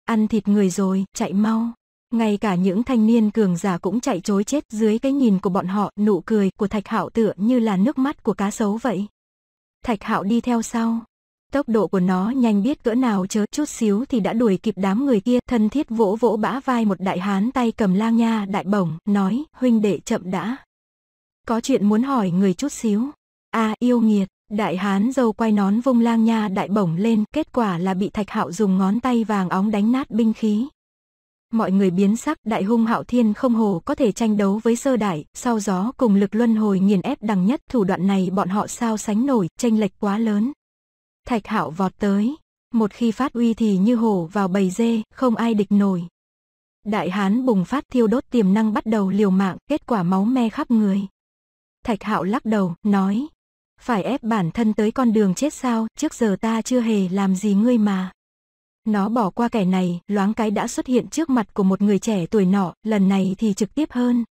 Ăn thịt người rồi, chạy mau. Ngay cả những thanh niên cường giả cũng chạy chối chết dưới cái nhìn của bọn họ, nụ cười của thạch hạo tựa như là nước mắt của cá sấu vậy. Thạch hạo đi theo sau. Tốc độ của nó nhanh biết cỡ nào chớ chút xíu thì đã đuổi kịp đám người kia, thân thiết vỗ vỗ bã vai một đại hán tay cầm lang nha đại bổng, nói, huynh đệ chậm đã. Có chuyện muốn hỏi người chút xíu. À, yêu nghiệt, Đại hán dâu quay nón vung lang nha đại bổng lên, kết quả là bị thạch hạo dùng ngón tay vàng óng đánh nát binh khí. Mọi người biến sắc, đại hung hạo thiên không hồ có thể tranh đấu với sơ đại, sau gió cùng lực luân hồi nghiền ép đằng nhất thủ đoạn này bọn họ sao sánh nổi, tranh lệch quá lớn. Thạch hạo vọt tới, một khi phát uy thì như hổ vào bầy dê, không ai địch nổi. Đại hán bùng phát thiêu đốt tiềm năng bắt đầu liều mạng, kết quả máu me khắp người. Thạch hạo lắc đầu, nói, phải ép bản thân tới con đường chết sao, trước giờ ta chưa hề làm gì ngươi mà. Nó bỏ qua kẻ này, loáng cái đã xuất hiện trước mặt của một người trẻ tuổi nọ, lần này thì trực tiếp hơn.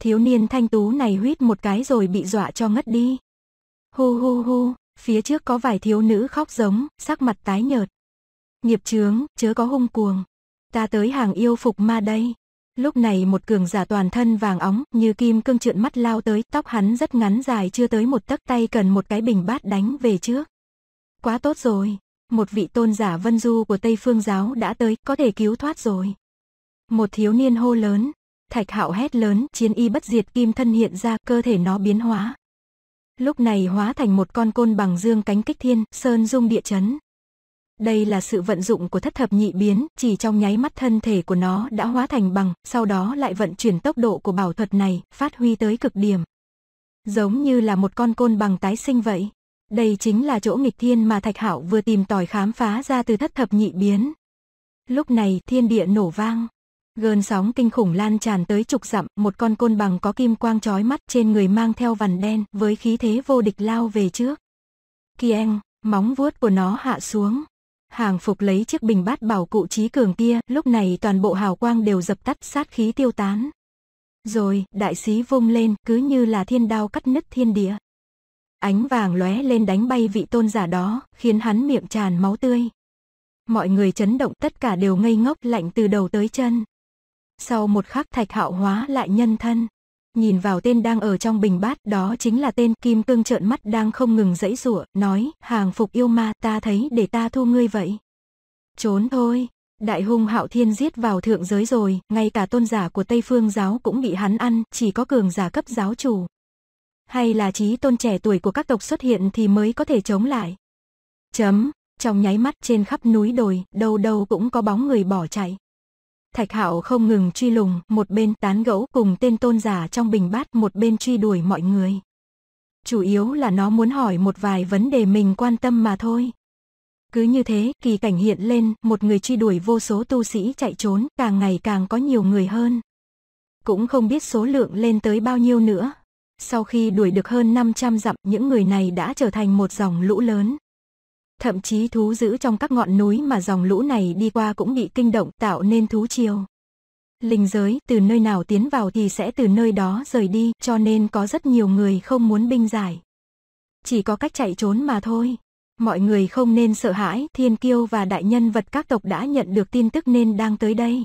Thiếu niên thanh tú này huýt một cái rồi bị dọa cho ngất đi. Hu hu hu, phía trước có vài thiếu nữ khóc giống, sắc mặt tái nhợt. Nghiệp chướng, chớ có hung cuồng. Ta tới hàng yêu phục ma đây. Lúc này một cường giả toàn thân vàng óng, như kim cương trượn mắt lao tới, tóc hắn rất ngắn dài chưa tới một tấc tay cần một cái bình bát đánh về trước. Quá tốt rồi, một vị tôn giả vân du của Tây Phương Giáo đã tới, có thể cứu thoát rồi. Một thiếu niên hô lớn, thạch hạo hét lớn, chiến y bất diệt kim thân hiện ra, cơ thể nó biến hóa. Lúc này hóa thành một con côn bằng dương cánh kích thiên, sơn dung địa chấn. Đây là sự vận dụng của thất thập nhị biến, chỉ trong nháy mắt thân thể của nó đã hóa thành bằng, sau đó lại vận chuyển tốc độ của bảo thuật này, phát huy tới cực điểm. Giống như là một con côn bằng tái sinh vậy. Đây chính là chỗ nghịch thiên mà Thạch Hạo vừa tìm tòi khám phá ra từ thất thập nhị biến. Lúc này thiên địa nổ vang. Gơn sóng kinh khủng lan tràn tới trục dặm, một con côn bằng có kim quang trói mắt trên người mang theo vằn đen với khí thế vô địch lao về trước. Kieng, móng vuốt của nó hạ xuống, hàng phục lấy chiếc bình bát bảo cụ trí cường kia, lúc này toàn bộ hào quang đều dập tắt sát khí tiêu tán. Rồi, đại sĩ vung lên, cứ như là thiên đao cắt nứt thiên địa. Ánh vàng lóe lên đánh bay vị tôn giả đó, khiến hắn miệng tràn máu tươi. Mọi người chấn động tất cả đều ngây ngốc lạnh từ đầu tới chân. Sau một khắc thạch hạo hóa lại nhân thân nhìn vào tên đang ở trong bình bát, đó chính là tên Kim Cương trợn mắt đang không ngừng dãy rủa, nói, hàng phục yêu ma, ta thấy để ta thu ngươi vậy. Trốn thôi, đại hung hạo thiên giết vào thượng giới rồi, ngay cả tôn giả của Tây Phương giáo cũng bị hắn ăn, chỉ có cường giả cấp giáo chủ. Hay là trí tôn trẻ tuổi của các tộc xuất hiện thì mới có thể chống lại. Chấm, trong nháy mắt trên khắp núi đồi, đâu đâu cũng có bóng người bỏ chạy. Thạch Hạo không ngừng truy lùng, một bên tán gẫu cùng tên tôn giả trong bình bát, một bên truy đuổi mọi người. Chủ yếu là nó muốn hỏi một vài vấn đề mình quan tâm mà thôi. Cứ như thế, kỳ cảnh hiện lên, một người truy đuổi vô số tu sĩ chạy trốn, càng ngày càng có nhiều người hơn. Cũng không biết số lượng lên tới bao nhiêu nữa. Sau khi đuổi được hơn 500 dặm, những người này đã trở thành một dòng lũ lớn. Thậm chí thú giữ trong các ngọn núi mà dòng lũ này đi qua cũng bị kinh động tạo nên thú triều. Linh giới từ nơi nào tiến vào thì sẽ từ nơi đó rời đi cho nên có rất nhiều người không muốn binh giải. Chỉ có cách chạy trốn mà thôi. Mọi người không nên sợ hãi, thiên kiêu và đại nhân vật các tộc đã nhận được tin tức nên đang tới đây.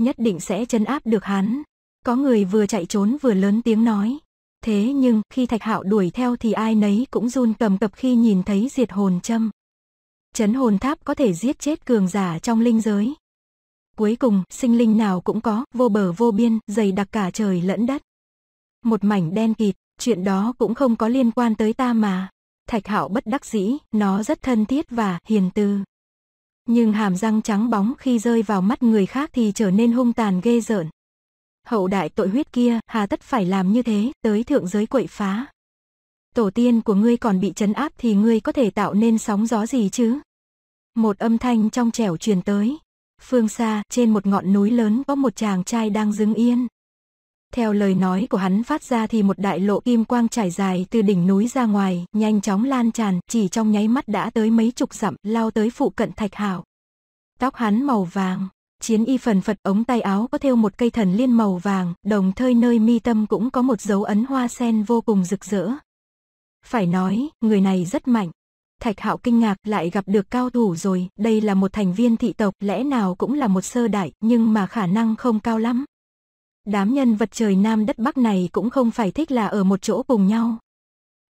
Nhất định sẽ chấn áp được hắn. Có người vừa chạy trốn vừa lớn tiếng nói. Thế nhưng khi Thạch Hạo đuổi theo thì ai nấy cũng run cầm cập khi nhìn thấy diệt hồn châm. Chấn hồn tháp có thể giết chết cường giả trong linh giới. Cuối cùng, sinh linh nào cũng có, vô bờ vô biên, dày đặc cả trời lẫn đất. Một mảnh đen kịt, chuyện đó cũng không có liên quan tới ta mà. Thạch Hạo bất đắc dĩ, nó rất thân thiết và hiền từ. Nhưng hàm răng trắng bóng khi rơi vào mắt người khác thì trở nên hung tàn ghê rợn hậu đại tội huyết kia, hà tất phải làm như thế, tới thượng giới quậy phá. Tổ tiên của ngươi còn bị chấn áp thì ngươi có thể tạo nên sóng gió gì chứ? Một âm thanh trong trẻo truyền tới. Phương xa, trên một ngọn núi lớn có một chàng trai đang đứng yên. Theo lời nói của hắn phát ra thì một đại lộ kim quang trải dài từ đỉnh núi ra ngoài, nhanh chóng lan tràn, chỉ trong nháy mắt đã tới mấy chục dặm, lao tới phụ cận Thạch hảo Tóc hắn màu vàng, Chiến y phần phật ống tay áo có thêu một cây thần liên màu vàng, đồng thời nơi mi tâm cũng có một dấu ấn hoa sen vô cùng rực rỡ. Phải nói, người này rất mạnh. Thạch Hạo kinh ngạc lại gặp được cao thủ rồi, đây là một thành viên thị tộc, lẽ nào cũng là một sơ đại, nhưng mà khả năng không cao lắm. Đám nhân vật trời Nam đất Bắc này cũng không phải thích là ở một chỗ cùng nhau.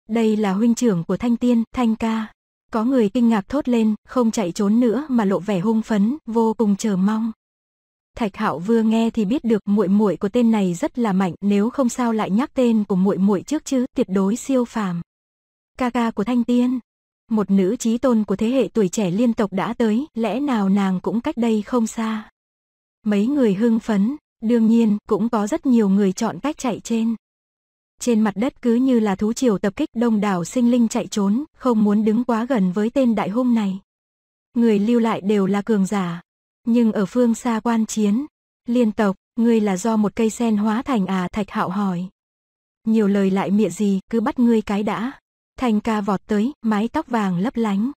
Đây là huynh trưởng của Thanh Tiên, Thanh Ca. Có người kinh ngạc thốt lên, không chạy trốn nữa mà lộ vẻ hung phấn, vô cùng chờ mong. Thạch Hạo vừa nghe thì biết được muội muội của tên này rất là mạnh, nếu không sao lại nhắc tên của muội muội trước chứ, tuyệt đối siêu phàm. Ca ca của Thanh Tiên, một nữ trí tôn của thế hệ tuổi trẻ liên tộc đã tới, lẽ nào nàng cũng cách đây không xa. Mấy người hưng phấn, đương nhiên cũng có rất nhiều người chọn cách chạy trên. Trên mặt đất cứ như là thú triều tập kích đông đảo sinh linh chạy trốn, không muốn đứng quá gần với tên đại hung này. Người lưu lại đều là cường giả, nhưng ở phương xa quan chiến, liên tộc, ngươi là do một cây sen hóa thành à thạch hạo hỏi. Nhiều lời lại miệng gì, cứ bắt ngươi cái đã. Thành ca vọt tới, mái tóc vàng lấp lánh.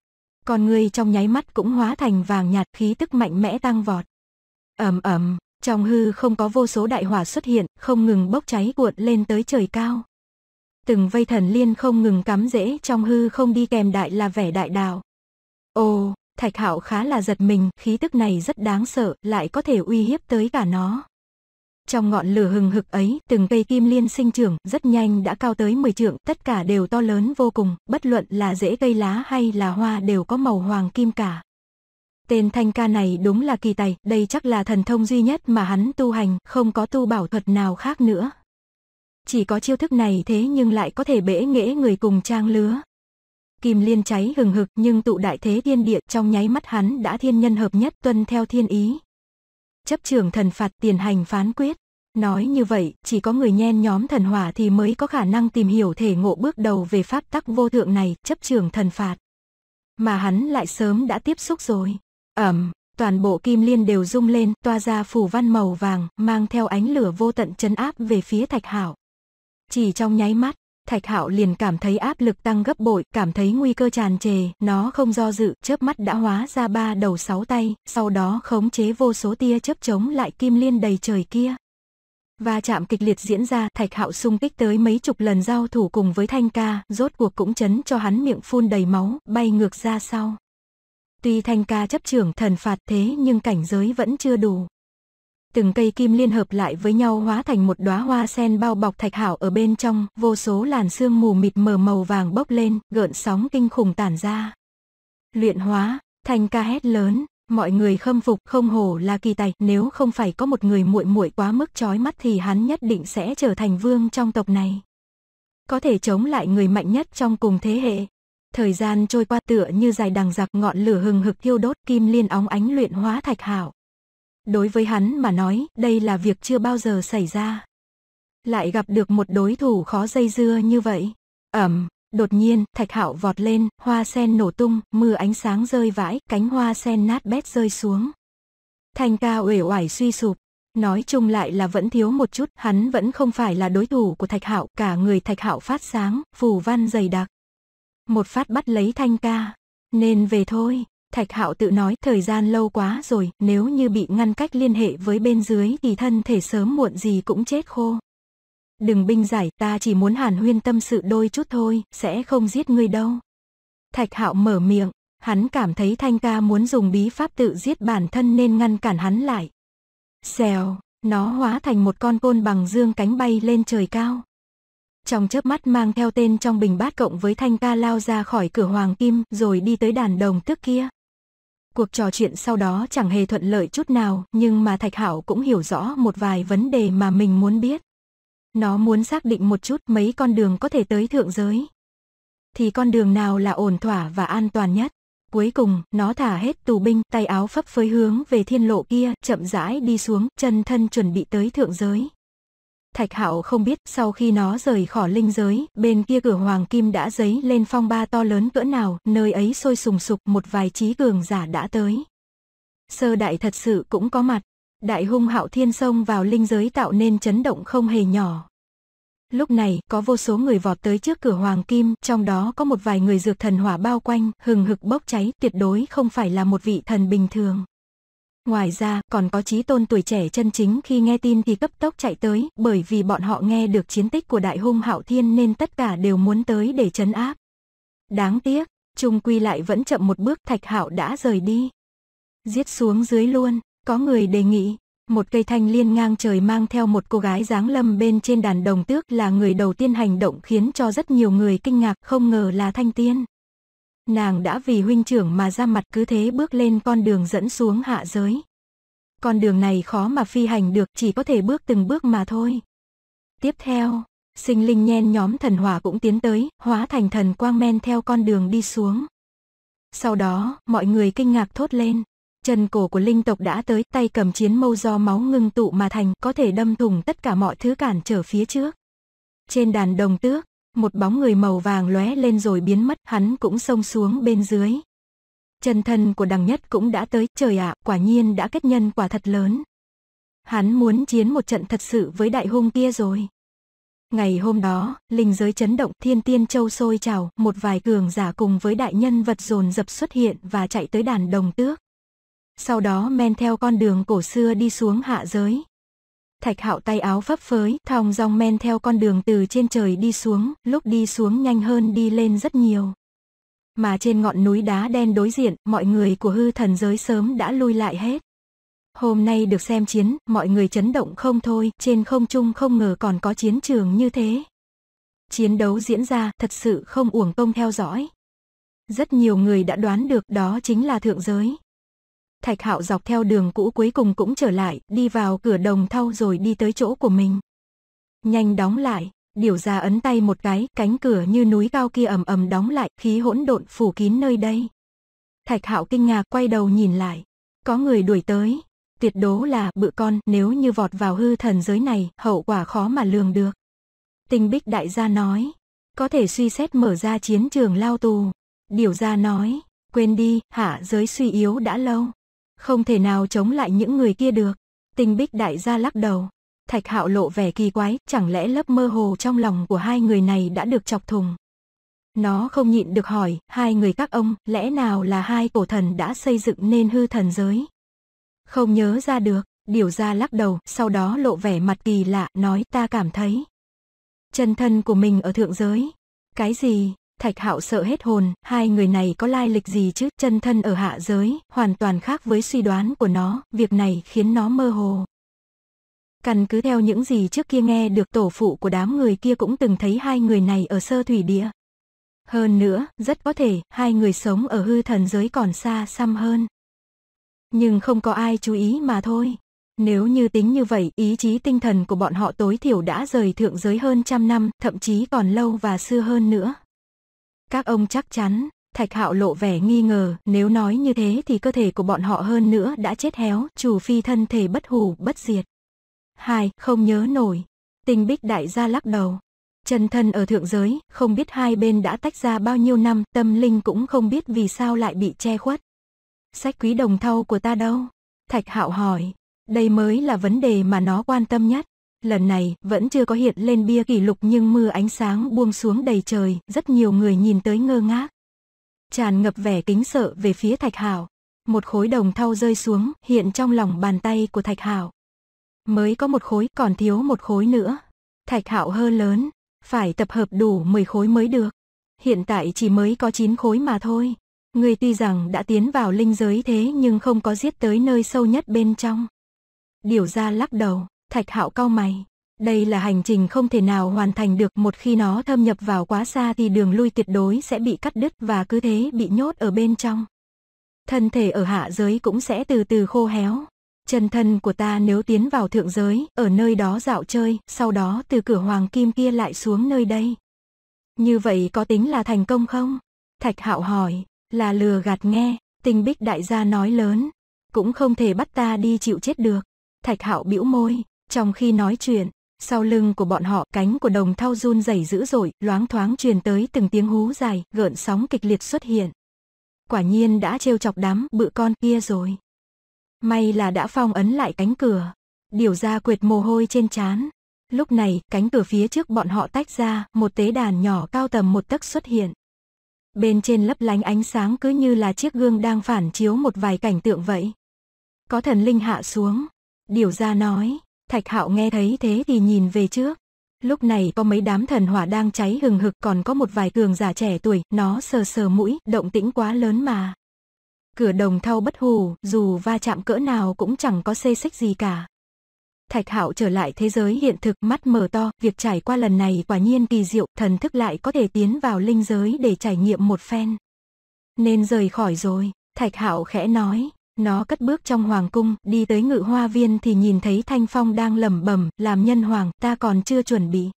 Còn ngươi trong nháy mắt cũng hóa thành vàng nhạt khí tức mạnh mẽ tăng vọt. ầm ầm trong hư không có vô số đại hỏa xuất hiện, không ngừng bốc cháy cuộn lên tới trời cao. Từng vây thần liên không ngừng cắm rễ trong hư không đi kèm đại là vẻ đại đạo. Ồ, Thạch Hạo khá là giật mình, khí tức này rất đáng sợ, lại có thể uy hiếp tới cả nó. Trong ngọn lửa hừng hực ấy, từng cây kim liên sinh trưởng, rất nhanh đã cao tới 10 trượng, tất cả đều to lớn vô cùng, bất luận là dễ cây lá hay là hoa đều có màu hoàng kim cả. Tên thanh ca này đúng là kỳ tài, đây chắc là thần thông duy nhất mà hắn tu hành, không có tu bảo thuật nào khác nữa. Chỉ có chiêu thức này thế nhưng lại có thể bể nghễ người cùng trang lứa, Kim liên cháy hừng hực nhưng tụ đại thế thiên địa trong nháy mắt hắn đã thiên nhân hợp nhất tuân theo thiên ý. Chấp trưởng thần phạt tiền hành phán quyết. Nói như vậy, chỉ có người nhen nhóm thần hỏa thì mới có khả năng tìm hiểu thể ngộ bước đầu về pháp tắc vô thượng này, chấp trường thần phạt. Mà hắn lại sớm đã tiếp xúc rồi. Ẩm, toàn bộ kim liên đều rung lên, toa ra phủ văn màu vàng, mang theo ánh lửa vô tận chấn áp về phía thạch hảo. Chỉ trong nháy mắt, Thạch Hạo liền cảm thấy áp lực tăng gấp bội, cảm thấy nguy cơ tràn trề, nó không do dự, chớp mắt đã hóa ra ba đầu sáu tay, sau đó khống chế vô số tia chớp chống lại kim liên đầy trời kia. Và chạm kịch liệt diễn ra, Thạch Hạo xung kích tới mấy chục lần giao thủ cùng với Thanh Ca, rốt cuộc cũng chấn cho hắn miệng phun đầy máu, bay ngược ra sau. Tuy Thanh Ca chấp trưởng thần phạt thế nhưng cảnh giới vẫn chưa đủ từng cây kim liên hợp lại với nhau hóa thành một đóa hoa sen bao bọc thạch hảo ở bên trong, vô số làn sương mù mịt mờ màu vàng bốc lên, gợn sóng kinh khủng tản ra. Luyện hóa, thành ca hét lớn, mọi người khâm phục không hổ là kỳ tài, nếu không phải có một người muội muội quá mức chói mắt thì hắn nhất định sẽ trở thành vương trong tộc này. Có thể chống lại người mạnh nhất trong cùng thế hệ. Thời gian trôi qua tựa như dài đằng giặc ngọn lửa hừng hực thiêu đốt kim liên óng ánh luyện hóa thạch hảo. Đối với hắn mà nói, đây là việc chưa bao giờ xảy ra. Lại gặp được một đối thủ khó dây dưa như vậy. Ẩm, đột nhiên, thạch hạo vọt lên, hoa sen nổ tung, mưa ánh sáng rơi vãi, cánh hoa sen nát bét rơi xuống. Thanh ca uể oải suy sụp. Nói chung lại là vẫn thiếu một chút, hắn vẫn không phải là đối thủ của Thạch Hạo, cả người Thạch Hạo phát sáng, phù văn dày đặc. Một phát bắt lấy Thanh ca, nên về thôi. Thạch Hạo tự nói thời gian lâu quá rồi, nếu như bị ngăn cách liên hệ với bên dưới thì thân thể sớm muộn gì cũng chết khô. Đừng binh giải, ta chỉ muốn hàn huyên tâm sự đôi chút thôi, sẽ không giết ngươi đâu. Thạch Hạo mở miệng, hắn cảm thấy Thanh Ca muốn dùng bí pháp tự giết bản thân nên ngăn cản hắn lại. Xèo, nó hóa thành một con côn bằng dương cánh bay lên trời cao. Trong chớp mắt mang theo tên trong bình bát cộng với Thanh Ca lao ra khỏi cửa Hoàng Kim rồi đi tới đàn đồng tức kia. Cuộc trò chuyện sau đó chẳng hề thuận lợi chút nào, nhưng mà Thạch Hảo cũng hiểu rõ một vài vấn đề mà mình muốn biết. Nó muốn xác định một chút mấy con đường có thể tới thượng giới. Thì con đường nào là ổn thỏa và an toàn nhất. Cuối cùng, nó thả hết tù binh, tay áo phấp phới hướng về thiên lộ kia, chậm rãi đi xuống, chân thân chuẩn bị tới thượng giới. Thạch Hạo không biết sau khi nó rời khỏi linh giới, bên kia cửa Hoàng Kim đã giấy lên phong ba to lớn cỡ nào, nơi ấy sôi sùng sục một vài trí cường giả đã tới. Sơ đại thật sự cũng có mặt, đại hung hạo thiên sông vào linh giới tạo nên chấn động không hề nhỏ. Lúc này, có vô số người vọt tới trước cửa Hoàng Kim, trong đó có một vài người dược thần hỏa bao quanh, hừng hực bốc cháy, tuyệt đối không phải là một vị thần bình thường. Ngoài ra, còn có trí tôn tuổi trẻ chân chính khi nghe tin thì cấp tốc chạy tới, bởi vì bọn họ nghe được chiến tích của đại hung hạo thiên nên tất cả đều muốn tới để chấn áp. Đáng tiếc, trung quy lại vẫn chậm một bước thạch hạo đã rời đi. Giết xuống dưới luôn, có người đề nghị, một cây thanh liên ngang trời mang theo một cô gái dáng lâm bên trên đàn đồng tước là người đầu tiên hành động khiến cho rất nhiều người kinh ngạc không ngờ là thanh tiên. Nàng đã vì huynh trưởng mà ra mặt cứ thế bước lên con đường dẫn xuống hạ giới. Con đường này khó mà phi hành được chỉ có thể bước từng bước mà thôi. Tiếp theo, sinh linh nhen nhóm thần hỏa cũng tiến tới, hóa thành thần quang men theo con đường đi xuống. Sau đó, mọi người kinh ngạc thốt lên. Chân cổ của linh tộc đã tới, tay cầm chiến mâu do máu ngưng tụ mà thành, có thể đâm thủng tất cả mọi thứ cản trở phía trước. Trên đàn đồng tước, một bóng người màu vàng lóe lên rồi biến mất, hắn cũng xông xuống bên dưới. Chân thân của đằng nhất cũng đã tới, trời ạ, à, quả nhiên đã kết nhân quả thật lớn. Hắn muốn chiến một trận thật sự với đại hung kia rồi. Ngày hôm đó, linh giới chấn động thiên tiên châu sôi trào, một vài cường giả cùng với đại nhân vật dồn dập xuất hiện và chạy tới đàn đồng tước. Sau đó men theo con đường cổ xưa đi xuống hạ giới, Thạch Hạo tay áo phấp phới, thòng dòng men theo con đường từ trên trời đi xuống, lúc đi xuống nhanh hơn đi lên rất nhiều. Mà trên ngọn núi đá đen đối diện, mọi người của hư thần giới sớm đã lui lại hết. Hôm nay được xem chiến, mọi người chấn động không thôi, trên không trung không ngờ còn có chiến trường như thế. Chiến đấu diễn ra thật sự không uổng công theo dõi. Rất nhiều người đã đoán được đó chính là thượng giới, Thạch Hạo dọc theo đường cũ cuối cùng cũng trở lại, đi vào cửa đồng thau rồi đi tới chỗ của mình. Nhanh đóng lại, điều ra ấn tay một cái, cánh cửa như núi cao kia ầm ầm đóng lại, khí hỗn độn phủ kín nơi đây. Thạch Hạo kinh ngạc quay đầu nhìn lại, có người đuổi tới, tuyệt đố là bự con, nếu như vọt vào hư thần giới này, hậu quả khó mà lường được. Tình Bích đại gia nói, có thể suy xét mở ra chiến trường lao tù. Điều gia nói, quên đi, hạ giới suy yếu đã lâu, không thể nào chống lại những người kia được. Tình bích đại gia lắc đầu. Thạch hạo lộ vẻ kỳ quái, chẳng lẽ lớp mơ hồ trong lòng của hai người này đã được chọc thùng. Nó không nhịn được hỏi, hai người các ông, lẽ nào là hai cổ thần đã xây dựng nên hư thần giới? Không nhớ ra được, điều ra lắc đầu, sau đó lộ vẻ mặt kỳ lạ, nói ta cảm thấy. Chân thân của mình ở thượng giới. Cái gì, Thạch Hạo sợ hết hồn, hai người này có lai lịch gì chứ, chân thân ở hạ giới, hoàn toàn khác với suy đoán của nó, việc này khiến nó mơ hồ. Căn cứ theo những gì trước kia nghe được tổ phụ của đám người kia cũng từng thấy hai người này ở sơ thủy địa. Hơn nữa, rất có thể, hai người sống ở hư thần giới còn xa xăm hơn. Nhưng không có ai chú ý mà thôi. Nếu như tính như vậy, ý chí tinh thần của bọn họ tối thiểu đã rời thượng giới hơn trăm năm, thậm chí còn lâu và xưa hơn nữa. Các ông chắc chắn, Thạch Hạo lộ vẻ nghi ngờ, nếu nói như thế thì cơ thể của bọn họ hơn nữa đã chết héo, chủ phi thân thể bất hủ, bất diệt. Hai, không nhớ nổi. Tình bích đại gia lắc đầu. Chân thân ở thượng giới, không biết hai bên đã tách ra bao nhiêu năm, tâm linh cũng không biết vì sao lại bị che khuất. Sách quý đồng thau của ta đâu? Thạch Hạo hỏi. Đây mới là vấn đề mà nó quan tâm nhất. Lần này, vẫn chưa có hiện lên bia kỷ lục nhưng mưa ánh sáng buông xuống đầy trời, rất nhiều người nhìn tới ngơ ngác. Tràn ngập vẻ kính sợ về phía Thạch Hảo. Một khối đồng thau rơi xuống, hiện trong lòng bàn tay của Thạch Hảo. Mới có một khối, còn thiếu một khối nữa. Thạch Hảo hơ lớn, phải tập hợp đủ 10 khối mới được. Hiện tại chỉ mới có 9 khối mà thôi. Người tuy rằng đã tiến vào linh giới thế nhưng không có giết tới nơi sâu nhất bên trong. Điều ra lắc đầu, Thạch Hạo cao mày. Đây là hành trình không thể nào hoàn thành được một khi nó thâm nhập vào quá xa thì đường lui tuyệt đối sẽ bị cắt đứt và cứ thế bị nhốt ở bên trong. Thân thể ở hạ giới cũng sẽ từ từ khô héo. Chân thân của ta nếu tiến vào thượng giới, ở nơi đó dạo chơi, sau đó từ cửa hoàng kim kia lại xuống nơi đây. Như vậy có tính là thành công không? Thạch hạo hỏi, là lừa gạt nghe, tinh bích đại gia nói lớn. Cũng không thể bắt ta đi chịu chết được. Thạch hạo bĩu môi, trong khi nói chuyện, sau lưng của bọn họ cánh của đồng thao run rẩy dữ dội, loáng thoáng truyền tới từng tiếng hú dài, gợn sóng kịch liệt xuất hiện. Quả nhiên đã trêu chọc đám bự con kia rồi. May là đã phong ấn lại cánh cửa. Điều ra quệt mồ hôi trên trán. Lúc này, cánh cửa phía trước bọn họ tách ra, một tế đàn nhỏ cao tầm một tấc xuất hiện. Bên trên lấp lánh ánh sáng cứ như là chiếc gương đang phản chiếu một vài cảnh tượng vậy. Có thần linh hạ xuống. Điều ra nói, Thạch Hạo nghe thấy thế thì nhìn về trước. Lúc này có mấy đám thần hỏa đang cháy hừng hực còn có một vài cường giả trẻ tuổi, nó sờ sờ mũi, động tĩnh quá lớn mà. Cửa đồng thau bất hù, dù va chạm cỡ nào cũng chẳng có xê xích gì cả. Thạch Hạo trở lại thế giới hiện thực, mắt mở to, việc trải qua lần này quả nhiên kỳ diệu, thần thức lại có thể tiến vào linh giới để trải nghiệm một phen. Nên rời khỏi rồi, Thạch Hạo khẽ nói, nó cất bước trong hoàng cung, đi tới ngự hoa viên thì nhìn thấy Thanh Phong đang lẩm bẩm, làm nhân hoàng, ta còn chưa chuẩn bị.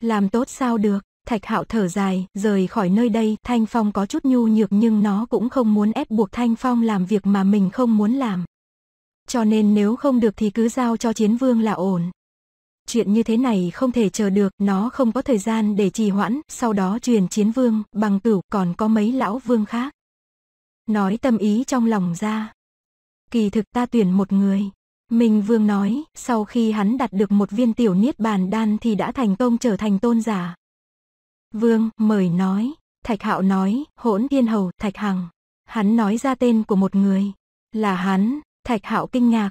Làm tốt sao được, Thạch Hạo thở dài, rời khỏi nơi đây, Thanh Phong có chút nhu nhược nhưng nó cũng không muốn ép buộc Thanh Phong làm việc mà mình không muốn làm. Cho nên nếu không được thì cứ giao cho chiến vương là ổn. Chuyện như thế này không thể chờ được, nó không có thời gian để trì hoãn, sau đó truyền chiến vương, bằng cửu, còn có mấy lão vương khác nói tâm ý trong lòng ra. Kỳ thực ta tuyển một người. Minh Vương nói, sau khi hắn đạt được một viên tiểu niết bàn đan thì đã thành công trở thành tôn giả. Vương, mời nói, Thạch Hạo nói, hỗn thiên hầu, Thạch Hằng. Hắn nói ra tên của một người, là hắn, Thạch Hạo kinh ngạc.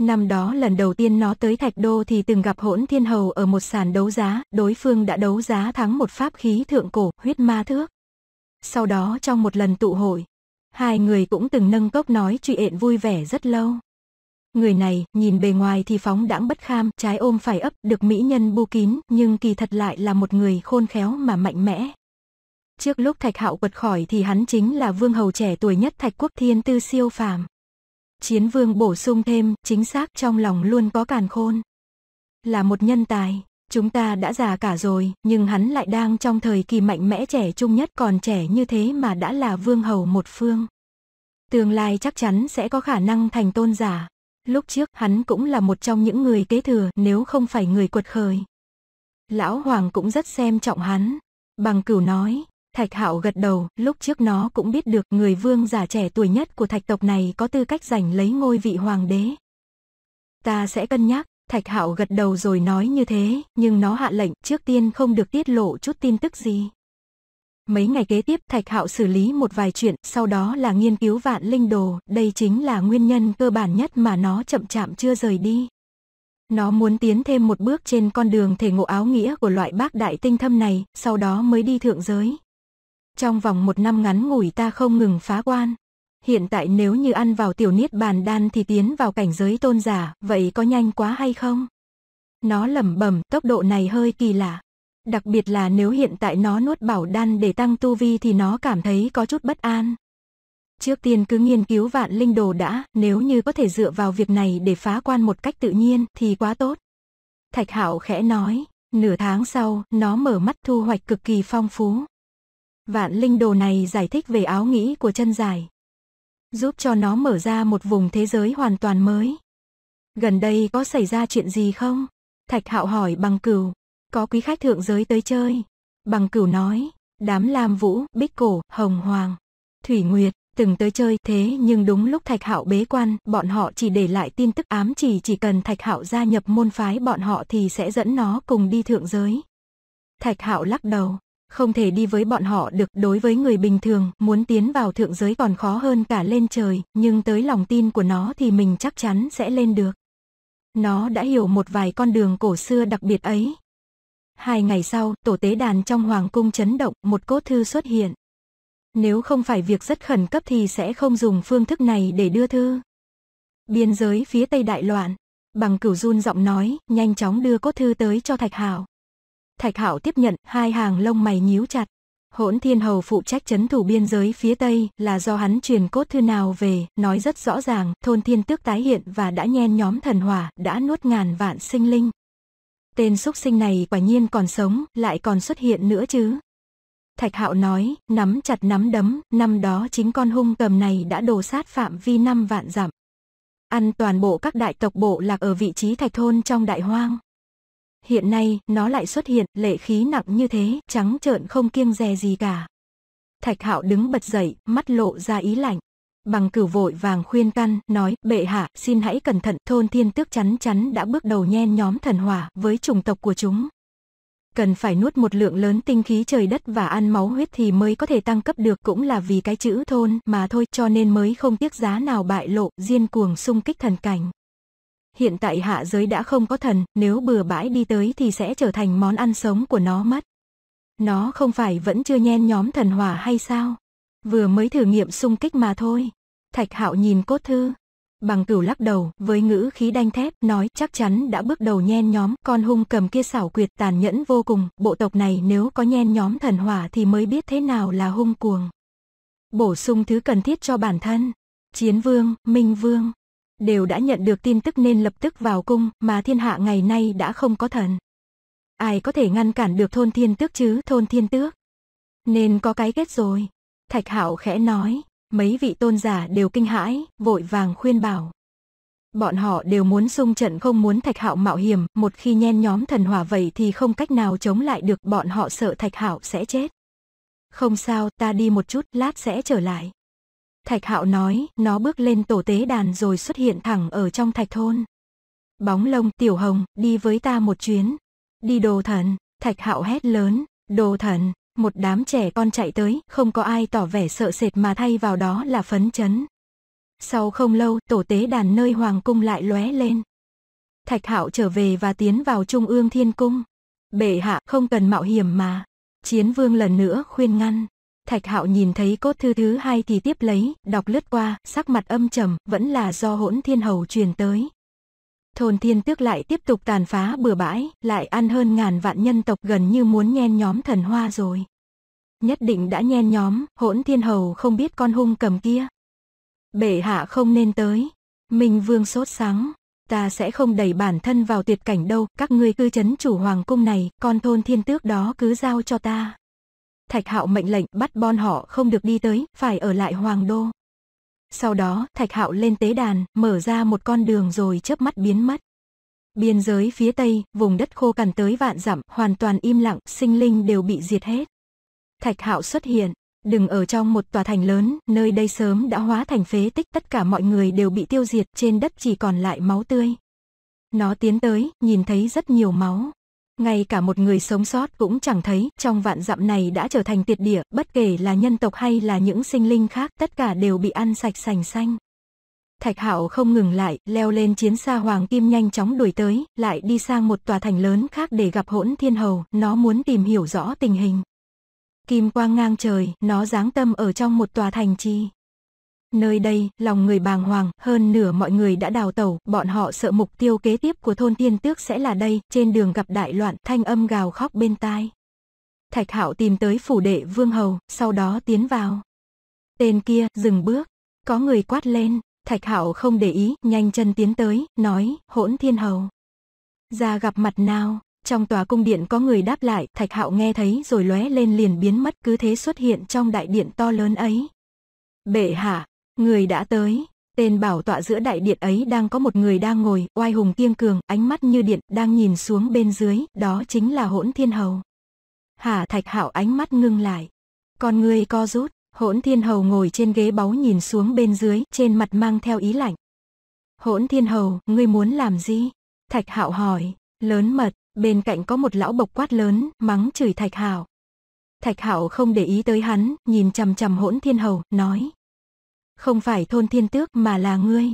Năm đó lần đầu tiên nó tới Thạch Đô thì từng gặp hỗn thiên hầu ở một sàn đấu giá, đối phương đã đấu giá thắng một pháp khí thượng cổ, huyết ma thước. Sau đó trong một lần tụ hội, Hai người cũng từng nâng cốc nói chuyện vui vẻ rất lâu. Người này, nhìn bề ngoài thì phóng đãng bất kham, trái ôm phải ấp, được mỹ nhân bu kín, nhưng kỳ thật lại là một người khôn khéo mà mạnh mẽ. Trước lúc Thạch Hạo quật khỏi thì hắn chính là vương hầu trẻ tuổi nhất Thạch Quốc Thiên Tư siêu phàm. Chiến vương bổ sung thêm, chính xác trong lòng luôn có càn khôn. Là một nhân tài, Chúng ta đã già cả rồi, nhưng hắn lại đang trong thời kỳ mạnh mẽ trẻ trung nhất còn trẻ như thế mà đã là vương hầu một phương. Tương lai chắc chắn sẽ có khả năng thành tôn giả. Lúc trước hắn cũng là một trong những người kế thừa nếu không phải người quật khởi. Lão Hoàng cũng rất xem trọng hắn. Bằng cửu nói, Thạch Hạo gật đầu, lúc trước nó cũng biết được người vương giả trẻ tuổi nhất của thạch tộc này có tư cách giành lấy ngôi vị hoàng đế. Ta sẽ cân nhắc, Thạch Hạo gật đầu rồi nói như thế, nhưng nó hạ lệnh trước tiên không được tiết lộ chút tin tức gì. Mấy ngày kế tiếp Thạch Hạo xử lý một vài chuyện, sau đó là nghiên cứu vạn linh đồ, đây chính là nguyên nhân cơ bản nhất mà nó chậm chạm chưa rời đi. Nó muốn tiến thêm một bước trên con đường thể ngộ áo nghĩa của loại bác đại tinh thâm này, sau đó mới đi thượng giới. Trong vòng một năm ngắn ngủi ta không ngừng phá quan, Hiện tại nếu như ăn vào tiểu niết bàn đan thì tiến vào cảnh giới tôn giả, vậy có nhanh quá hay không? Nó lẩm bẩm, tốc độ này hơi kỳ lạ. Đặc biệt là nếu hiện tại nó nuốt bảo đan để tăng tu vi thì nó cảm thấy có chút bất an. Trước tiên cứ nghiên cứu vạn linh đồ đã, nếu như có thể dựa vào việc này để phá quan một cách tự nhiên thì quá tốt. Thạch Hạo khẽ nói, nửa tháng sau, nó mở mắt thu hoạch cực kỳ phong phú. Vạn linh đồ này giải thích về áo nghĩ của chân dài giúp cho nó mở ra một vùng thế giới hoàn toàn mới. Gần đây có xảy ra chuyện gì không? Thạch Hạo hỏi bằng cửu, có quý khách thượng giới tới chơi. Bằng cửu nói, đám Lam Vũ, Bích Cổ, Hồng Hoàng, Thủy Nguyệt, từng tới chơi thế nhưng đúng lúc thạch hạo bế quan bọn họ chỉ để lại tin tức ám chỉ chỉ cần thạch hạo gia nhập môn phái bọn họ thì sẽ dẫn nó cùng đi thượng giới thạch hạo lắc đầu không thể đi với bọn họ được. Đối với người bình thường, muốn tiến vào thượng giới còn khó hơn cả lên trời, nhưng tới lòng tin của nó thì mình chắc chắn sẽ lên được. Nó đã hiểu một vài con đường cổ xưa đặc biệt ấy. Hai ngày sau, tổ tế đàn trong hoàng cung chấn động, một cốt thư xuất hiện. Nếu không phải việc rất khẩn cấp thì sẽ không dùng phương thức này để đưa thư. Biên giới phía Tây đại loạn, bằng cửu run giọng nói, nhanh chóng đưa cốt thư tới cho Thạch Hảo. Thạch Hạo tiếp nhận, hai hàng lông mày nhíu chặt. Hỗn Thiên Hầu phụ trách chấn thủ biên giới phía Tây là do hắn truyền cốt thư nào về, nói rất rõ ràng, thôn thiên tước tái hiện và đã nhen nhóm thần hỏa, đã nuốt ngàn vạn sinh linh. Tên xúc sinh này quả nhiên còn sống, lại còn xuất hiện nữa chứ. Thạch Hạo nói, nắm chặt nắm đấm, năm đó chính con hung cầm này đã đổ sát phạm vi năm vạn dặm. Ăn toàn bộ các đại tộc bộ lạc ở vị trí thạch thôn trong đại hoang hiện nay nó lại xuất hiện lệ khí nặng như thế, trắng trợn không kiêng dè gì cả. Thạch Hạo đứng bật dậy, mắt lộ ra ý lạnh. Bằng cửu vội vàng khuyên căn, nói, bệ hạ, xin hãy cẩn thận, thôn thiên tước chắn chắn đã bước đầu nhen nhóm thần hỏa với chủng tộc của chúng. Cần phải nuốt một lượng lớn tinh khí trời đất và ăn máu huyết thì mới có thể tăng cấp được cũng là vì cái chữ thôn mà thôi cho nên mới không tiếc giá nào bại lộ, diên cuồng xung kích thần cảnh hiện tại hạ giới đã không có thần, nếu bừa bãi đi tới thì sẽ trở thành món ăn sống của nó mất. Nó không phải vẫn chưa nhen nhóm thần hỏa hay sao? Vừa mới thử nghiệm xung kích mà thôi. Thạch Hạo nhìn cốt thư. Bằng cửu lắc đầu, với ngữ khí đanh thép, nói chắc chắn đã bước đầu nhen nhóm, con hung cầm kia xảo quyệt tàn nhẫn vô cùng, bộ tộc này nếu có nhen nhóm thần hỏa thì mới biết thế nào là hung cuồng. Bổ sung thứ cần thiết cho bản thân. Chiến vương, Minh vương, đều đã nhận được tin tức nên lập tức vào cung, mà thiên hạ ngày nay đã không có thần. Ai có thể ngăn cản được thôn thiên tước chứ, thôn thiên tước. Nên có cái kết rồi. Thạch Hạo khẽ nói, mấy vị tôn giả đều kinh hãi, vội vàng khuyên bảo. Bọn họ đều muốn xung trận không muốn Thạch Hạo mạo hiểm, một khi nhen nhóm thần hỏa vậy thì không cách nào chống lại được, bọn họ sợ Thạch Hạo sẽ chết. Không sao, ta đi một chút, lát sẽ trở lại. Thạch Hạo nói, nó bước lên tổ tế đàn rồi xuất hiện thẳng ở trong thạch thôn. Bóng lông, Tiểu Hồng, đi với ta một chuyến. Đi đồ thần, Thạch Hạo hét lớn, đồ thần, một đám trẻ con chạy tới, không có ai tỏ vẻ sợ sệt mà thay vào đó là phấn chấn. Sau không lâu, tổ tế đàn nơi hoàng cung lại lóe lên. Thạch Hạo trở về và tiến vào Trung ương Thiên Cung. Bệ hạ, không cần mạo hiểm mà. Chiến Vương lần nữa khuyên ngăn, Thạch Hạo nhìn thấy cốt thư thứ hai thì tiếp lấy, đọc lướt qua, sắc mặt âm trầm, vẫn là do hỗn thiên hầu truyền tới. Thôn thiên tước lại tiếp tục tàn phá bừa bãi, lại ăn hơn ngàn vạn nhân tộc gần như muốn nhen nhóm thần hoa rồi. Nhất định đã nhen nhóm, hỗn thiên hầu không biết con hung cầm kia. Bể hạ không nên tới. Minh vương sốt sáng, ta sẽ không đẩy bản thân vào tuyệt cảnh đâu, các ngươi cư chấn chủ hoàng cung này, con thôn thiên tước đó cứ giao cho ta. Thạch Hạo mệnh lệnh bắt bon họ không được đi tới, phải ở lại Hoàng Đô. Sau đó, Thạch Hạo lên tế đàn, mở ra một con đường rồi chớp mắt biến mất. Biên giới phía Tây, vùng đất khô cằn tới vạn dặm, hoàn toàn im lặng, sinh linh đều bị diệt hết. Thạch Hạo xuất hiện, đừng ở trong một tòa thành lớn, nơi đây sớm đã hóa thành phế tích, tất cả mọi người đều bị tiêu diệt, trên đất chỉ còn lại máu tươi. Nó tiến tới, nhìn thấy rất nhiều máu, ngay cả một người sống sót cũng chẳng thấy, trong vạn dặm này đã trở thành tuyệt địa, bất kể là nhân tộc hay là những sinh linh khác, tất cả đều bị ăn sạch sành xanh. Thạch Hạo không ngừng lại, leo lên chiến xa Hoàng Kim nhanh chóng đuổi tới, lại đi sang một tòa thành lớn khác để gặp Hỗn Thiên Hầu, nó muốn tìm hiểu rõ tình hình. Kim quang ngang trời, nó giáng tâm ở trong một tòa thành chi. Nơi đây, lòng người bàng hoàng, hơn nửa mọi người đã đào tẩu, bọn họ sợ mục tiêu kế tiếp của thôn thiên tước sẽ là đây, trên đường gặp đại loạn, thanh âm gào khóc bên tai. Thạch Hạo tìm tới phủ đệ Vương Hầu, sau đó tiến vào. Tên kia, dừng bước, có người quát lên, Thạch Hạo không để ý, nhanh chân tiến tới, nói, hỗn thiên hầu. Ra gặp mặt nào, trong tòa cung điện có người đáp lại, Thạch Hạo nghe thấy rồi lóe lên liền biến mất cứ thế xuất hiện trong đại điện to lớn ấy. Bệ hạ, Người đã tới. Tên bảo tọa giữa đại điện ấy đang có một người đang ngồi, oai hùng kiêng cường, ánh mắt như điện, đang nhìn xuống bên dưới, đó chính là hỗn thiên hầu. Hà thạch hạo ánh mắt ngưng lại. Con người co rút, hỗn thiên hầu ngồi trên ghế báu nhìn xuống bên dưới, trên mặt mang theo ý lạnh. Hỗn thiên hầu, ngươi muốn làm gì? Thạch hạo hỏi, lớn mật, bên cạnh có một lão bộc quát lớn, mắng chửi thạch hạo. Thạch hạo không để ý tới hắn, nhìn chằm chằm hỗn thiên hầu, nói. Không phải thôn thiên tước mà là ngươi.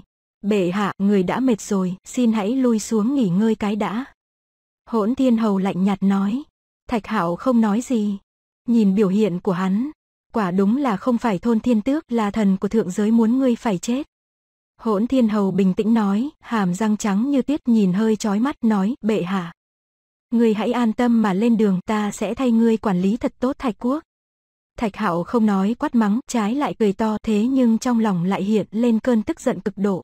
Bệ hạ, người đã mệt rồi, xin hãy lui xuống nghỉ ngơi cái đã. Hỗn thiên hầu lạnh nhạt nói. Thạch hạo không nói gì. Nhìn biểu hiện của hắn, quả đúng là không phải thôn thiên tước là thần của thượng giới muốn ngươi phải chết. Hỗn thiên hầu bình tĩnh nói, hàm răng trắng như tuyết nhìn hơi chói mắt nói, bệ hạ. Ngươi hãy an tâm mà lên đường ta sẽ thay ngươi quản lý thật tốt thạch quốc. Thạch Hạo không nói quát mắng, trái lại cười to thế nhưng trong lòng lại hiện lên cơn tức giận cực độ.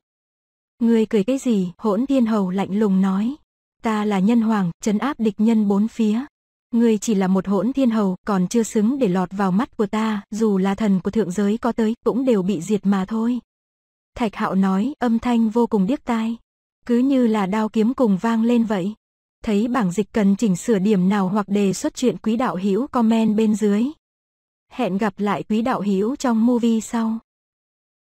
Ngươi cười cái gì? Hỗn Thiên Hầu lạnh lùng nói. Ta là nhân hoàng, trấn áp địch nhân bốn phía. Ngươi chỉ là một hỗn thiên hầu, còn chưa xứng để lọt vào mắt của ta, dù là thần của thượng giới có tới, cũng đều bị diệt mà thôi. Thạch hạo nói, âm thanh vô cùng điếc tai. Cứ như là đao kiếm cùng vang lên vậy. Thấy bảng dịch cần chỉnh sửa điểm nào hoặc đề xuất chuyện quý đạo hữu comment bên dưới. Hẹn gặp lại quý đạo hữu trong movie sau.